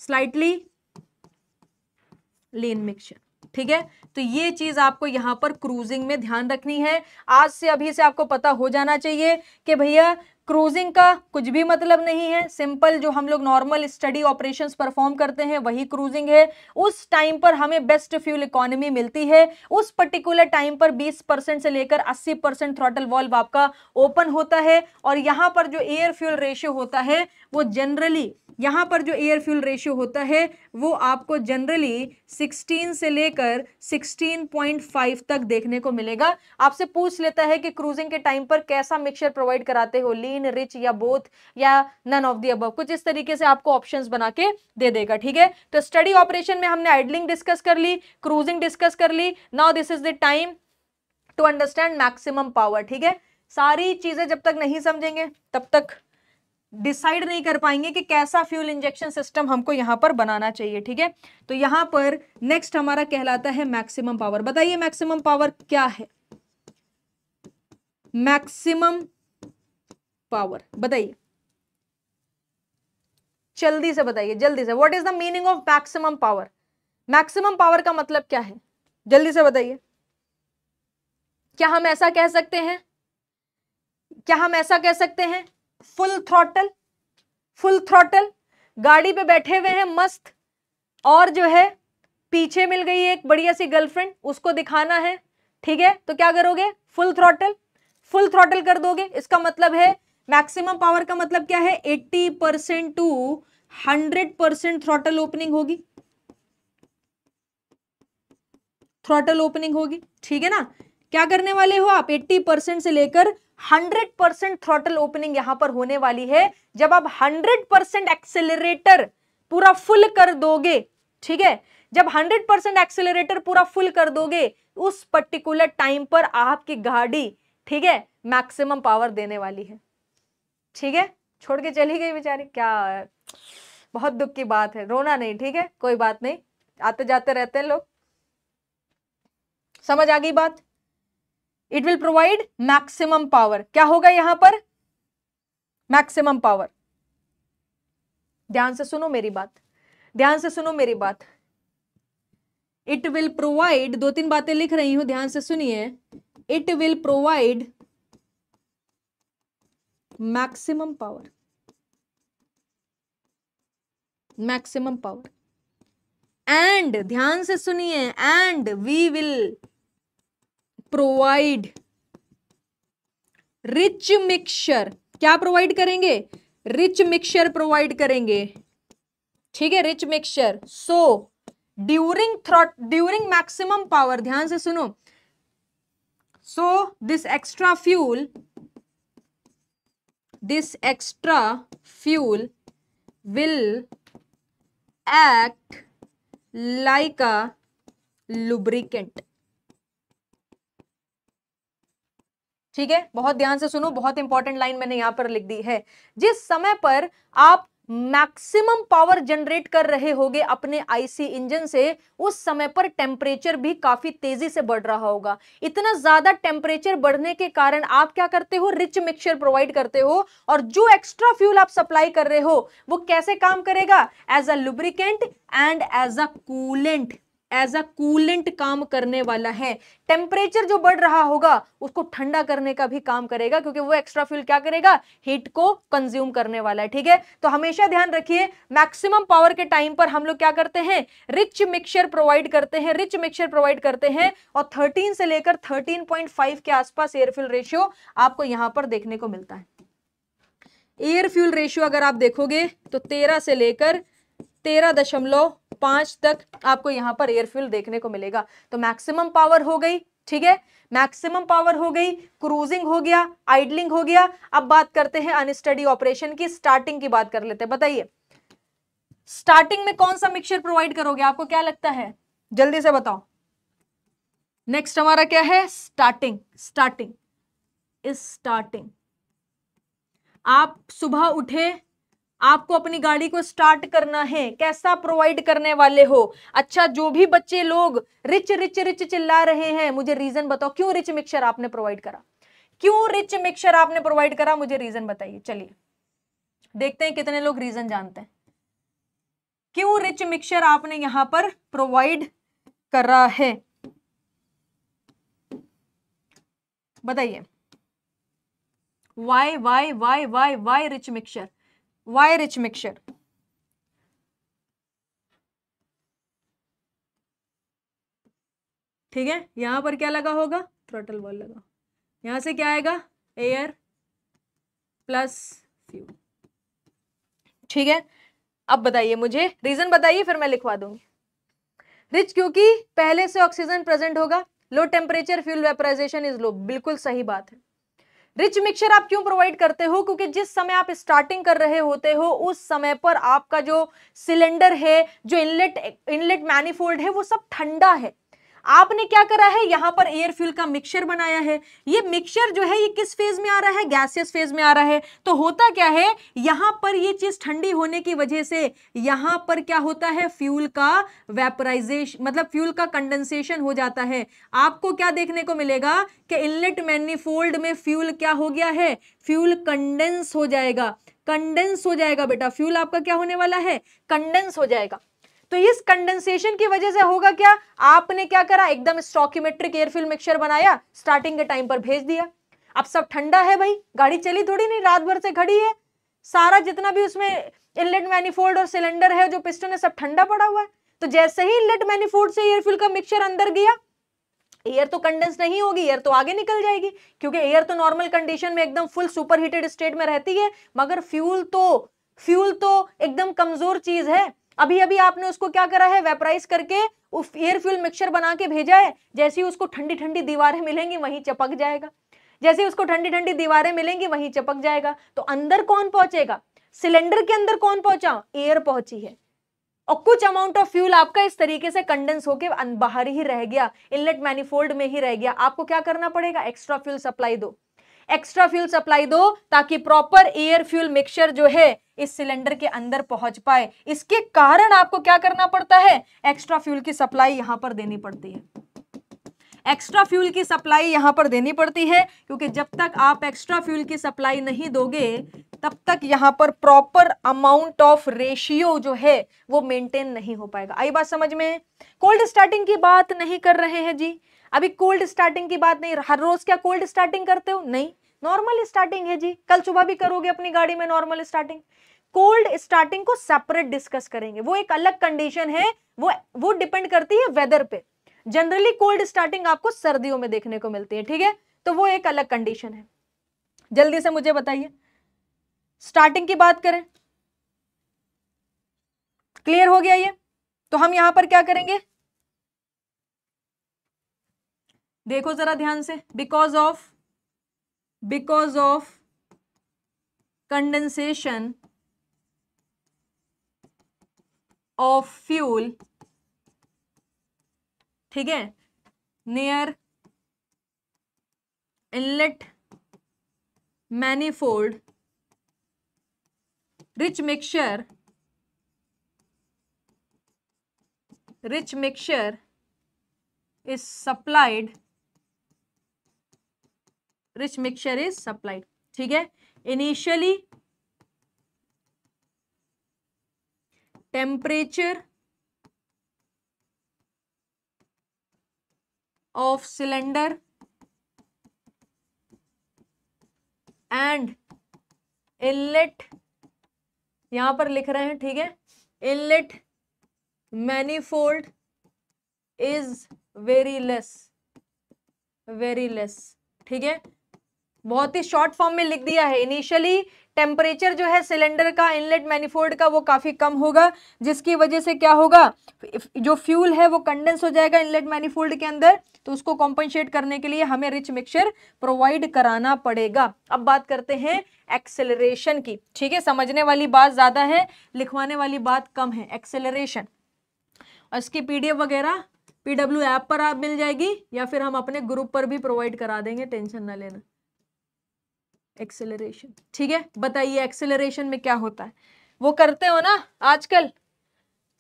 Speaker 1: स्लाइटली लीन मिक्सचर ठीक है तो ये चीज आपको यहां पर क्रूजिंग में ध्यान रखनी है आज से अभी से आपको पता हो जाना चाहिए कि भैया क्रूजिंग का कुछ भी मतलब नहीं है सिंपल जो हम लोग नॉर्मल स्टडी ऑपरेशंस परफॉर्म करते हैं वही क्रूजिंग है उस टाइम पर हमें बेस्ट फ्यूल इकोनॉमी मिलती है उस पर्टिकुलर टाइम पर 20 परसेंट से लेकर 80 परसेंट थ्रॉटल वॉल्व आपका ओपन होता है और यहाँ पर जो एयर फ्यूल रेशियो होता है वो जनरली यहाँ पर जो एयर फ्यूल रेशियो होता है वो आपको जनरली 16 से लेकर 16.5 तक देखने को मिलेगा आपसे पूछ लेता है कि क्रूजिंग के टाइम पर कैसा मिक्सचर प्रोवाइड कराते हो लीन रिच या बोथ या नन ऑफ दी अबव कुछ इस तरीके से आपको ऑप्शंस बना के दे देगा ठीक है तो स्टडी ऑपरेशन में हमने आइडलिंग डिस्कस कर ली क्रूजिंग डिस्कस कर ली now this is the time to understand maximum power ठीक है सारी चीज़ें जब तक नहीं समझेंगे तब तक डिसाइड नहीं कर पाएंगे कि कैसा फ्यूल इंजेक्शन सिस्टम हमको यहां पर बनाना चाहिए ठीक है तो यहां पर नेक्स्ट हमारा कहलाता है मैक्सिमम पावर बताइए मैक्सिमम पावर क्या है मैक्सिमम पावर बताइए जल्दी से बताइए जल्दी से what is the meaning of maximum power maximum power का मतलब क्या है जल्दी से बताइए क्या हम ऐसा कह सकते हैं क्या हम ऐसा कह सकते हैं फुल थ्रोटल फुल थ्रोटल गाड़ी पे बैठे हुए हैं मस्त और जो है पीछे मिल गई एक बढ़िया सी गर्लफ्रेंड उसको दिखाना है ठीक है तो क्या करोगे फुल थ्रोटल फुल थ्रोटल कर दोगे इसका मतलब है मैक्सिमम पावर का मतलब क्या है 80 percent to 100 percent throttle opening होगी थ्रोटल ओपनिंग होगी ठीक है ना क्या करने वाले हो आप 80 परसेंट से लेकर 100 परसेंट थ्रोटल ओपनिंग यहां पर होने वाली है जब आप 100 परसेंट एक्सेलरेटर पूरा फुल कर दोगे ठीक है जब 100 परसेंट एक्सेलरेटर पूरा फुल कर दोगे उस पर्टिकुलर टाइम पर आपकी गाड़ी ठीक है मैक्सिमम पावर देने वाली है ठीक है छोड़ के चली गई बेचारी क्या बहुत दुख की बात है रोना नहीं ठीक है कोई बात नहीं आते जाते रहते हैं लोग समझ आ गई बात it will provide maximum power क्या होगा यहां पर मैक्सिमम पावर ध्यान से सुनो मेरी बात ध्यान से सुनो मेरी बात इट विल प्रोवाइड दो तीन बातें लिख रही हूं ध्यान से सुनिए it will provide maximum power maximum power and ध्यान से सुनिए and we will provide rich mixture क्या प्रोवाइड करेंगे रिच मिक्सचर प्रोवाइड करेंगे ठीक है rich mixture so during throttle during maximum power ध्यान से सुनो so this extra fuel this extra fuel will act like a lubricant ठीक है बहुत ध्यान से सुनो बहुत इंपॉर्टेंट लाइन मैंने यहां पर लिख दी है जिस समय पर आप मैक्सिमम पावर जनरेट कर रहे होगे अपने आईसी इंजन से उस समय पर टेम्परेचर भी काफी तेजी से बढ़ रहा होगा इतना ज्यादा टेम्परेचर बढ़ने के कारण आप क्या करते हो रिच मिक्सचर प्रोवाइड करते हो और जो एक्स्ट्रा फ्यूल आप सप्लाई कर रहे हो वो कैसे काम करेगा as a lubricant and as a coolant as a coolant काम करने वाला है टेम्परेचर जो बढ़ रहा होगा उसको ठंडा करने का भी काम करेगा क्योंकि वो एक्स्ट्रा फ्यूल क्या करेगा हीट को कंज्यूम करने वाला है ठीक है तो हमेशा ध्यान रखिए मैक्सिमम पावर के टाइम पर हम लोग क्या करते हैं रिच मिक्सचर प्रोवाइड करते हैं रिच मिक्सचर प्रोवाइड करते हैं और थर्टीन से लेकर थर्टीन के आसपास एयरफ्यूल रेशियो आपको यहां पर देखने को मिलता है एयर फ्यूल रेशियो अगर आप देखोगे तो तेरह से लेकर तेरह दशमलव पांच तक आपको यहां पर एयरफील्ड देखने को मिलेगा तो मैक्सिमम पावर हो गई ठीक है मैक्सिमम पावर हो गई क्रूजिंग हो गया आइडलिंग हो गया अब बात करते हैं अनस्टडी ऑपरेशन की स्टार्टिंग की बात कर लेते हैं बताइए स्टार्टिंग में कौन सा मिक्सचर प्रोवाइड करोगे आपको क्या लगता है जल्दी से बताओ नेक्स्ट हमारा क्या है स्टार्टिंग स्टार्टिंग इज स्टार्टिंग आप सुबह उठे आपको अपनी गाड़ी को स्टार्ट करना है कैसा प्रोवाइड करने वाले हो अच्छा जो भी बच्चे लोग रिच रिच रिच चिल्ला रहे हैं मुझे रीजन बताओ क्यों रिच मिक्सर आपने प्रोवाइड करा क्यों रिच मिक्सर आपने प्रोवाइड करा मुझे रीजन बताइए चलिए देखते हैं कितने लोग रीजन जानते हैं क्यों रिच मिक्सर आपने यहां पर प्रोवाइड करा है बताइए why why why why why rich mixer why rich mixture ठीक है यहां पर क्या लगा होगा थ्रोटल वॉल लगा यहां से क्या आएगा एयर प्लस फ्यू ठीक है अब बताइए मुझे रीजन बताइए फिर मैं लिखवा दूंगी रिच क्योंकि पहले से ऑक्सीजन प्रेजेंट होगा low temperature fuel vaporisation is low बिल्कुल सही बात है रिच मिक्सचर आप क्यों प्रोवाइड करते हो क्योंकि जिस समय आप स्टार्टिंग कर रहे होते हो उस समय पर आपका जो सिलेंडर है जो इनलेट इनलेट मैनिफोल्ड है वो सब ठंडा है आपने क्या करा है यहाँ पर एयर फ्यूल का मिक्सचर बनाया है ये मिक्सचर जो है ये किस फेज में आ रहा है गैसियस फेज में आ रहा है तो होता क्या है यहाँ पर ये चीज ठंडी होने की वजह से यहाँ पर क्या होता है फ्यूल का वेपराइजेशन मतलब फ्यूल का कंडेंसेशन हो जाता है आपको क्या देखने को मिलेगा कि इनलेट मैनिफोल्ड में फ्यूल क्या हो गया है फ्यूल कंडेंस हो जाएगा कंडेंस हो जाएगा बेटा फ्यूल आपका क्या होने वाला है कंडेंस हो जाएगा तो इस कंडेंसेशन की वजह से होगा क्या आपने क्या करा एकदम स्टॉक्यूमेट्रिक एयरफिल मिक्सचर बनाया स्टार्टिंग के टाइम पर भेज दिया अब सब ठंडा है भाई गाड़ी चली थोड़ी नहीं रात भर से खड़ी है सारा जितना भी उसमें इनलेट मैनिफोल्ड और सिलेंडर है जो पिस्टन है सब ठंडा पड़ा हुआ है तो जैसे ही इनलेट मैनिफोल्ड से एयरफिल का मिक्सचर अंदर गया एयर तो कंडेंस नहीं होगी एयर तो आगे निकल जाएगी क्योंकि एयर तो नॉर्मल कंडीशन में एकदम फुल सुपर हीटेड स्टेट में रहती है मगर फ्यूल तो फ्यूल तो एकदम कमजोर चीज है अभी अभी आपने उसको क्या करा है वेपराइज करके एयर फ्यूल मिक्सचर बना के भेजा है जैसे ही उसको ठंडी ठंडी दीवारें मिलेंगी वहीं चपक जाएगा जैसे ही उसको ठंडी ठंडी दीवारें मिलेंगी वहीं चपक जाएगा तो अंदर कौन पहुंचेगा सिलेंडर के अंदर कौन पहुंचा एयर पहुंची है और कुछ अमाउंट ऑफ फ्यूल आपका इस तरीके से कंडेंस होकर बाहर ही रह गया इनलेट मैनिफोल्ड में ही रह गया आपको क्या करना पड़ेगा एक्स्ट्रा फ्यूल सप्लाई दो एक्स्ट्रा फ्यूल सप्लाई दो ताकि प्रॉपर एयर फ्यूल मिक्सचर जो है इस सिलेंडर के अंदर पहुंच पाए इसके कारण आपको क्या करना पड़ता है एक्स्ट्रा फ्यूल की सप्लाई यहां पर देनी पड़ती है एक्स्ट्रा फ्यूल की सप्लाई यहां पर देनी पड़ती है क्योंकि जब तक आप एक्स्ट्रा फ्यूल की सप्लाई नहीं दोगे तब तक यहाँ पर प्रॉपर अमाउंट ऑफ रेशियो जो है वो मेंटेन नहीं हो पाएगा आई बात समझ में कोल्ड स्टार्टिंग की बात नहीं कर रहे हैं जी अभी कोल्ड स्टार्टिंग की बात नहीं हर रोज क्या कोल्ड स्टार्टिंग करते हो नहीं नॉर्मल स्टार्टिंग है जी कल सुबह भी करोगे अपनी गाड़ी में नॉर्मल स्टार्टिंग कोल्ड स्टार्टिंग को सेपरेट डिस्कस करेंगे वो एक अलग कंडीशन है वो वो डिपेंड करती है वेदर पे जनरली कोल्ड स्टार्टिंग आपको सर्दियों में देखने को मिलती है ठीक है तो वो एक अलग कंडीशन है जल्दी से मुझे बताइए स्टार्टिंग की बात करें क्लियर हो गया ये तो हम यहां पर क्या करेंगे देखो जरा ध्यान से because of because of condensation of fuel ठीक है near inlet manifold rich mixture rich mixture is supplied rich mixture is supplied ठीक है initially temperature of cylinder and inlet यहां पर लिख रहे हैं ठीक है inlet manifold is very less very less ठीक है बहुत ही शॉर्ट फॉर्म में लिख दिया है इनिशियली टेम्परेचर जो है सिलेंडर का इनलेट मैनिफोल्ड का वो काफ़ी कम होगा जिसकी वजह से क्या होगा जो फ्यूल है वो कंडेंस हो जाएगा इनलेट मैनिफोल्ड के अंदर तो उसको कॉम्पनसेट करने के लिए हमें रिच मिक्सचर प्रोवाइड कराना पड़ेगा अब बात करते हैं एक्सेलरेशन की ठीक है समझने वाली बात ज़्यादा है लिखवाने वाली बात कम है एक्सेलरेशन और इसकी पी वगैरह पीडब्ल्यू ऐप पर आप मिल जाएगी या फिर हम अपने ग्रुप पर भी प्रोवाइड करा देंगे टेंशन ना लेना एक्सेलरेशन ठीक है बताइए एक्सेलरेशन में क्या होता है वो करते हो ना आजकल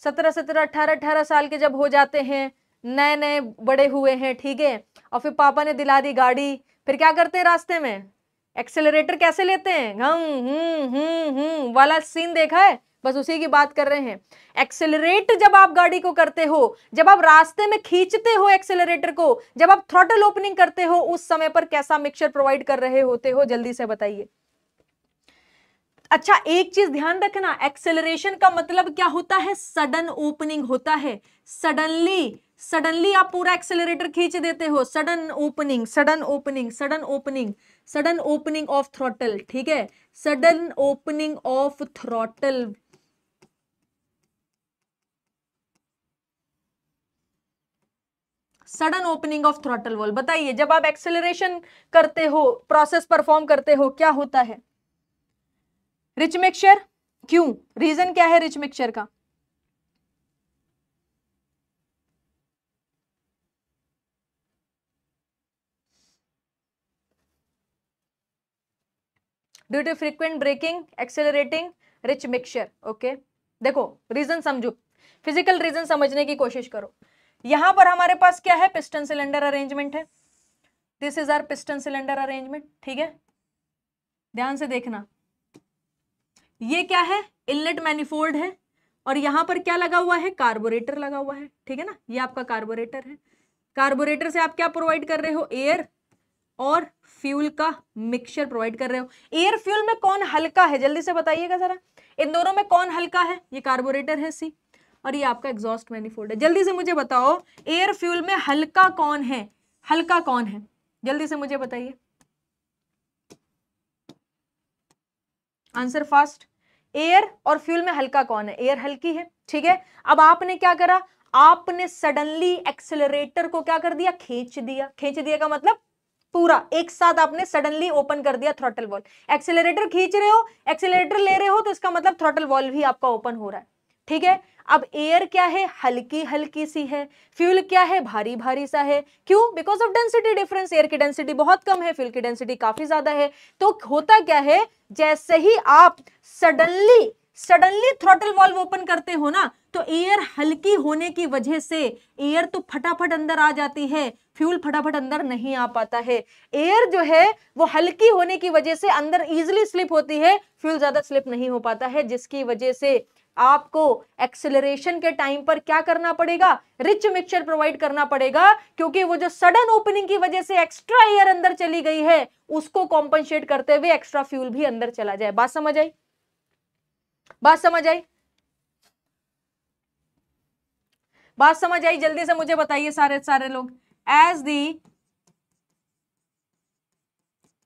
Speaker 1: सत्रह सत्रह अट्ठारह अट्ठारह साल के जब हो जाते हैं नए नए बड़े हुए हैं ठीक है और फिर पापा ने दिला दी गाड़ी फिर क्या करते हैं रास्ते में एक्सेलरेटर कैसे लेते हैं हम हम्म, हम्म हम्म वाला सीन देखा है बस उसी की बात कर रहे हैं एक्सेलरेट जब आप गाड़ी को करते हो जब आप रास्ते में खींचते हो एक्सेलरेटर को जब आप थ्रोटल ओपनिंग करते हो उस समय पर कैसा मिक्सचर प्रोवाइड कर रहे होते हो जल्दी से बताइए अच्छा एक चीज ध्यान रखना एक्सेलरेशन का मतलब क्या होता है सडन ओपनिंग होता है सडनली सडनली आप पूरा एक्सेलरेटर खींच देते हो sudden opening sudden opening sudden opening sudden opening of throttle ठीक है sudden opening of throttle sudden opening of throttle valve बताइए जब आप एक्सेलरेशन करते हो प्रोसेस परफॉर्म करते हो क्या होता है रिच मिक्सचर क्यों रीजन क्या है रिच मिक्सचर का due to frequent braking accelerating rich mixture okay देखो रीजन समझो फिजिकल रीजन समझने की कोशिश करो यहां पर हमारे पास क्या है पिस्टन सिलेंडर अरेंजमेंट है this is our piston cylinder arrangement ठीक है ध्यान से देखना ये क्या है इनलेट मैनिफोल्ड है और यहां पर क्या लगा हुआ है कार्बोरेटर लगा हुआ है ठीक है ना ये आपका कार्बोरेटर है कार्बोरेटर से आप क्या प्रोवाइड कर रहे हो एयर और फ्यूल का मिक्सचर प्रोवाइड कर रहे हो एयर फ्यूल में कौन हल्का है जल्दी से बताइएगा जरा इन दोनों में कौन हल्का है ये कार्बोरेटर है सी और ये आपका एग्जॉस्ट मैनिफोल्ड है जल्दी से मुझे बताओ एयर फ्यूल में हल्का कौन है हल्का कौन है जल्दी से मुझे बताइए आंसर फास्ट एयर और फ्यूल में हल्का कौन है एयर हल्की है ठीक है अब आपने क्या करा आपने सडनली एक्सेलरेटर को क्या कर दिया खींच दिया खींच दिया का मतलब पूरा एक साथ आपने सडनली ओपन कर दिया थ्रोटल वॉल एक्सेलरेटर खींच रहे हो एक्सेलरेटर ले रहे हो तो इसका मतलब थ्रोटल वॉल भी आपका ओपन हो रहा है ठीक है अब एयर क्या है हल्की हल्की सी है फ्यूल क्या है भारी भारी सा है क्यों because of density difference air की डेंसिटी बहुत कम है फ्यूल की डेंसिटी काफी ज्यादा है तो होता क्या है जैसे ही आप suddenly suddenly throttle valve open करते हो ना तो एयर हल्की होने की वजह से एयर तो फटाफट अंदर आ जाती है फ्यूल फटाफट अंदर नहीं आ पाता है एयर जो है वो हल्की होने की वजह से अंदर इजिली स्लिप होती है फ्यूल ज्यादा स्लिप नहीं हो पाता है जिसकी वजह से आपको एक्सेलरेशन के टाइम पर क्या करना पड़ेगा रिच मिक्सचर प्रोवाइड करना पड़ेगा क्योंकि वो जो सडन ओपनिंग की वजह से एक्स्ट्रा एयर अंदर चली गई है उसको कॉम्पनसेट करते हुए एक्स्ट्रा फ्यूल भी अंदर चला जाए बात समझ आई बात समझ आई बात समझ आई जल्दी से मुझे बताइए सारे सारे लोग as the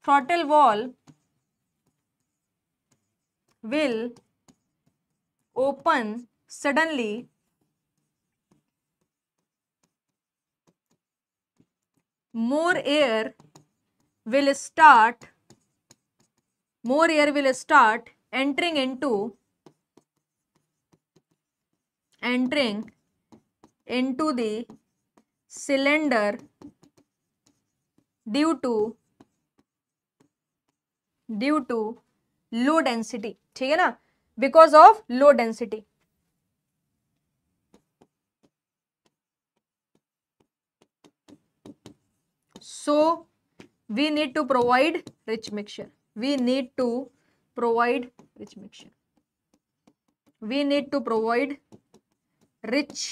Speaker 1: throttle valve will open suddenly more air will start more air will start entering into entering into the cylinder due to due to low density ठीक है ना because of low density. So, we need to provide rich mixture. We need to provide rich mixture. We need to provide rich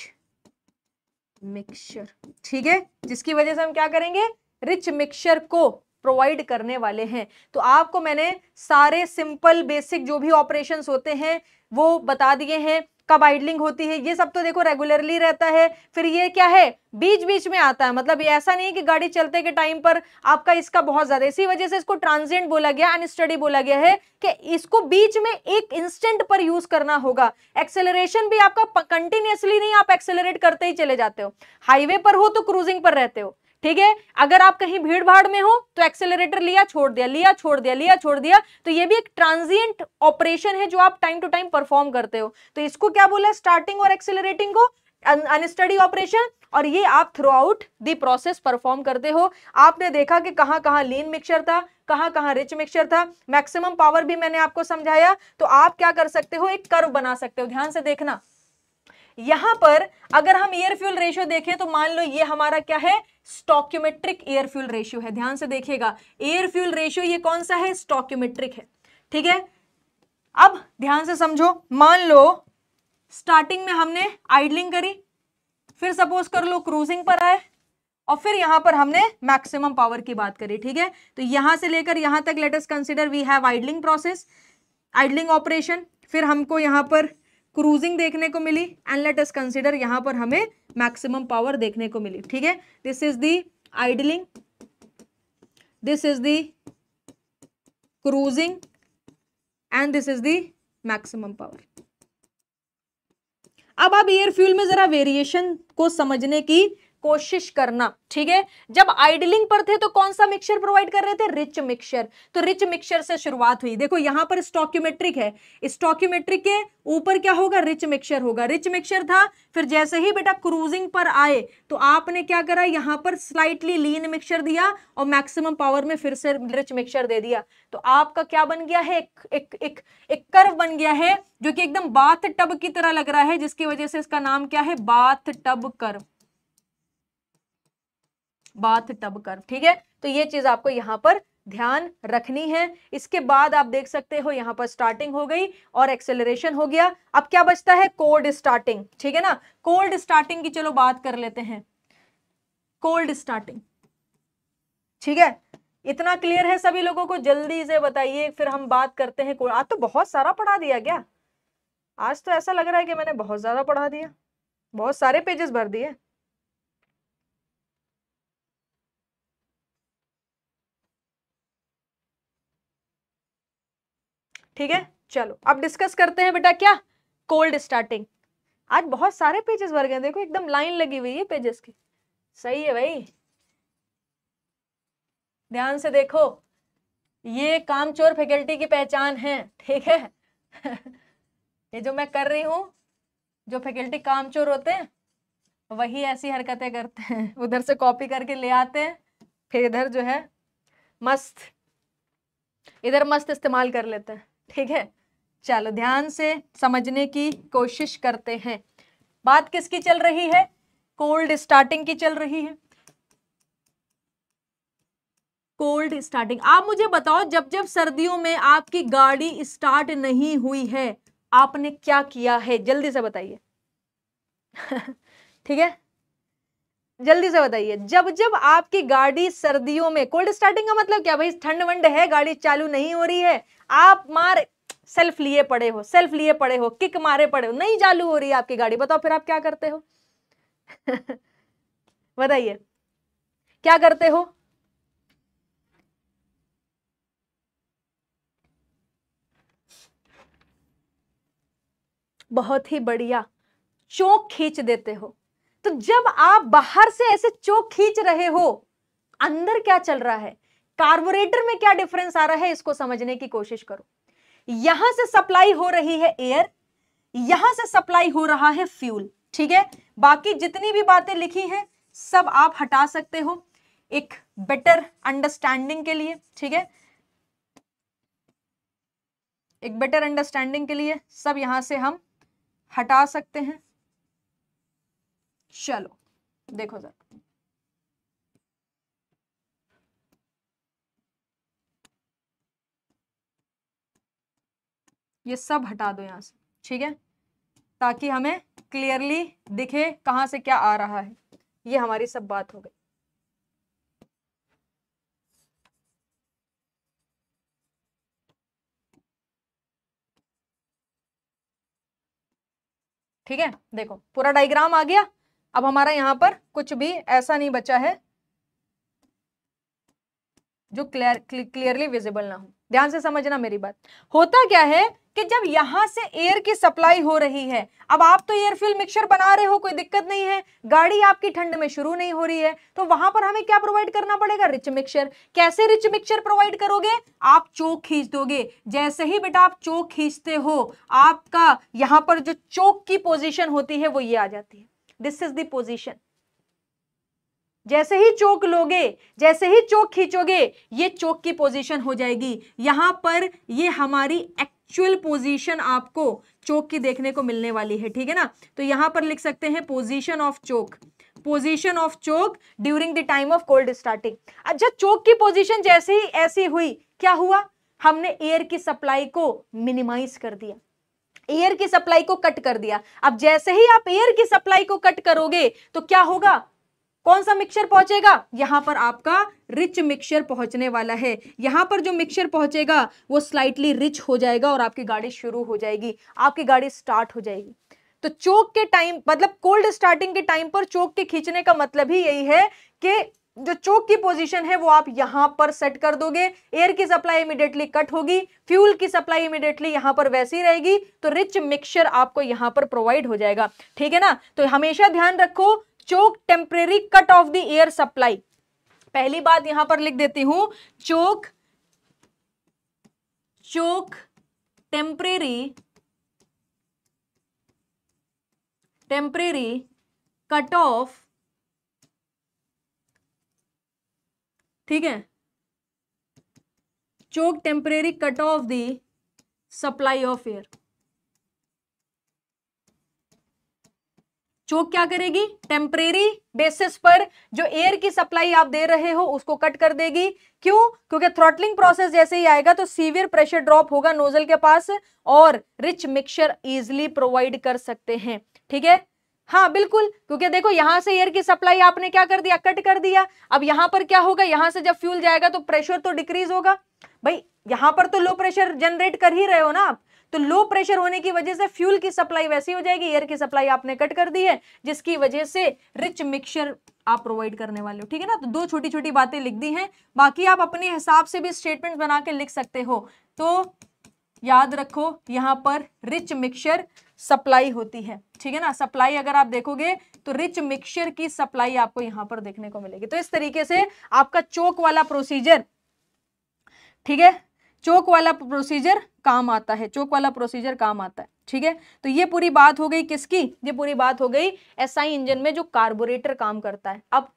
Speaker 1: mixture ठीक है जिसकी वजह से हम क्या करेंगे रिच मिक्सचर को प्रोवाइड करने वाले हैं तो आपको मैंने सारे सिंपल बेसिक जो भी ऑपरेशन होते हैं वो बता दिए हैं कब आइडलिंग होती है ये सब तो देखो रेगुलरली रहता है फिर ये क्या है बीच बीच में आता है मतलब ये ऐसा नहीं है कि गाड़ी चलते के टाइम पर आपका इसका बहुत ज्यादा इसी वजह से इसको ट्रांजेंट बोला गया अनस्टडी बोला गया है कि इसको बीच में एक इंस्टेंट पर यूज करना होगा एक्सेलरेशन भी आपका कंटिन्यूसली नहीं आप एक्सेलरेट करते ही चले जाते हो हाईवे पर हो तो क्रूजिंग पर रहते हो ठीक है अगर आप कहीं भीड़ भाड़ में हो तो एक्सेलरेटर लिया छोड़ दिया लिया छोड़ दिया लिया छोड़ दिया तो ये भी एक ट्रांजिएंट ऑपरेशन है जो आप टाइम टू टाइम परफॉर्म करते हो तो इसको क्या बोला स्टार्टिंग और एक्सेलरेटिंग को अनस्टडी ऑपरेशन और ये आप throughout the process perform करते हो आपने देखा कि कहां कहां लीन मिक्सचर था कहां कहां रिच मिक्सचर था मैक्सिमम पावर भी मैंने आपको समझाया तो आप क्या कर सकते हो एक कर्व बना सकते हो ध्यान से देखना यहां पर अगर हम एयर फ्यूल रेशियो देखें तो मान लो ये हमारा क्या है स्टॉक्यूमेट्रिक एयर फ्यूल रेशियो है ध्यान से देखिएगा एयर फ्यूल रेशियो ये कौन सा है स्टॉक्यूमेट्रिक है ठीक है अब ध्यान से समझो मान लो स्टार्टिंग में हमने आइडलिंग करी फिर सपोज कर लो क्रूजिंग पर आए और फिर यहां पर हमने मैक्सिमम पावर की बात करी ठीक है तो यहां से लेकर यहां तक latest consider we have idling process idling operation फिर हमको यहां पर क्रूजिंग देखने को मिली एंड लेट अस कंसिडर यहां पर हमें मैक्सिमम पावर देखने को मिली ठीक है this is the idling this is the cruising and this is the maximum power अब आप एयर फ्यूल में जरा वेरिएशन को समझने की कोशिश करना ठीक है जब आइडलिंग पर थे तो कौन सा मिक्सर प्रोवाइड कर रहे थे रिच मिक्सर तो रिच मिक्सर से शुरुआत हुई देखो यहां पर स्टॉक्यूमेट्रिक है स्टॉक्यूमेट्रिक के ऊपर क्या होगा रिच मिक्सर होगा रिच मिक्सर था फिर जैसे ही बेटा क्रूजिंग पर आए तो आपने क्या करा यहां पर स्लाइटली लीन मिक्सर दिया और मैक्सिमम पावर में फिर से रिच मिक्सर दे दिया तो आपका क्या बन गया है एक एक एक, एक कर्व बन गया है जो कि एकदम बाथ टब की तरह लग रहा है जिसकी वजह से इसका नाम क्या है bath tub curve bath tub कर ठीक है तो ये चीज आपको यहाँ पर ध्यान रखनी है इसके बाद आप देख सकते हो यहाँ पर स्टार्टिंग हो गई और एक्सेलरेशन हो गया अब क्या बचता है कोल्ड स्टार्टिंग ठीक है ना कोल्ड स्टार्टिंग की चलो बात कर लेते हैं कोल्ड स्टार्टिंग ठीक है इतना क्लियर है सभी लोगों को जल्दी से बताइए फिर हम बात करते हैं आज तो बहुत सारा पढ़ा दिया क्या आज तो ऐसा लग रहा है कि मैंने बहुत ज्यादा पढ़ा दिया बहुत सारे पेजेस भर दिए ठीक है चलो अब डिस्कस करते हैं बेटा क्या कोल्ड स्टार्टिंग आज बहुत सारे पेजेस भर गए देखो एकदम लाइन लगी हुई है पेजेस की सही है भाई ध्यान से देखो ये कामचोर फैकल्टी की पहचान है ठीक है ये जो मैं कर रही हूँ जो फैकल्टी कामचोर होते हैं वही ऐसी हरकतें करते हैं उधर से कॉपी करके ले आते हैं फिर इधर जो है मस्त इधर मस्त इस्तेमाल कर लेते हैं ठीक है चलो ध्यान से समझने की कोशिश करते हैं बात किसकी चल रही है कोल्ड स्टार्टिंग की चल रही है कोल्ड स्टार्टिंग आप मुझे बताओ जब जब सर्दियों में आपकी गाड़ी स्टार्ट नहीं हुई है आपने क्या किया है जल्दी से बताइए ठीक है जल्दी से बताइए जब जब आपकी गाड़ी सर्दियों में कोल्ड स्टार्टिंग का मतलब क्या भाई ठंड वंड है गाड़ी चालू नहीं हो रही है आप मार सेल्फ लिए पड़े हो सेल्फ लिए पड़े हो किक मारे पड़े हो नहीं चालू हो रही है आपकी गाड़ी बताओ फिर आप क्या करते हो बताइए क्या करते हो बहुत ही बढ़िया चोक खींच देते हो तो जब आप बाहर से ऐसे चोक खींच रहे हो अंदर क्या चल रहा है कार्बोरेटर में क्या डिफरेंस आ रहा है इसको समझने की कोशिश करो यहां से सप्लाई हो रही है एयर यहां से सप्लाई हो रहा है फ्यूल ठीक है बाकी जितनी भी बातें लिखी हैं सब आप हटा सकते हो एक बेटर अंडरस्टैंडिंग के लिए ठीक है एक बेटर अंडरस्टैंडिंग के लिए सब यहां से हम हटा सकते हैं चलो देखो जरा ये सब हटा दो यहाँ से ठीक है ताकि हमें क्लियरली दिखे कहाँ से क्या आ रहा है ये हमारी सब बात हो गई ठीक है देखो पूरा डायग्राम आ गया अब हमारा यहां पर कुछ भी ऐसा नहीं बचा है जो क्लियर क्लियरली विजिबल ना हो ध्यान से समझना मेरी बात होता क्या है कि जब यहाँ से एयर की सप्लाई हो रही है अब आप तो एयर फिल मिक्सर बना रहे हो कोई दिक्कत नहीं है गाड़ी आपकी ठंड में शुरू नहीं हो रही है तो वहां पर हमें क्या प्रोवाइड करना पड़ेगा रिच मिक्सर कैसे रिच मिक्सर प्रोवाइड करोगे आप चोक खींच दोगे जैसे ही बेटा आप चोक खींचते हो आपका यहाँ पर जो चोक की पोजिशन होती है वो ये आ जाती है दिस इज दोजिशन जैसे ही चोक लोगे जैसे ही चोक खींचोगे ये चोक की पोजीशन हो जाएगी यहां पर ये हमारी एक्चुअल पोजीशन आपको चौक की देखने को मिलने वाली है ठीक है ना तो यहां पर लिख सकते हैं position of choke position of choke during the time of cold starting अच्छा चौक की पोजीशन जैसे ही ऐसी हुई क्या हुआ हमने एयर की सप्लाई को मिनिमाइज कर दिया एयर की सप्लाई को कट कर दिया अब जैसे ही आप एयर की सप्लाई को कट करोगे तो क्या होगा कौन सा मिक्सर पहुंचेगा यहां पर आपका रिच मिक्सर पहुंचने वाला है यहां पर जो मिक्सर पहुंचेगा वो स्लाइटली रिच हो जाएगा और आपकी गाड़ी शुरू हो जाएगी आपकी गाड़ी स्टार्ट हो जाएगी तो चोक के टाइम मतलब कोल्ड स्टार्टिंग के टाइम पर चोक के खींचने का मतलब ही यही है कि जो चोक की पोजीशन है वो आप यहां पर सेट कर दोगे एयर की सप्लाई इमिडिएटली कट होगी फ्यूल की सप्लाई इमिडिएटली यहां पर वैसी रहेगी तो रिच मिक्सचर आपको यहां पर प्रोवाइड हो जाएगा ठीक है ना तो हमेशा ध्यान रखो choke temporary cut off the air supply पहली बात यहां पर लिख देती हूं choke choke temporary temporary cut off ठीक है choke temporary cut off the supply of air choke क्या करेगी टेम्परेरी बेसिस पर जो एयर की सप्लाई आप दे रहे हो उसको कट कर देगी क्यों क्योंकि थ्रॉटलिंग प्रोसेस जैसे ही आएगा तो सीवियर प्रेशर ड्रॉप होगा नोजल के पास और रिच मिक्सचर इजिली प्रोवाइड कर सकते हैं ठीक है हाँ बिल्कुल क्योंकि देखो यहाँ से एयर की सप्लाई आपने क्या कर दिया कट कर दिया अब यहाँ पर क्या होगा यहाँ से जब फ्यूल जाएगा तो प्रेशर तो डिक्रीज होगा भाई यहाँ पर तो लो प्रेशर जनरेट कर ही रहे हो ना आप तो लो प्रेशर होने की वजह से फ्यूल की सप्लाई वैसी हो जाएगी एयर की सप्लाई आपने कट कर दी है जिसकी वजह से रिच मिक्सचर आप प्रोवाइड करने वाले हो ठीक है ना तो दो छोटी छोटी बातें लिख दी हैं बाकी आप अपने हिसाब से भी स्टेटमेंट बना के लिख सकते हो तो याद रखो यहां पर रिच मिक्सचर सप्लाई होती है ठीक है ना सप्लाई अगर आप देखोगे तो रिच मिक्सचर की सप्लाई आपको यहां पर देखने को मिलेगी तो इस तरीके से आपका चोक वाला प्रोसीजर ठीक है चौक वाला प्रोसीजर काम आता है चौक वाला प्रोसीजर काम आता है ठीक है तो ये पूरी बात हो गई किसकी ये पूरी बात हो गई एसआई इंजन में जो कार्बोरेटर काम करता है अब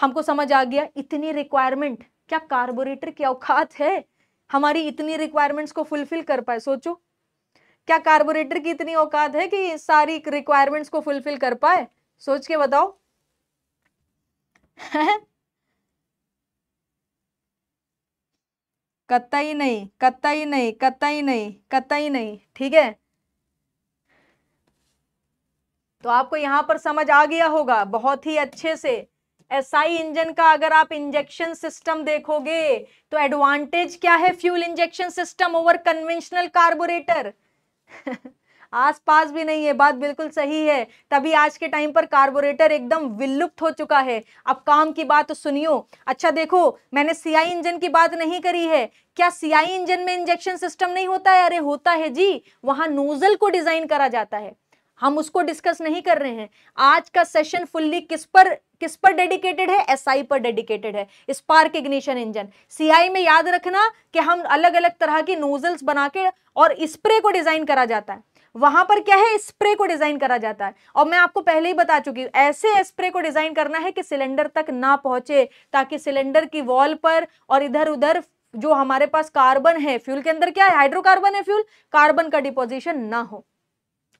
Speaker 1: हमको समझ आ गया इतनी रिक्वायरमेंट क्या कार्बोरेटर की औकात है हमारी इतनी रिक्वायरमेंट्स को फुलफिल कर पाए सोचो क्या कार्बोरेटर की इतनी औकात है कि सारी रिक्वायरमेंट्स को फुलफिल कर पाए सोच के बताओ कतई नहीं कतई नहीं कतई नहीं कतई नहीं ठीक है तो आपको यहां पर समझ आ गया होगा बहुत ही अच्छे से एसआई इंजन का अगर आप इंजेक्शन सिस्टम देखोगे तो एडवांटेज क्या है fuel injection system over conventional carburettor आसपास भी नहीं है बात बिल्कुल सही है तभी आज के टाइम पर कार्बोरेटर एकदम विलुप्त हो चुका है अब काम की बात तो सुनियो अच्छा देखो मैंने सीआई इंजन की बात नहीं करी है क्या सीआई इंजन में इंजेक्शन सिस्टम नहीं होता है अरे होता है जी वहां नोजल को डिजाइन करा जाता है हम उसको डिस्कस नहीं कर रहे हैं आज का सेशन फुल्ली किस पर किस पर डेडिकेटेड है एसआई पर डेडिकेटेड है स्पार्क इग्निशन इंजन सीआई में याद रखना कि हम अलग अलग तरह की नोजल्स बना के और स्प्रे को डिजाइन करा जाता है वहां पर क्या है स्प्रे को डिजाइन करा जाता है और मैं आपको पहले ही बता चुकी हूं ऐसे स्प्रे को डिजाइन करना है कि सिलेंडर तक ना पहुंचे ताकि सिलेंडर की वॉल पर और इधर उधर जो हमारे पास कार्बन है फ्यूल के अंदर क्या है हाइड्रोकार्बन है फ्यूल कार्बन का डिपोजिशन ना हो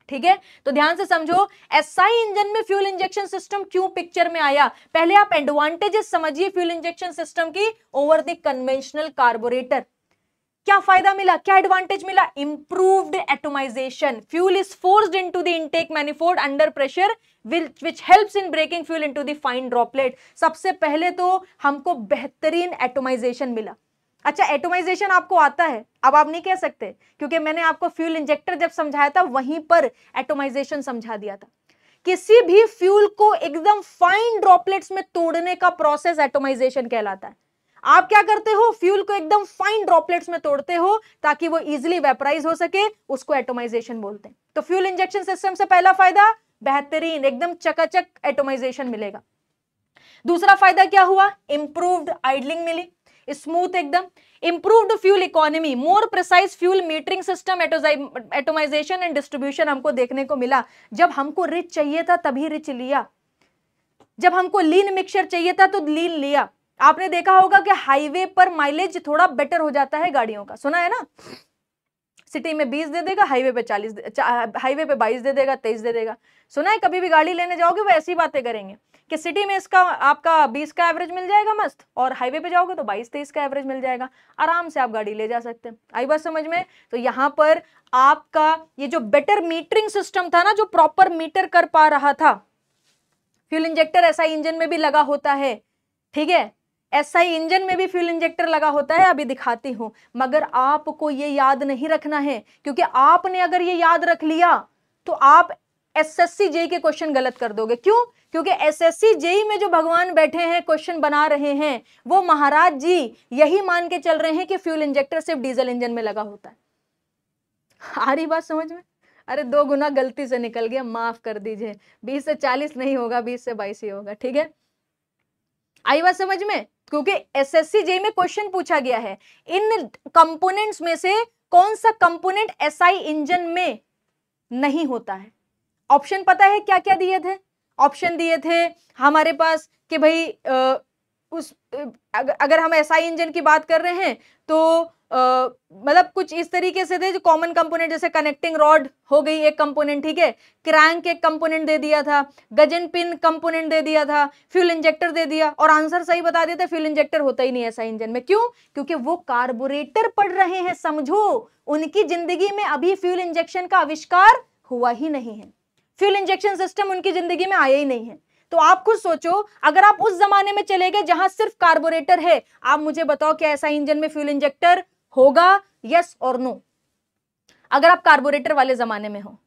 Speaker 1: ठीक है तो ध्यान से समझो एसआई इंजन में फ्यूल इंजेक्शन सिस्टम क्यों पिक्चर में आया पहले आप एडवांटेजेस समझिए फ्यूल इंजेक्शन सिस्टम की ओवर द कन्वेंशनल कार्बोरेटर क्या फायदा मिला क्या एडवांटेज मिला improved atomisation fuel is forced into the intake manifold under pressure which helps in breaking fuel into the fine droplet सबसे पहले तो हमको बेहतरीन एटोमाइजेशन मिला अच्छा एटोमाइजेशन आपको आता है अब आप नहीं कह सकते क्योंकि मैंने आपको फ्यूल इंजेक्टर जब समझाया था वहीं पर एटोमाइजेशन समझा दिया था किसी भी फ्यूल को एकदम फाइन ड्रॉपलेट्स में तोड़ने का प्रोसेस एटोमाइजेशन कहलाता है आप क्या करते हो फ्यूल को एकदम फाइन ड्रॉपलेट्स में तोड़ते हो ताकि वो इजिली वेपराइज हो सके उसको एटोमाइजेशन बोलते हैं तो फ्यूल इंजेक्शन सिस्टम से पहला फायदा बेहतरीन एकदम चकाचक एटोमाइजेशन मिलेगा दूसरा फायदा क्या हुआ इंप्रूव्ड आइडलिंग मिली स्मूथ एकदम improved fuel economy more precise fuel metering system atomisation and distribution हमको देखने को मिला जब हमको रिच चाहिए था तभी रिच लिया जब हमको लीन मिक्सचर चाहिए था तो लीन लिया आपने देखा होगा कि हाईवे पर माइलेज थोड़ा बेटर हो जाता है गाड़ियों का सुना है ना सिटी में बीस दे देगा हाईवे पे चालीस हाईवे पे बाईस दे देगा तेईस दे देगा सुना है कभी भी गाड़ी लेने जाओगे वो ऐसी बातें करेंगे कि सिटी में इसका आपका बीस का एवरेज मिल जाएगा मस्त और हाईवे पे जाओगे तो बाईस तेईस का एवरेज मिल जाएगा आराम से आप गाड़ी ले जा सकते हैं आई बात समझ में तो यहाँ पर आपका ये जो बेटर मीटरिंग सिस्टम था ना जो प्रॉपर मीटर कर पा रहा था फ्यूल इंजेक्टर ऐसा इंजन में भी लगा होता है ठीक है एसआई इंजन में भी फ्यूल इंजेक्टर लगा होता है अभी दिखाती हूं मगर आपको ये याद नहीं रखना है क्योंकि आपने अगर ये याद रख लिया तो आप एसएससी जेई के क्वेश्चन गलत कर दोगे क्यों क्योंकि एसएससी जेई में जो भगवान बैठे हैं क्वेश्चन बना रहे हैं वो महाराज जी यही मान के चल रहे हैं कि फ्यूल इंजेक्टर सिर्फ डीजल इंजन में लगा होता है आ रही बात समझ में अरे दो गुना गलती से निकल गया माफ कर दीजिए बीस से चालीस नहीं होगा बीस से बाईस ही होगा ठीक है आई बात समझ में क्योंकि एसएससी जे में क्वेश्चन पूछा गया है इन कंपोनेंट्स में से कौन सा कंपोनेंट एसआई इंजन में नहीं होता है ऑप्शन पता है क्या क्या दिए थे ऑप्शन दिए थे हमारे पास कि भाई आ, उस अगर हम एसआई इंजन की बात कर रहे हैं तो मतलब कुछ इस तरीके से थे जो कॉमन कंपोनेंट जैसे कनेक्टिंग रॉड हो गई एक कंपोनेंट ठीक है क्रैंक एक कंपोनेंट दे दिया था गजन पिन कंपोनेंट दे दिया था फ्यूल इंजेक्टर दे दिया और आंसर सही बता दिया था फ्यूल इंजेक्टर होता ही नहीं ऐसा इंजन में क्यों क्योंकि वो कार्बोरेटर पढ़ रहे हैं समझो उनकी जिंदगी में अभी फ्यूल इंजेक्शन का आविष्कार हुआ ही नहीं है फ्यूल इंजेक्शन सिस्टम उनकी जिंदगी में आया ही नहीं है तो आप खुद सोचो अगर आप उस जमाने में चले गए जहां सिर्फ कार्बोरेटर है आप मुझे बताओ क्या ऐसा इंजन में फ्यूल इंजेक्टर होगा यस और नो अगर आप कार्बोरेटर वाले जमाने में हो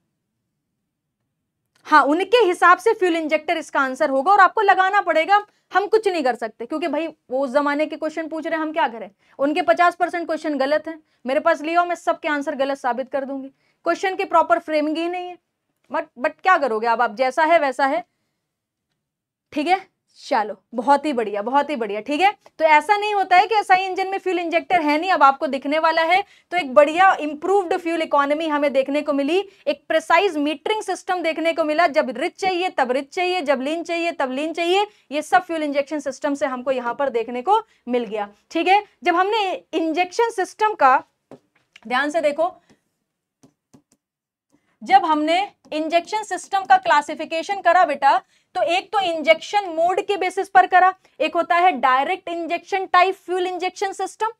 Speaker 1: हाँ उनके हिसाब से फ्यूल इंजेक्टर इसका आंसर होगा और आपको लगाना पड़ेगा हम कुछ नहीं कर सकते क्योंकि भाई वो उस जमाने के क्वेश्चन पूछ रहे हैं हम क्या करें उनके पचास परसेंट क्वेश्चन गलत हैं मेरे पास लिया मैं सबके आंसर गलत साबित कर दूंगी क्वेश्चन की प्रॉपर फ्रेमिंग ही नहीं है बट बट क्या करोगे अब आप जैसा है वैसा है ठीक है चलो बहुत ही बढ़िया बहुत ही बढ़िया ठीक है तो ऐसा नहीं होता है कि एसआई इंजन में फ्यूल इंजेक्टर है नहीं अब आपको दिखने वाला है तो एक बढ़िया इंप्रूव्ड फ्यूल इकोनॉमी हमें देखने को मिली एक प्रिसाइज मीटरिंग सिस्टम देखने को मिला जब रिच चाहिए तब रिच चाहिए जब लीन चाहिए तब लीन चाहिए ये सब फ्यूल इंजेक्शन सिस्टम से हमको यहाँ पर देखने को मिल गया ठीक है जब हमने इंजेक्शन सिस्टम का ध्यान से देखो जब हमने इंजेक्शन सिस्टम का क्लासिफिकेशन करा बेटा तो एक तो इंजेक्शन मोड के बेसिस पर करा एक होता है direct injection type fuel injection system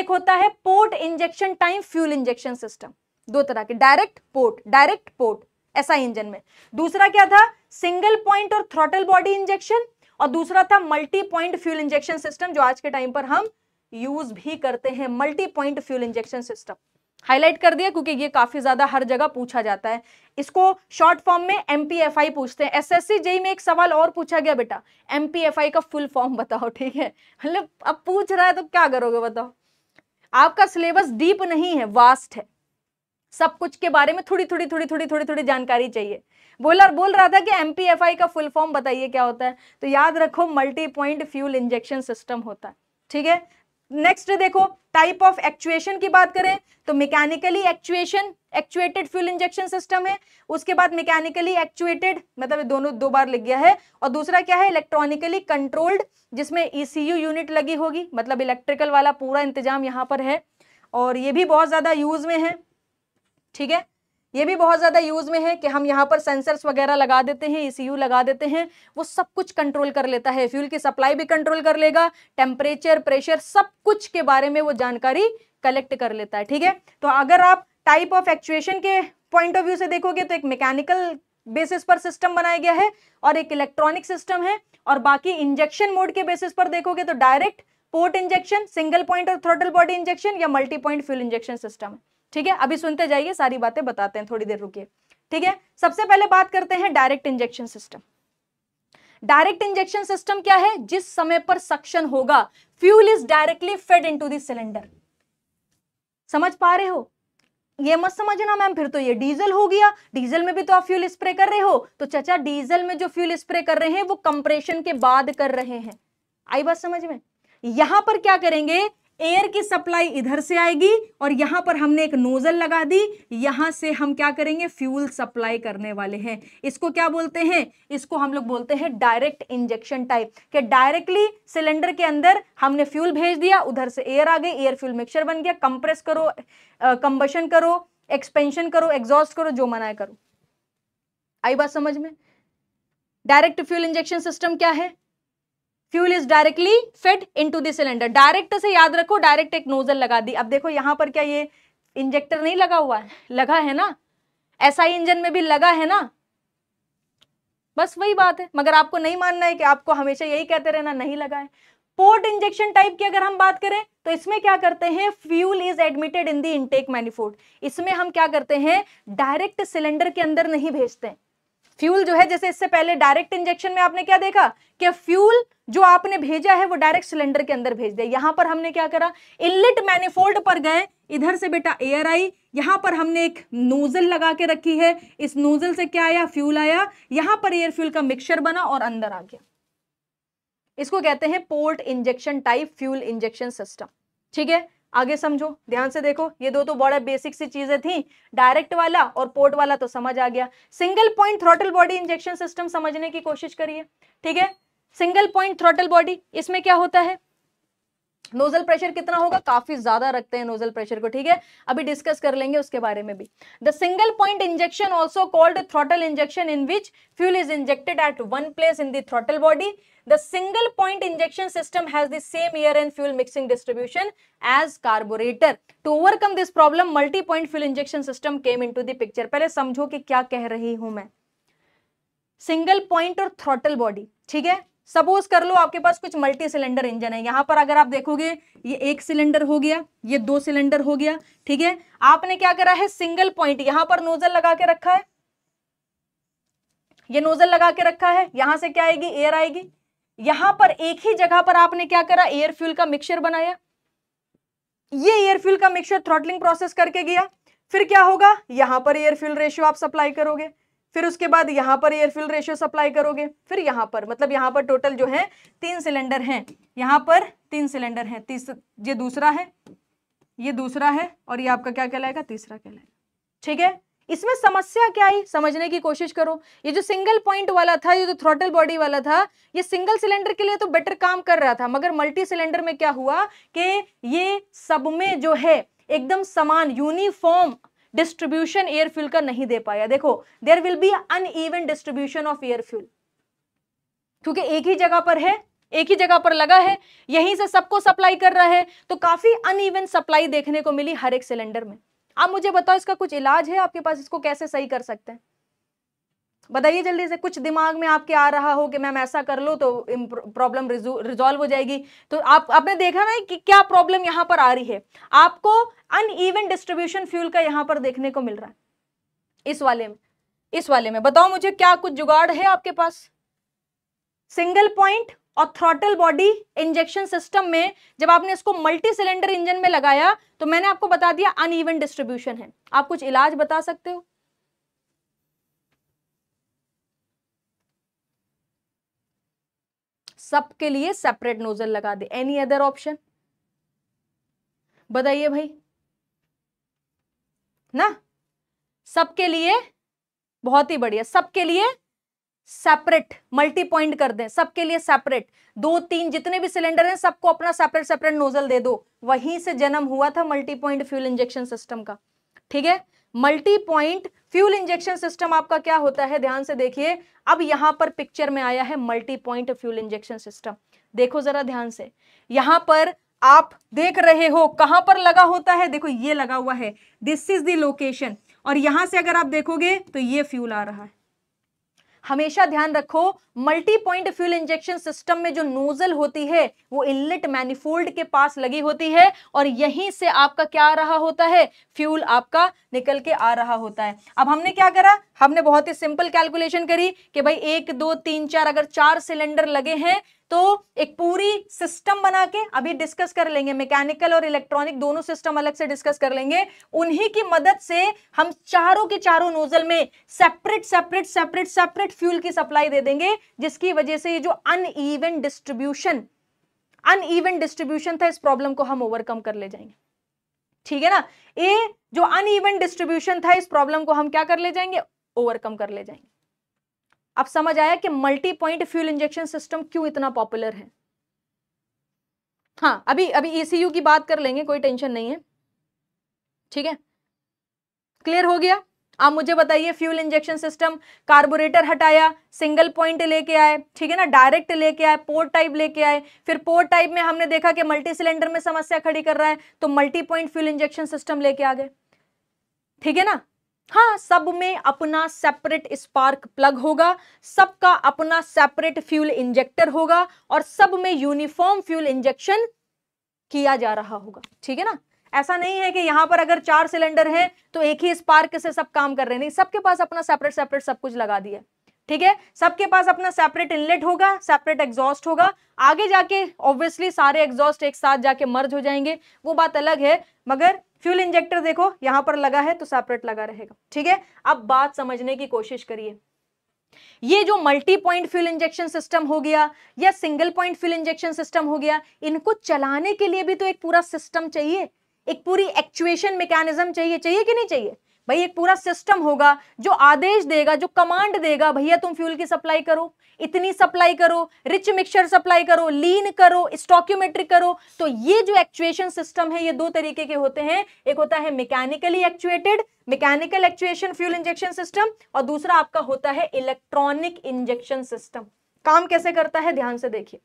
Speaker 1: एक होता है port injection type fuel injection system दो तरह के डायरेक्ट पोर्ट डायरेक्ट पोर्ट ऐसा इंजन में दूसरा क्या था सिंगल पॉइंट और थ्रोटल बॉडी इंजेक्शन और दूसरा था multi point fuel injection system जो आज के टाइम पर हम यूज भी करते हैं multi point fuel injection system highlight कर दिया क्योंकि ये काफ़ी ज़्यादा हर जगह पूछा जाता है इसको शॉर्ट फॉर्म में एम पूछते हैं एसएससी जेई में एक सवाल और पूछा गया बेटा एम का फुल फॉर्म बताओ ठीक है मतलब अब पूछ रहा है तो क्या करोगे बताओ आपका सिलेबस डीप नहीं है वास्ट है सब कुछ के बारे में थोड़ी थोड़ी थोड़ी थोड़ी थोड़ी थोड़ी जानकारी चाहिए बोलर बोल रहा था कि एम का फुल फॉर्म बताइए क्या होता है तो याद रखो multi point fuel injection system होता है ठीक है नेक्स्ट देखो टाइप ऑफ एक्चुएशन की बात करें तो mechanically actuation actuated fuel injection system है उसके बाद मैकेनिकली एक्चुएटेड मतलब दोनों दो बार लग गया है और दूसरा क्या है इलेक्ट्रॉनिकली कंट्रोल्ड जिसमें ईसीयू e यूनिट लगी होगी मतलब इलेक्ट्रिकल वाला पूरा इंतजाम यहाँ पर है और ये भी बहुत ज़्यादा यूज में है ठीक है ये भी बहुत ज़्यादा यूज़ में है कि हम यहाँ पर सेंसर्स वगैरह लगा देते हैं ई e लगा देते हैं वो सब कुछ कंट्रोल कर लेता है फ्यूल की सप्लाई भी कंट्रोल कर लेगा टेम्परेचर प्रेशर सब कुछ के बारे में वो जानकारी कलेक्ट कर लेता है ठीक है तो अगर आप टाइप ऑफ एक्चुएशन के पॉइंट ऑफ व्यू से देखोगे तो एक मैकेनिकल बेसिस पर सिस्टम बनाया गया है और एक इलेक्ट्रॉनिक सिस्टम है और बाकी इंजेक्शन मोड के बेसिस पर देखोगे तो direct port injection single point और थ्रोटल बॉडी इंजेक्शन या multi point fuel injection system है ठीक है अभी सुनते जाइए सारी बातें बताते हैं थोड़ी देर रुकिए ठीक है सबसे पहले बात करते हैं direct injection system direct injection system क्या है जिस समय पर सक्शन होगा fuel is directly fed into to cylinder समझ पा रहे हो ये मत समझना मैम फिर तो ये डीजल हो गया डीजल में भी तो आप फ्यूल स्प्रे कर रहे हो तो चाचा डीजल में जो फ्यूल स्प्रे कर रहे हैं वो कंप्रेशन के बाद कर रहे हैं आई बात समझ में यहां पर क्या करेंगे एयर की सप्लाई इधर से आएगी और यहां पर हमने एक नोजल लगा दी यहां से हम क्या करेंगे फ्यूल सप्लाई करने वाले हैं इसको क्या बोलते हैं इसको हम लोग बोलते हैं डायरेक्ट इंजेक्शन टाइप कि डायरेक्टली सिलेंडर के अंदर हमने फ्यूल भेज दिया उधर से एयर आ गई एयर फ्यूल मिक्सचर बन गया कंप्रेस करो कंबशन करो एक्सपेंशन करो एग्जॉस्ट करो जो मनाए करो आई बात समझ में डायरेक्ट फ्यूल इंजेक्शन सिस्टम क्या है fuel is directly fit into to cylinder direct से याद रखो डायरेक्ट एक नोजल लगा दी अब देखो यहां पर क्या ये इंजेक्टर नहीं लगा हुआ है लगा है ना ऐसा इंजन में भी लगा है ना बस वही बात है मगर आपको नहीं मानना है कि आपको हमेशा यही कहते रहना नहीं लगा है पोर्ट इंजेक्शन टाइप की अगर हम बात करें तो इसमें क्या करते हैं fuel is admitted in the intake manifold इसमें हम क्या करते हैं डायरेक्ट सिलेंडर के अंदर नहीं भेजते हैं फ्यूल जो है जैसे इससे पहले डायरेक्ट इंजेक्शन में आपने क्या देखा कि फ्यूल जो आपने भेजा है वो डायरेक्ट सिलेंडर के अंदर भेज दिया यहां पर हमने क्या करा इनलेट मैनिफोल्ड पर गए इधर से बेटा एयर आई यहां पर हमने एक नोजल लगा के रखी है इस नोजल से क्या आया फ्यूल आया यहां पर एयर फ्यूल का मिक्सचर बना और अंदर आ गया इसको कहते हैं port injection type fuel injection system ठीक है आगे समझो ध्यान से देखो ये दो तो बड़ा बेसिक सी चीजें थी डायरेक्ट वाला और पोर्ट वाला तो समझ आ गया single point throttle body injection system समझने की कोशिश करिए ठीक है सिंगल पॉइंट थ्रोटल बॉडी इसमें क्या होता है नोजल प्रेशर कितना होगा काफी ज्यादा रखते हैं नोजल प्रेशर को ठीक है अभी डिस्कस कर लेंगे उसके बारे में भी the single point injection also called throttle injection in which fuel is injected at one place in throttle body the single point injection system has the same air and fuel mixing distribution as carburettor to overcome this problem multi point fuel injection system came into picture पहले समझो कि क्या कह रही हूं मैं single point और throttle body ठीक है सपोज कर लो आपके पास कुछ मल्टी सिलेंडर इंजन है यहां पर अगर आप देखोगे ये एक सिलेंडर हो गया ये दो सिलेंडर हो गया ठीक है आपने क्या करा है सिंगल पॉइंट यहां पर नोजल लगा के रखा है ये नोजल लगा के रखा है यहां से क्या आएगी एयर आएगी यहां पर एक ही जगह पर आपने क्या करा एयर फ्यूल का मिक्सचर बनाया ये एयर फ्यूल का मिक्सचर थ्रॉटलिंग प्रोसेस करके गया फिर क्या होगा यहां पर एयर फ्यूल रेशियो आप सप्लाई करोगे फिर उसके बाद यहाँ पर एयर फ्यूल रेशियो सप्लाई करोगे फिर यहाँ पर मतलब यहाँ पर टोटल जो है तीन सिलेंडर हैं यहाँ पर तीन सिलेंडर हैं तीस ये दूसरा है ये दूसरा है और ये आपका क्या कहलाएगा तीसरा कहलाएगा ठीक है इसमें समस्या क्या आई समझने की कोशिश करो ये जो सिंगल पॉइंट वाला था ये जो थ्रोटल बॉडी वाला था ये सिंगल सिलेंडर के लिए तो बेटर काम कर रहा था मगर मल्टी सिलेंडर में क्या हुआ कि ये सब में जो है एकदम समान यूनिफॉर्म डिस्ट्रीब्यूशन एयर फ्यूल का नहीं दे पाया देखो there will be uneven distribution of air fuel क्योंकि एक ही जगह पर है एक ही जगह पर लगा है यहीं से सबको सप्लाई कर रहा है तो काफी ईवन सप्लाई देखने को मिली हर एक सिलेंडर में आप मुझे बताओ इसका कुछ इलाज है आपके पास इसको कैसे सही कर सकते हैं बताइए जल्दी से कुछ दिमाग में आपके आ रहा हो कि मैम ऐसा कर लो तो प्रॉब्लम रिजॉल्व हो जाएगी तो आप आपने देखा ना कि क्या प्रॉब्लम यहाँ पर आ रही है आपको ईवन डिस्ट्रीब्यूशन फ्यूल का यहां पर देखने को मिल रहा है इस वाले में इस वाले में बताओ मुझे क्या कुछ जुगाड़ है आपके पास सिंगल पॉइंट और थ्रॉटल बॉडी इंजेक्शन सिस्टम में जब आपने इसको मल्टी सिलेंडर इंजन में लगाया तो मैंने आपको बता दिया अनइवन डिस्ट्रीब्यूशन है आप कुछ इलाज बता सकते हो सबके लिए सेपरेट नोजल लगा दे एनी अदर ऑप्शन बताइए भाई ना सबके लिए बहुत ही बढ़िया सबके लिए सेपरेट मल्टी पॉइंट कर दें सबके लिए सेपरेट दो तीन जितने भी सिलेंडर हैं सबको अपना सेपरेट सेपरेट नोजल दे दो वहीं से जन्म हुआ था multi point fuel injection system का ठीक है multi point fuel injection system आपका क्या होता है ध्यान से देखिए अब यहां पर पिक्चर में आया है multi point fuel injection system देखो जरा ध्यान से यहां पर आप देख रहे हो कहां पर लगा होता है देखो ये लगा हुआ है दिस इज द लोकेशन और यहां से अगर आप देखोगे तो ये फ्यूल आ रहा है हमेशा ध्यान रखो multi point fuel injection system में जो नोजल होती है वो इनलेट मैनिफोल्ड के पास लगी होती है और यहीं से आपका क्या आ रहा होता है फ्यूल आपका निकल के आ रहा होता है अब हमने क्या करा हमने बहुत ही सिंपल कैलकुलेशन करी कि भाई एक दो तीन चार अगर चार सिलेंडर लगे हैं तो एक पूरी सिस्टम बना के अभी डिस्कस कर लेंगे मैकेनिकल और इलेक्ट्रॉनिक दोनों सिस्टम अलग से डिस्कस कर लेंगे उन्हीं की मदद से हम चारों के चारों नोजल में separate separate separate separate fuel की सप्लाई दे देंगे जिसकी वजह से ये जो अनईवन डिस्ट्रीब्यूशन अनईवन डिस्ट्रीब्यूशन था इस प्रॉब्लम को हम ओवरकम कर ले जाएंगे ठीक है ना ये जो अनईवन डिस्ट्रीब्यूशन था इस प्रॉब्लम को हम क्या कर ले जाएंगे ओवरकम कर ले जाएंगे अब समझ आया कि multi point fuel injection system क्यों इतना पॉपुलर है हाँ अभी अभी ईसीयू e की बात कर लेंगे कोई टेंशन नहीं है ठीक है क्लियर हो गया आप मुझे बताइए फ्यूल इंजेक्शन सिस्टम कार्बोरेटर हटाया सिंगल पॉइंट लेके आए ठीक है ना डायरेक्ट लेके आए पोर्ट टाइप लेके आए फिर पोर्ट टाइप में हमने देखा कि मल्टी सिलेंडर में समस्या खड़ी कर रहा है तो multi point fuel injection system लेके आ गए ठीक है ना हाँ सब में अपना सेपरेट स्पार्क प्लग होगा सबका अपना सेपरेट फ्यूल इंजेक्टर होगा और सब में यूनिफॉर्म फ्यूल इंजेक्शन किया जा रहा होगा ठीक है ना ऐसा नहीं है कि यहां पर अगर चार सिलेंडर हैं तो एक ही स्पार्क से सब काम कर रहे हैं नहीं सबके पास अपना सेपरेट सेपरेट सब कुछ लगा दिया ठीक है सबके पास अपना सेपरेट इनलेट होगा सेपरेट एग्जॉस्ट होगा आगे जाके ऑब्वियसली सारे एग्जॉस्ट एक साथ जाके मर्ज हो जाएंगे वो बात अलग है मगर फ्यूल इंजेक्टर देखो यहां पर लगा है तो सेपरेट लगा रहेगा ठीक है अब बात समझने की कोशिश करिए ये जो multi point fuel injection system हो गया या single point fuel injection system हो गया इनको चलाने के लिए भी तो एक पूरा सिस्टम चाहिए एक पूरी एक्चुएशन मैकेनिज्म चाहिए चाहिए कि नहीं चाहिए भाई एक पूरा सिस्टम होगा जो आदेश देगा जो कमांड देगा भैया तुम फ्यूल की सप्लाई करो इतनी सप्लाई करो रिच मिक्सचर सप्लाई करो लीन करो स्टॉक्यूमेट्रिक करो तो ये जो एक्चुएशन सिस्टम है ये दो तरीके के होते हैं एक होता है mechanically actuated mechanical actuation fuel injection system और दूसरा आपका होता है इलेक्ट्रॉनिक इंजेक्शन सिस्टम काम कैसे करता है ध्यान से देखिए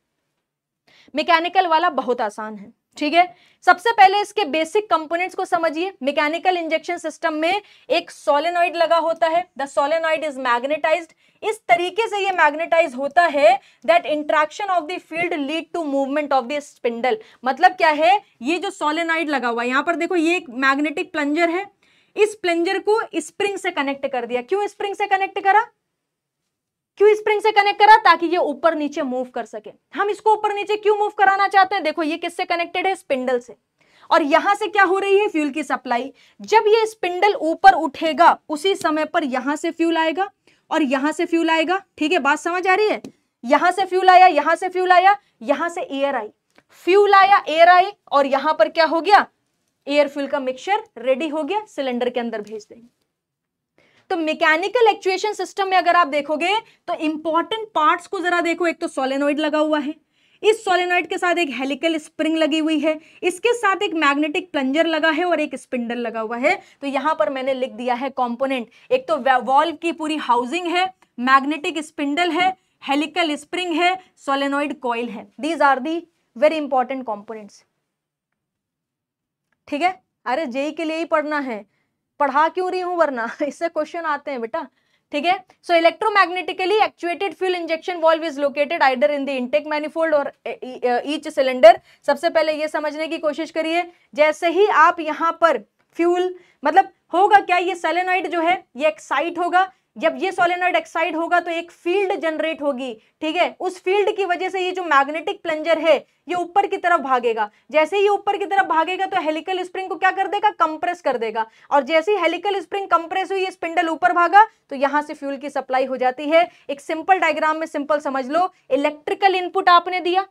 Speaker 1: मैकेनिकल वाला बहुत आसान है ठीक है सबसे पहले इसके बेसिक कंपोनेंट्स को समझिए मैकेनिकल इंजेक्शन सिस्टम में एक सोलेनॉइड लगा होता है द सोलेनॉइड इज मैग्नेटाइज्ड इस तरीके से ये मैग्नेटाइज होता है that interaction of the field lead to movement of the spindle मतलब क्या है ये जो सोलेनाइड लगा हुआ है यहां पर देखो ये एक मैग्नेटिक प्लंजर है इस प्लंजर को स्प्रिंग से कनेक्ट कर दिया क्यों स्प्रिंग से कनेक्ट करा क्यों स्प्रिंग से कनेक्ट करा ताकि ये ऊपर नीचे मूव कर सके हम इसको ऊपर नीचे क्यों मूव कराना चाहते हैं देखो ये किससे कनेक्टेड है स्पिंडल से और यहां से क्या हो रही है फ्यूल की सप्लाई जब ये स्पिंडल ऊपर उठेगा उसी समय पर यहां से फ्यूल आएगा और यहां से फ्यूल आएगा ठीक है बात समझ आ रही है यहां से फ्यूल आया यहां से फ्यूल आया यहां से एयर आई फ्यूल आया एयर आई और यहां पर क्या हो गया एयर फ्यूल का मिक्सचर रेडी हो गया सिलेंडर के अंदर भेज देंगे तो मैकेनिकल एक्चुएशन सिस्टम में अगर आप देखोगे तो इंपॉर्टेंट पार्ट्स को जरा देखो एक तो सोलेनोइड लगा हुआ है इस सोलेनॉइड के साथ एक हेलिकल स्प्रिंग लगी हुई है इसके साथ एक मैग्नेटिक प्लंजर लगा है और एक स्पिंडल लगा हुआ है तो यहां पर मैंने लिख दिया है कॉम्पोनेंट एक तो वॉल्व की पूरी हाउसिंग है मैग्नेटिक स्पिंडल है हेलिकल स्प्रिंग है सोलेनॉइड कॉइल है these are the very important components ठीक है अरे जेई e के लिए ही पढ़ना है पढ़ा क्यों रही हूं वरना इससे क्वेश्चन आते हैं बेटा ठीक है so electromagnetically actuated fuel injection valve is located either in the intake manifold और ईच सिलेंडर सबसे पहले ये समझने की कोशिश करिए जैसे ही आप यहाँ पर फ्यूल मतलब होगा क्या ये सेलेनाइड जो है ये एक्साइट होगा जब ये सोलेनॉइड एक्साइड होगा तो एक फील्ड जनरेट होगी ठीक है उस फील्ड की वजह से ये जो मैग्नेटिक प्लंजर है ये ऊपर की तरफ भागेगा जैसे ही ऊपर की तरफ भागेगा तो हेलिकल स्प्रिंग को क्या कर देगा कंप्रेस कर देगा और जैसे ही हेलिकल स्प्रिंग कंप्रेस हुई ये स्पिंडल ऊपर भागा तो यहां से फ्यूल की सप्लाई हो जाती है एक सिंपल डायग्राम में सिंपल समझ लो इलेक्ट्रिकल इनपुट आपने दिया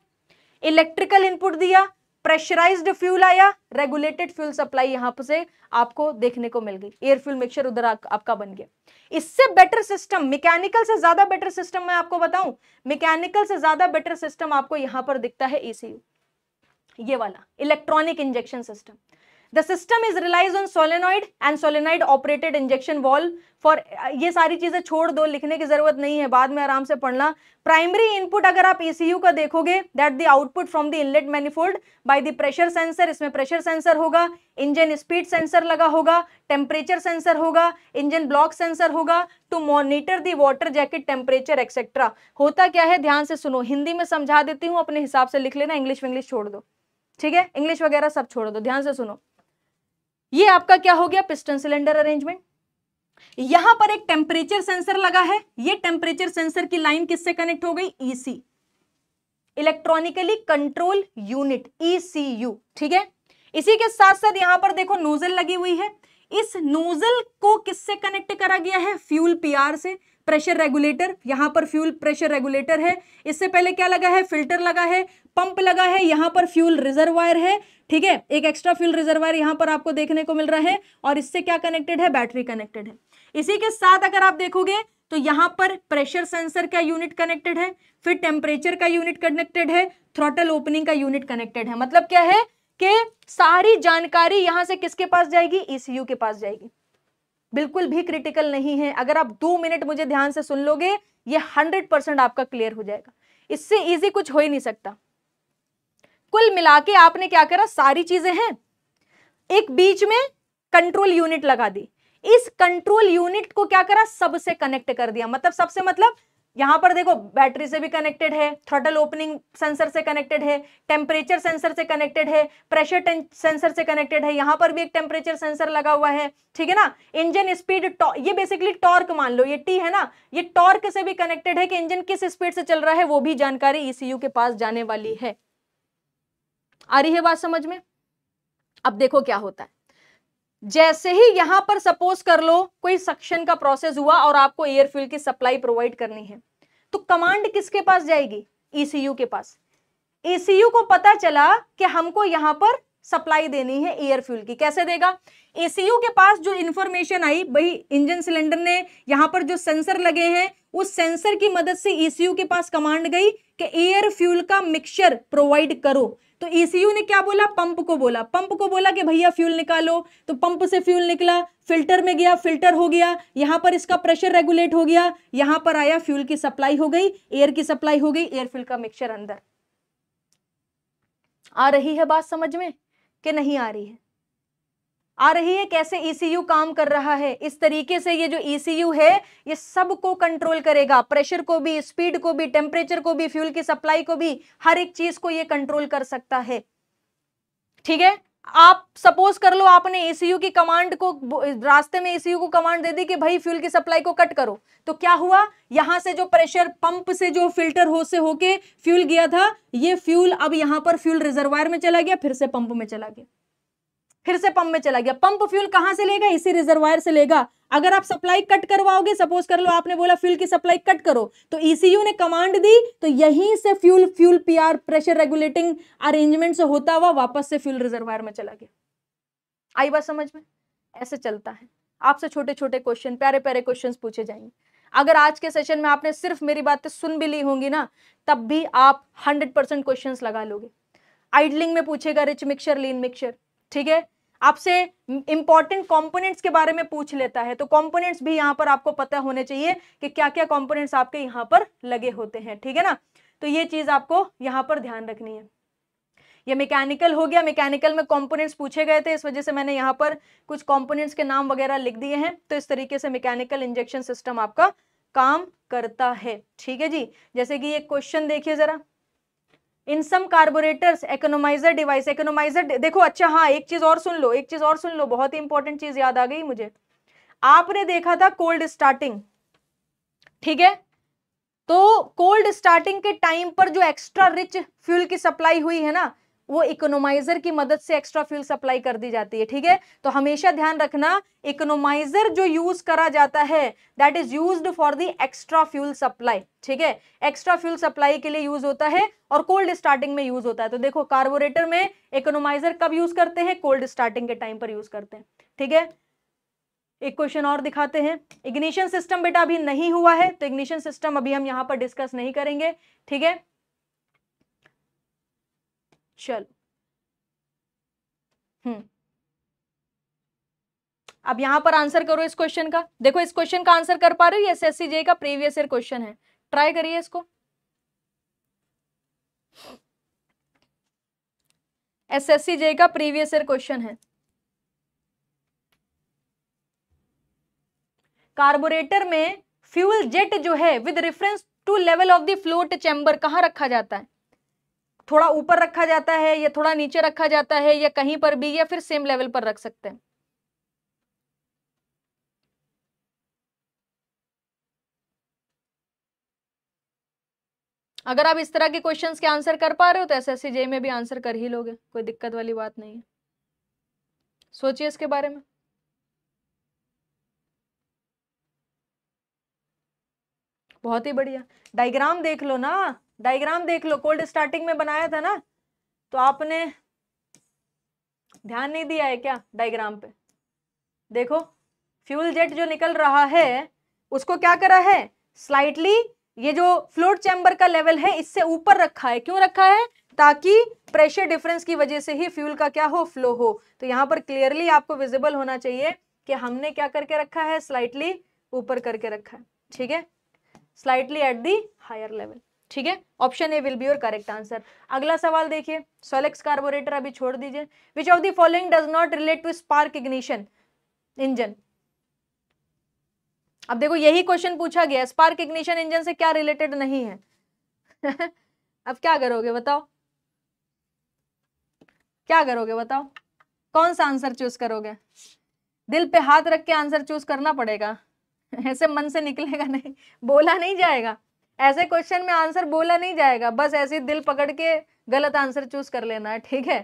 Speaker 1: इलेक्ट्रिकल इनपुट दिया प्रेशराइज फ्यूल आया रेगुलेटेड फ्यूल सप्लाई यहां पर से आपको देखने को मिल गई एयर फ्यूल मिक्सर उधर आपका बन गया इससे बेटर सिस्टम मैकेनिकल से ज्यादा बेटर सिस्टम मैं आपको बताऊं मैकेनिकल से ज्यादा बेटर सिस्टम आपको यहां पर दिखता है ईसीयू ये वाला electronic injection system the system is relies on solenoid and solenoid operated injection valve for ये सारी चीज़ें छोड़ दो लिखने की ज़रूरत नहीं है बाद में आराम से पढ़ना प्राइमरी इनपुट अगर आप ईसीयू e का देखोगे that the output from the inlet manifold by the pressure sensor इसमें प्रेशर सेंसर होगा इंजन स्पीड सेंसर लगा होगा टेम्परेचर सेंसर होगा इंजन ब्लॉक सेंसर होगा to monitor the water jacket temperature etcetera होता क्या है ध्यान से सुनो हिंदी में समझा देती हूँ अपने हिसाब से लिख लेना इंग्लिश विंग्लिश छोड़ दो ठीक है इंग्लिश वगैरह सब छोड़ दो ध्यान से सुनो ये आपका क्या हो गया पिस्टन सिलेंडर अरेंजमेंट यहां पर एक टेम्परेचर सेंसर लगा है ये टेम्परेचर सेंसर की लाइन किससे कनेक्ट हो गई EC electronically control unit ECU ठीक है इसी के साथ साथ यहां पर देखो नोजल लगी हुई है इस नोजल को किससे कनेक्ट करा गया है फ्यूल पीआर से प्रेशर रेगुलेटर यहां पर फ्यूल प्रेशर रेगुलेटर है इससे पहले क्या लगा है फिल्टर लगा है पंप लगा है यहां पर फ्यूल रिजर्वायर है ठीक है एक एक्स्ट्रा फ्यूल रिजर्वर यहां पर आपको देखने को मिल रहा है और इससे क्या कनेक्टेड है बैटरी कनेक्टेड है इसी के साथ अगर आप देखोगे तो यहां पर प्रेशर सेंसर का यूनिट कनेक्टेड है फिर टेम्परेचर का यूनिट कनेक्टेड है थ्रोटल ओपनिंग का यूनिट कनेक्टेड है मतलब क्या है कि सारी जानकारी यहां से किसके पास जाएगी ईसीयू e के पास जाएगी बिल्कुल भी क्रिटिकल नहीं है अगर आप दो मिनट मुझे ध्यान से सुन लोगे ये हंड्रेड परसेंट आपका क्लियर हो जाएगा इससे ईजी कुछ हो ही नहीं सकता कुल मिला के आपने क्या करा सारी चीजें हैं एक बीच में कंट्रोल यूनिट लगा दी इस कंट्रोल यूनिट को क्या करा सबसे कनेक्ट कर दिया मतलब सबसे मतलब यहां पर देखो बैटरी से भी कनेक्टेड है थ्रटल ओपनिंग सेंसर से कनेक्टेड है टेम्परेचर सेंसर से कनेक्टेड है प्रेशर सेंसर से कनेक्टेड है यहां पर भी एक टेम्परेचर सेंसर लगा हुआ है ठीक है ना इंजन स्पीड ये बेसिकली टॉर्क मान लो ये टी है ना ये टॉर्क से भी कनेक्टेड है कि इंजन किस स्पीड से चल रहा है वो भी जानकारी ईसीयू e के पास जाने वाली है आ रही है बात समझ में अब देखो क्या होता है जैसे ही यहां पर सपोज कर लो कोई सक्शन का प्रोसेस हुआ और आपको फ्यूल की सप्लाई प्रोवाइड करनी है तो कमांड किसके पास जाएगी ईसीयू e के पास ईसीयू e को पता चला कि हमको यहां पर सप्लाई देनी है एयर फ्यूल की कैसे देगा एसीयू e के पास जो इंफॉर्मेशन आई भाई इंजन सिलेंडर ने यहां पर जो सेंसर लगे हैं उस सेंसर की मदद से ईसीयू के पास कमांड गई कि एयर फ्यूल का मिक्सचर प्रोवाइड करो तो ईसीयू ने क्या बोला पंप को बोला पंप को बोला कि भैया फ्यूल निकालो तो पंप से फ्यूल निकला फिल्टर में गया फिल्टर हो गया यहां पर इसका प्रेशर रेगुलेट हो गया यहां पर आया फ्यूल की सप्लाई हो गई एयर की सप्लाई हो गई एयर फ्यूल का मिक्सचर अंदर आ रही है बात समझ में कि नहीं आ रही है आ रही है कैसे ईसीयू e काम कर रहा है इस तरीके से ये जो ईसीयू e है ये सब को कंट्रोल करेगा प्रेशर को भी स्पीड को भी टेम्परेचर को भी फ्यूल की सप्लाई को भी हर एक चीज को ये कंट्रोल कर सकता है ठीक है आप सपोज कर लो आपने ईसीयू e की कमांड को रास्ते में ईसीयू को कमांड दे दी कि भाई फ्यूल की सप्लाई को कट करो तो क्या हुआ यहां से जो प्रेशर पंप से जो फिल्टर हो से होके फ्यूल गया था ये फ्यूल अब यहां पर फ्यूल रिजर्वायर में चला गया फिर से पंप में चला गया फिर से पंप में चला गया पंप फ्यूल कहाँ से लेगा इसी रिजर्वायर से लेगा अगर आप सप्लाई कट करवाओगे सपोज कर लो आपने बोला फ्यूल की सप्लाई कट करो तो ईसीयू e ने कमांड दी तो यहीं से fuel fuel PR pressure regulating arrangement से होता हुआ वापस से फ्यूल रिजर्वायर में चला गया आई बात समझ में ऐसे चलता है आपसे छोटे छोटे क्वेश्चन प्यारे प्यारे क्वेश्चन पूछे जाएंगे अगर आज के सेशन में आपने सिर्फ मेरी बातें सुन भी ली होंगी ना तब भी आप हंड्रेड परसेंट क्वेश्चन लगा लोगे आइडलिंग में पूछेगा रिच मिक्सर लीन मिक्सर ठीक है आपसे इंपॉर्टेंट कंपोनेंट्स के बारे में पूछ लेता है तो कंपोनेंट्स भी यहाँ पर आपको पता होने चाहिए कि क्या क्या कंपोनेंट्स आपके यहाँ पर लगे होते हैं ठीक है ना तो ये चीज़ आपको यहाँ पर ध्यान रखनी है ये मैकेनिकल हो गया मैकेनिकल में कंपोनेंट्स पूछे गए थे इस वजह से मैंने यहाँ पर कुछ कॉम्पोनेंट्स के नाम वगैरह लिख दिए हैं तो इस तरीके से मैकेनिकल इंजेक्शन सिस्टम आपका काम करता है ठीक है जी जैसे कि ये क्वेश्चन देखिए ज़रा in some carburettors economiser device economiser देखो अच्छा हाँ एक चीज और सुन लो एक चीज और सुन लो बहुत ही इंपॉर्टेंट चीज याद आ गई मुझे आपने देखा था कोल्ड स्टार्टिंग ठीक है तो कोल्ड स्टार्टिंग के टाइम पर जो एक्स्ट्रा रिच फ्यूल की सप्लाई हुई है ना वो इकोनोमाइजर की मदद से एक्स्ट्रा फ्यूल सप्लाई कर दी जाती है ठीक है तो हमेशा ध्यान रखना इकोनोमाइजर जो यूज करा जाता है that is use for the extra fuel supply ठीक है एक्स्ट्रा फ्यूल सप्लाई के लिए यूज होता है और कोल्ड स्टार्टिंग में यूज होता है तो देखो कार्बोरेटर में इकोनोमाइजर कब यूज करते हैं कोल्ड स्टार्टिंग के टाइम पर यूज करते हैं ठीक है एक क्वेश्चन और दिखाते हैं इग्निशन सिस्टम बेटा अभी नहीं हुआ है तो इग्निशन सिस्टम अभी हम यहाँ पर डिस्कस नहीं करेंगे ठीक है चलो हम्म अब यहां पर आंसर करो इस क्वेश्चन का देखो इस क्वेश्चन का आंसर कर पा रहे हो एस एस जे का प्रीवियस ईयर क्वेश्चन है ट्राई करिए इसको एस एस जे का प्रीवियस ईयर क्वेश्चन है कार्बोरेटर में फ्यूल जेट जो है with reference to level of the float chamber कहां रखा जाता है थोड़ा ऊपर रखा जाता है या थोड़ा नीचे रखा जाता है या कहीं पर भी या फिर सेम लेवल पर रख सकते हैं अगर आप इस तरह के क्वेश्चंस के आंसर कर पा रहे हो तो एस जे में भी आंसर कर ही लोगे कोई दिक्कत वाली बात नहीं है सोचिए इसके बारे में बहुत ही बढ़िया डायग्राम देख लो ना डायग्राम देख लो कोल्ड स्टार्टिंग में बनाया था ना तो आपने ध्यान नहीं दिया है क्या डायग्राम पे देखो फ्यूल जेट जो निकल रहा है उसको क्या करा है स्लाइटली ये जो फ्लोट चैम्बर का लेवल है इससे ऊपर रखा है क्यों रखा है ताकि प्रेशर डिफरेंस की वजह से ही फ्यूल का क्या हो फ्लो हो तो यहां पर क्लियरली आपको विजिबल होना चाहिए कि हमने क्या करके रखा है स्लाइटली ऊपर करके रखा है ठीक है slightly at the higher level ठीक है option A will be your correct answer अगला सवाल देखिए सोलेक्स कार्बोरेटर अभी छोड़ दीजिए which of the following does not relate to spark ignition engine अब देखो यही क्वेश्चन पूछा गया स्पार्क इग्निशन इंजन से क्या रिलेटेड नहीं है अब क्या करोगे बताओ क्या करोगे बताओ कौन सा आंसर चूज करोगे दिल पे हाथ रख के आंसर चूज करना पड़ेगा ऐसे मन से निकलेगा नहीं बोला नहीं जाएगा ऐसे क्वेश्चन में आंसर बोला नहीं जाएगा बस ऐसे दिल पकड़ के गलत आंसर चूज कर लेना है ठीक है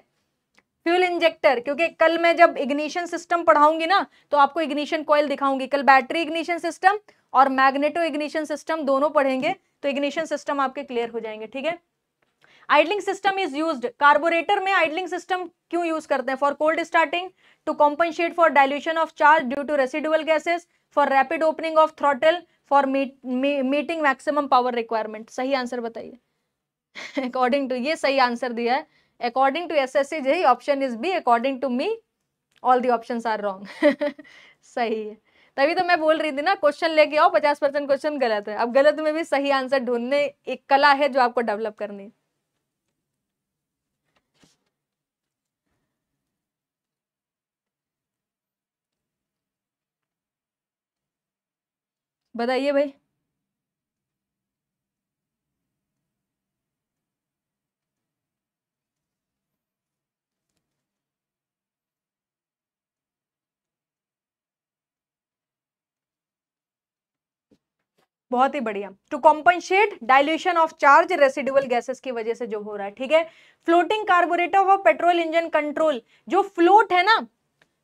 Speaker 1: फ्यूल इंजेक्टर क्योंकि कल मैं जब इग्निशन सिस्टम पढ़ाऊंगी ना तो आपको इग्निशन कॉयल दिखाऊंगी कल बैटरी इग्निशन सिस्टम और मैग्नेटो इग्निशन सिस्टम दोनों पढ़ेंगे तो इग्निशन सिस्टम आपके क्लियर हो जाएंगे ठीक है idling system is use carburettor में आइडलिंग सिस्टम क्यों यूज करते हैं for cold starting to compensate for dilution of charge due to residual gases for rapid opening of throttle for meeting maximum power requirement सही answer बताइए according to ये सही आंसर दिया है according to S S C G option is B according to me all the option are wrong सही है तभी तो मैं बोल रही थी ना क्वेश्चन लेके आओ पचास परसेंट क्वेश्चन गलत है अब गलत में भी सही आंसर ढूंढने एक कला है जो आपको डेवलप करनी है बताइए भाई बहुत ही बढ़िया to compensate dilution of charge residual gases की वजह से जो हो रहा है ठीक है floating carburettor of petrol engine control जो फ्लोट है ना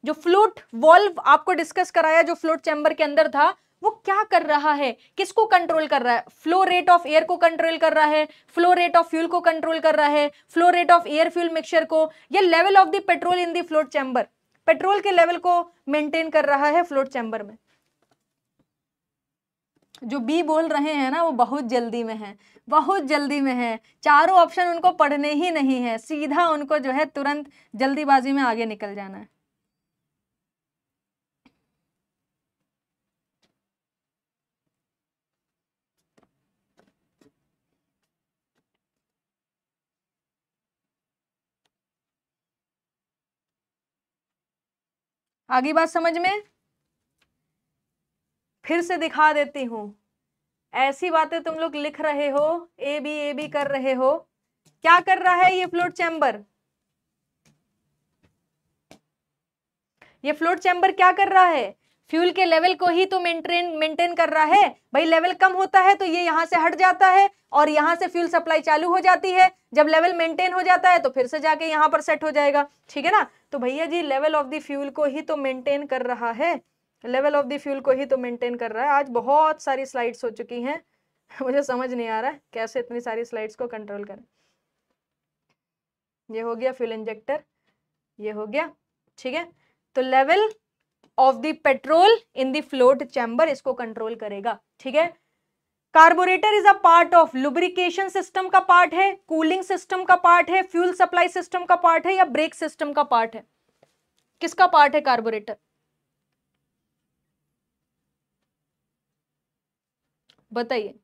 Speaker 1: जो फ्लोट वॉल्व आपको डिस्कस कराया जो फ्लोट चैम्बर के अंदर था वो क्या कर रहा है किसको कंट्रोल कर रहा है फ्लो रेट ऑफ एयर को कंट्रोल कर रहा है फ्लो रेट ऑफ फ्यूल को कंट्रोल कर रहा है flow rate of air fuel mixture को या level of the petrol in the float chamber petrol के लेवल को मेंटेन कर रहा है फ्लोट चैम्बर में जो बी बोल रहे हैं ना वो बहुत जल्दी में है बहुत जल्दी में है चारों ऑप्शन उनको पढ़ने ही नहीं है सीधा उनको जो है तुरंत जल्दीबाजी में आगे निकल जाना है आगे बात समझ में फिर से दिखा देती हूं ऐसी बातें तुम लोग लिख रहे हो ए बी ए बी कर रहे हो क्या कर रहा है ये फ्लोट चैम्बर ये फ्लोट चैम्बर क्या कर रहा है फ्यूल के लेवल को ही तो मेंटेन मेंटेन कर रहा है भाई लेवल कम होता है तो ये यहाँ से हट जाता है और यहाँ से फ्यूल सप्लाई चालू हो जाती है जब लेवल मेंटेन हो जाता है तो फिर से जाके यहाँ पर सेट हो जाएगा ठीक है ना तो भैया जी लेवल ऑफ द फ्यूल को ही तो मेंटेन कर रहा है लेवल ऑफ द फ्यूल को ही तो मेंटेन कर रहा है आज बहुत सारी स्लाइड्स हो चुकी हैं मुझे समझ नहीं आ रहा है कैसे इतनी सारी स्लाइड्स को कंट्रोल करें ये हो गया फ्यूल इंजेक्टर ये हो गया ठीक है तो level of the petrol in the float chamber इसको कंट्रोल करेगा ठीक है carburettor is a part of lubrication system का पार्ट है कूलिंग सिस्टम का पार्ट है फ्यूल सप्लाई सिस्टम का पार्ट है या ब्रेक सिस्टम का पार्ट है किसका पार्ट है कार्बोरेटर बताइए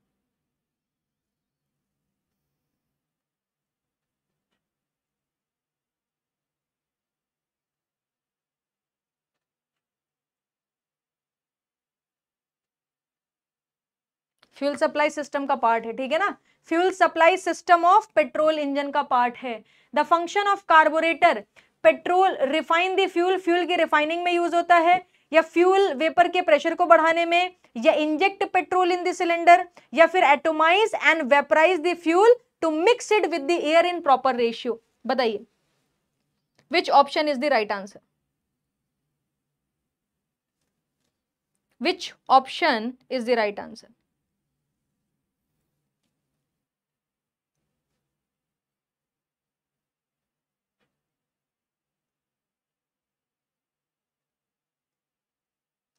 Speaker 1: फ्यूल सप्लाई सिस्टम का पार्ट है ठीक है ना fuel supply system of petrol engine का पार्ट है the function of carburettor petrol refine the fuel fuel की रिफाइनिंग में यूज होता है या फ्यूल वेपर के प्रेशर को बढ़ाने में या inject petrol in the cylinder या फिर atomise and vaporise the fuel to mix it with the air in proper ratio बताइए which option is the right answer which option is the right answer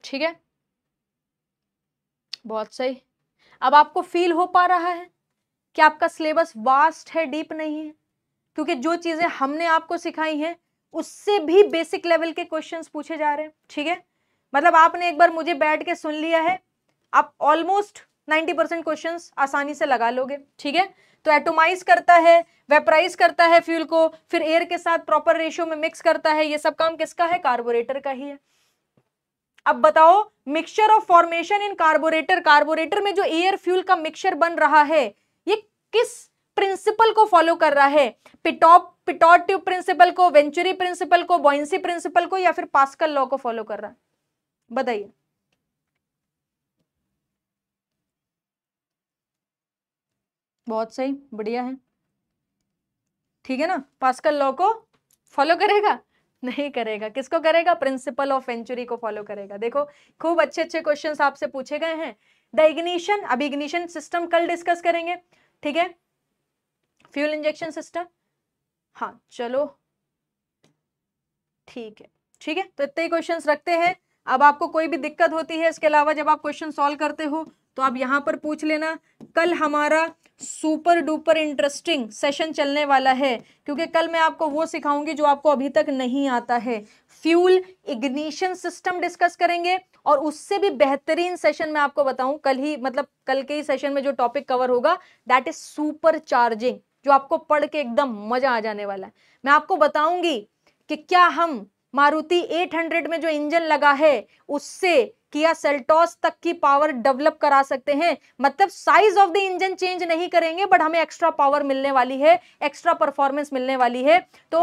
Speaker 1: ठीक है बहुत सही अब आपको feel हो पा रहा है कि आपका सिलेबस वास्ट है डीप नहीं है क्योंकि जो चीज़ें हमने आपको सिखाई हैं उससे भी बेसिक लेवल के क्वेश्चंस पूछे जा रहे हैं ठीक है मतलब आपने एक बार मुझे बैठ के सुन लिया है आप ऑलमोस्ट 90 परसेंट क्वेश्चन आसानी से लगा लोगे ठीक है तो एटोमाइज करता है वेपराइज करता है फ्यूल को फिर एयर के साथ प्रॉपर रेशियो में मिक्स करता है ये सब काम किसका है कार्बोरेटर का ही है अब बताओ mixture of formation in carburettor carburettor में जो एयर फ्यूल का मिक्सचर बन रहा है ये किस प्रिंसिपल को फॉलो कर रहा है पिटॉप पिटॉट ट्यूब प्रिंसिपल को वेंचुरी प्रिंसिपल को बॉइंसी प्रिंसिपल को या फिर पास्कल लॉ को फॉलो कर रहा है बताइए बहुत सही बढ़िया है ठीक है ना पास्कल लॉ को फॉलो करेगा नहीं करेगा किसको करेगा प्रिंसिपल ऑफ वेंचुरी को फॉलो करेगा देखो खूब अच्छे अच्छे क्वेश्चन आपसे पूछे गए हैं द इग्निशन अब इग्निशन सिस्टम कल डिस्कस करेंगे ठीक है फ्यूल इंजेक्शन सिस्टम हाँ चलो ठीक है ठीक है तो इतने ही क्वेश्चन रखते हैं अब आपको कोई भी दिक्कत होती है इसके अलावा जब आप क्वेश्चन सॉल्व करते हो तो आप यहाँ पर पूछ लेना कल हमारा सुपर डुपर इंटरेस्टिंग सेशन चलने वाला है क्योंकि कल मैं आपको वो सिखाऊंगी जो आपको अभी तक नहीं आता है फ्यूल इग्निशन सिस्टम डिस्कस करेंगे और उससे भी बेहतरीन सेशन में आपको बताऊं कल ही मतलब कल के ही सेशन में जो टॉपिक कवर होगा दैट इज सुपर चार्जिंग जो आपको पढ़ के एकदम मजा आ जाने वाला है मैं आपको बताऊंगी कि क्या हम मारुति 800 में जो इंजन लगा है उससे किया सेल्टॉस तक की पावर डेवलप करा सकते हैं मतलब size of the engine change नहीं करेंगे बट हमें एक्स्ट्रा पावर मिलने वाली है एक्स्ट्रा परफॉर्मेंस मिलने वाली है तो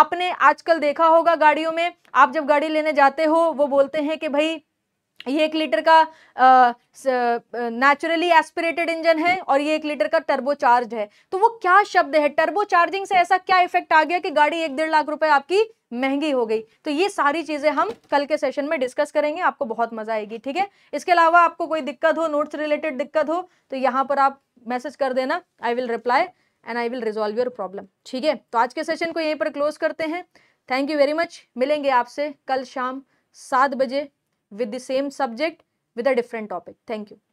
Speaker 1: आपने आजकल देखा होगा गाड़ियों में आप जब गाड़ी लेने जाते हो वो बोलते हैं कि भाई ये एक लीटर का नेचुरली एस्पिरेटेड इंजन है और ये एक लीटर का टर्बो चार्ज है तो वो क्या शब्द है टर्बो चार्जिंग से ऐसा क्या इफेक्ट आ गया कि गाड़ी एक डेढ़ लाख रुपए आपकी महंगी हो गई तो ये सारी चीज़ें हम कल के सेशन में डिस्कस करेंगे आपको बहुत मज़ा आएगी ठीक है इसके अलावा आपको कोई दिक्कत हो नोट्स रिलेटेड दिक्कत हो तो यहाँ पर आप मैसेज कर देना I will reply and I will resolve your problem ठीक है तो आज के सेशन को यहीं पर क्लोज करते हैं थैंक यू वेरी मच मिलेंगे आपसे कल शाम सात बजे with the same subject with a different topic thank you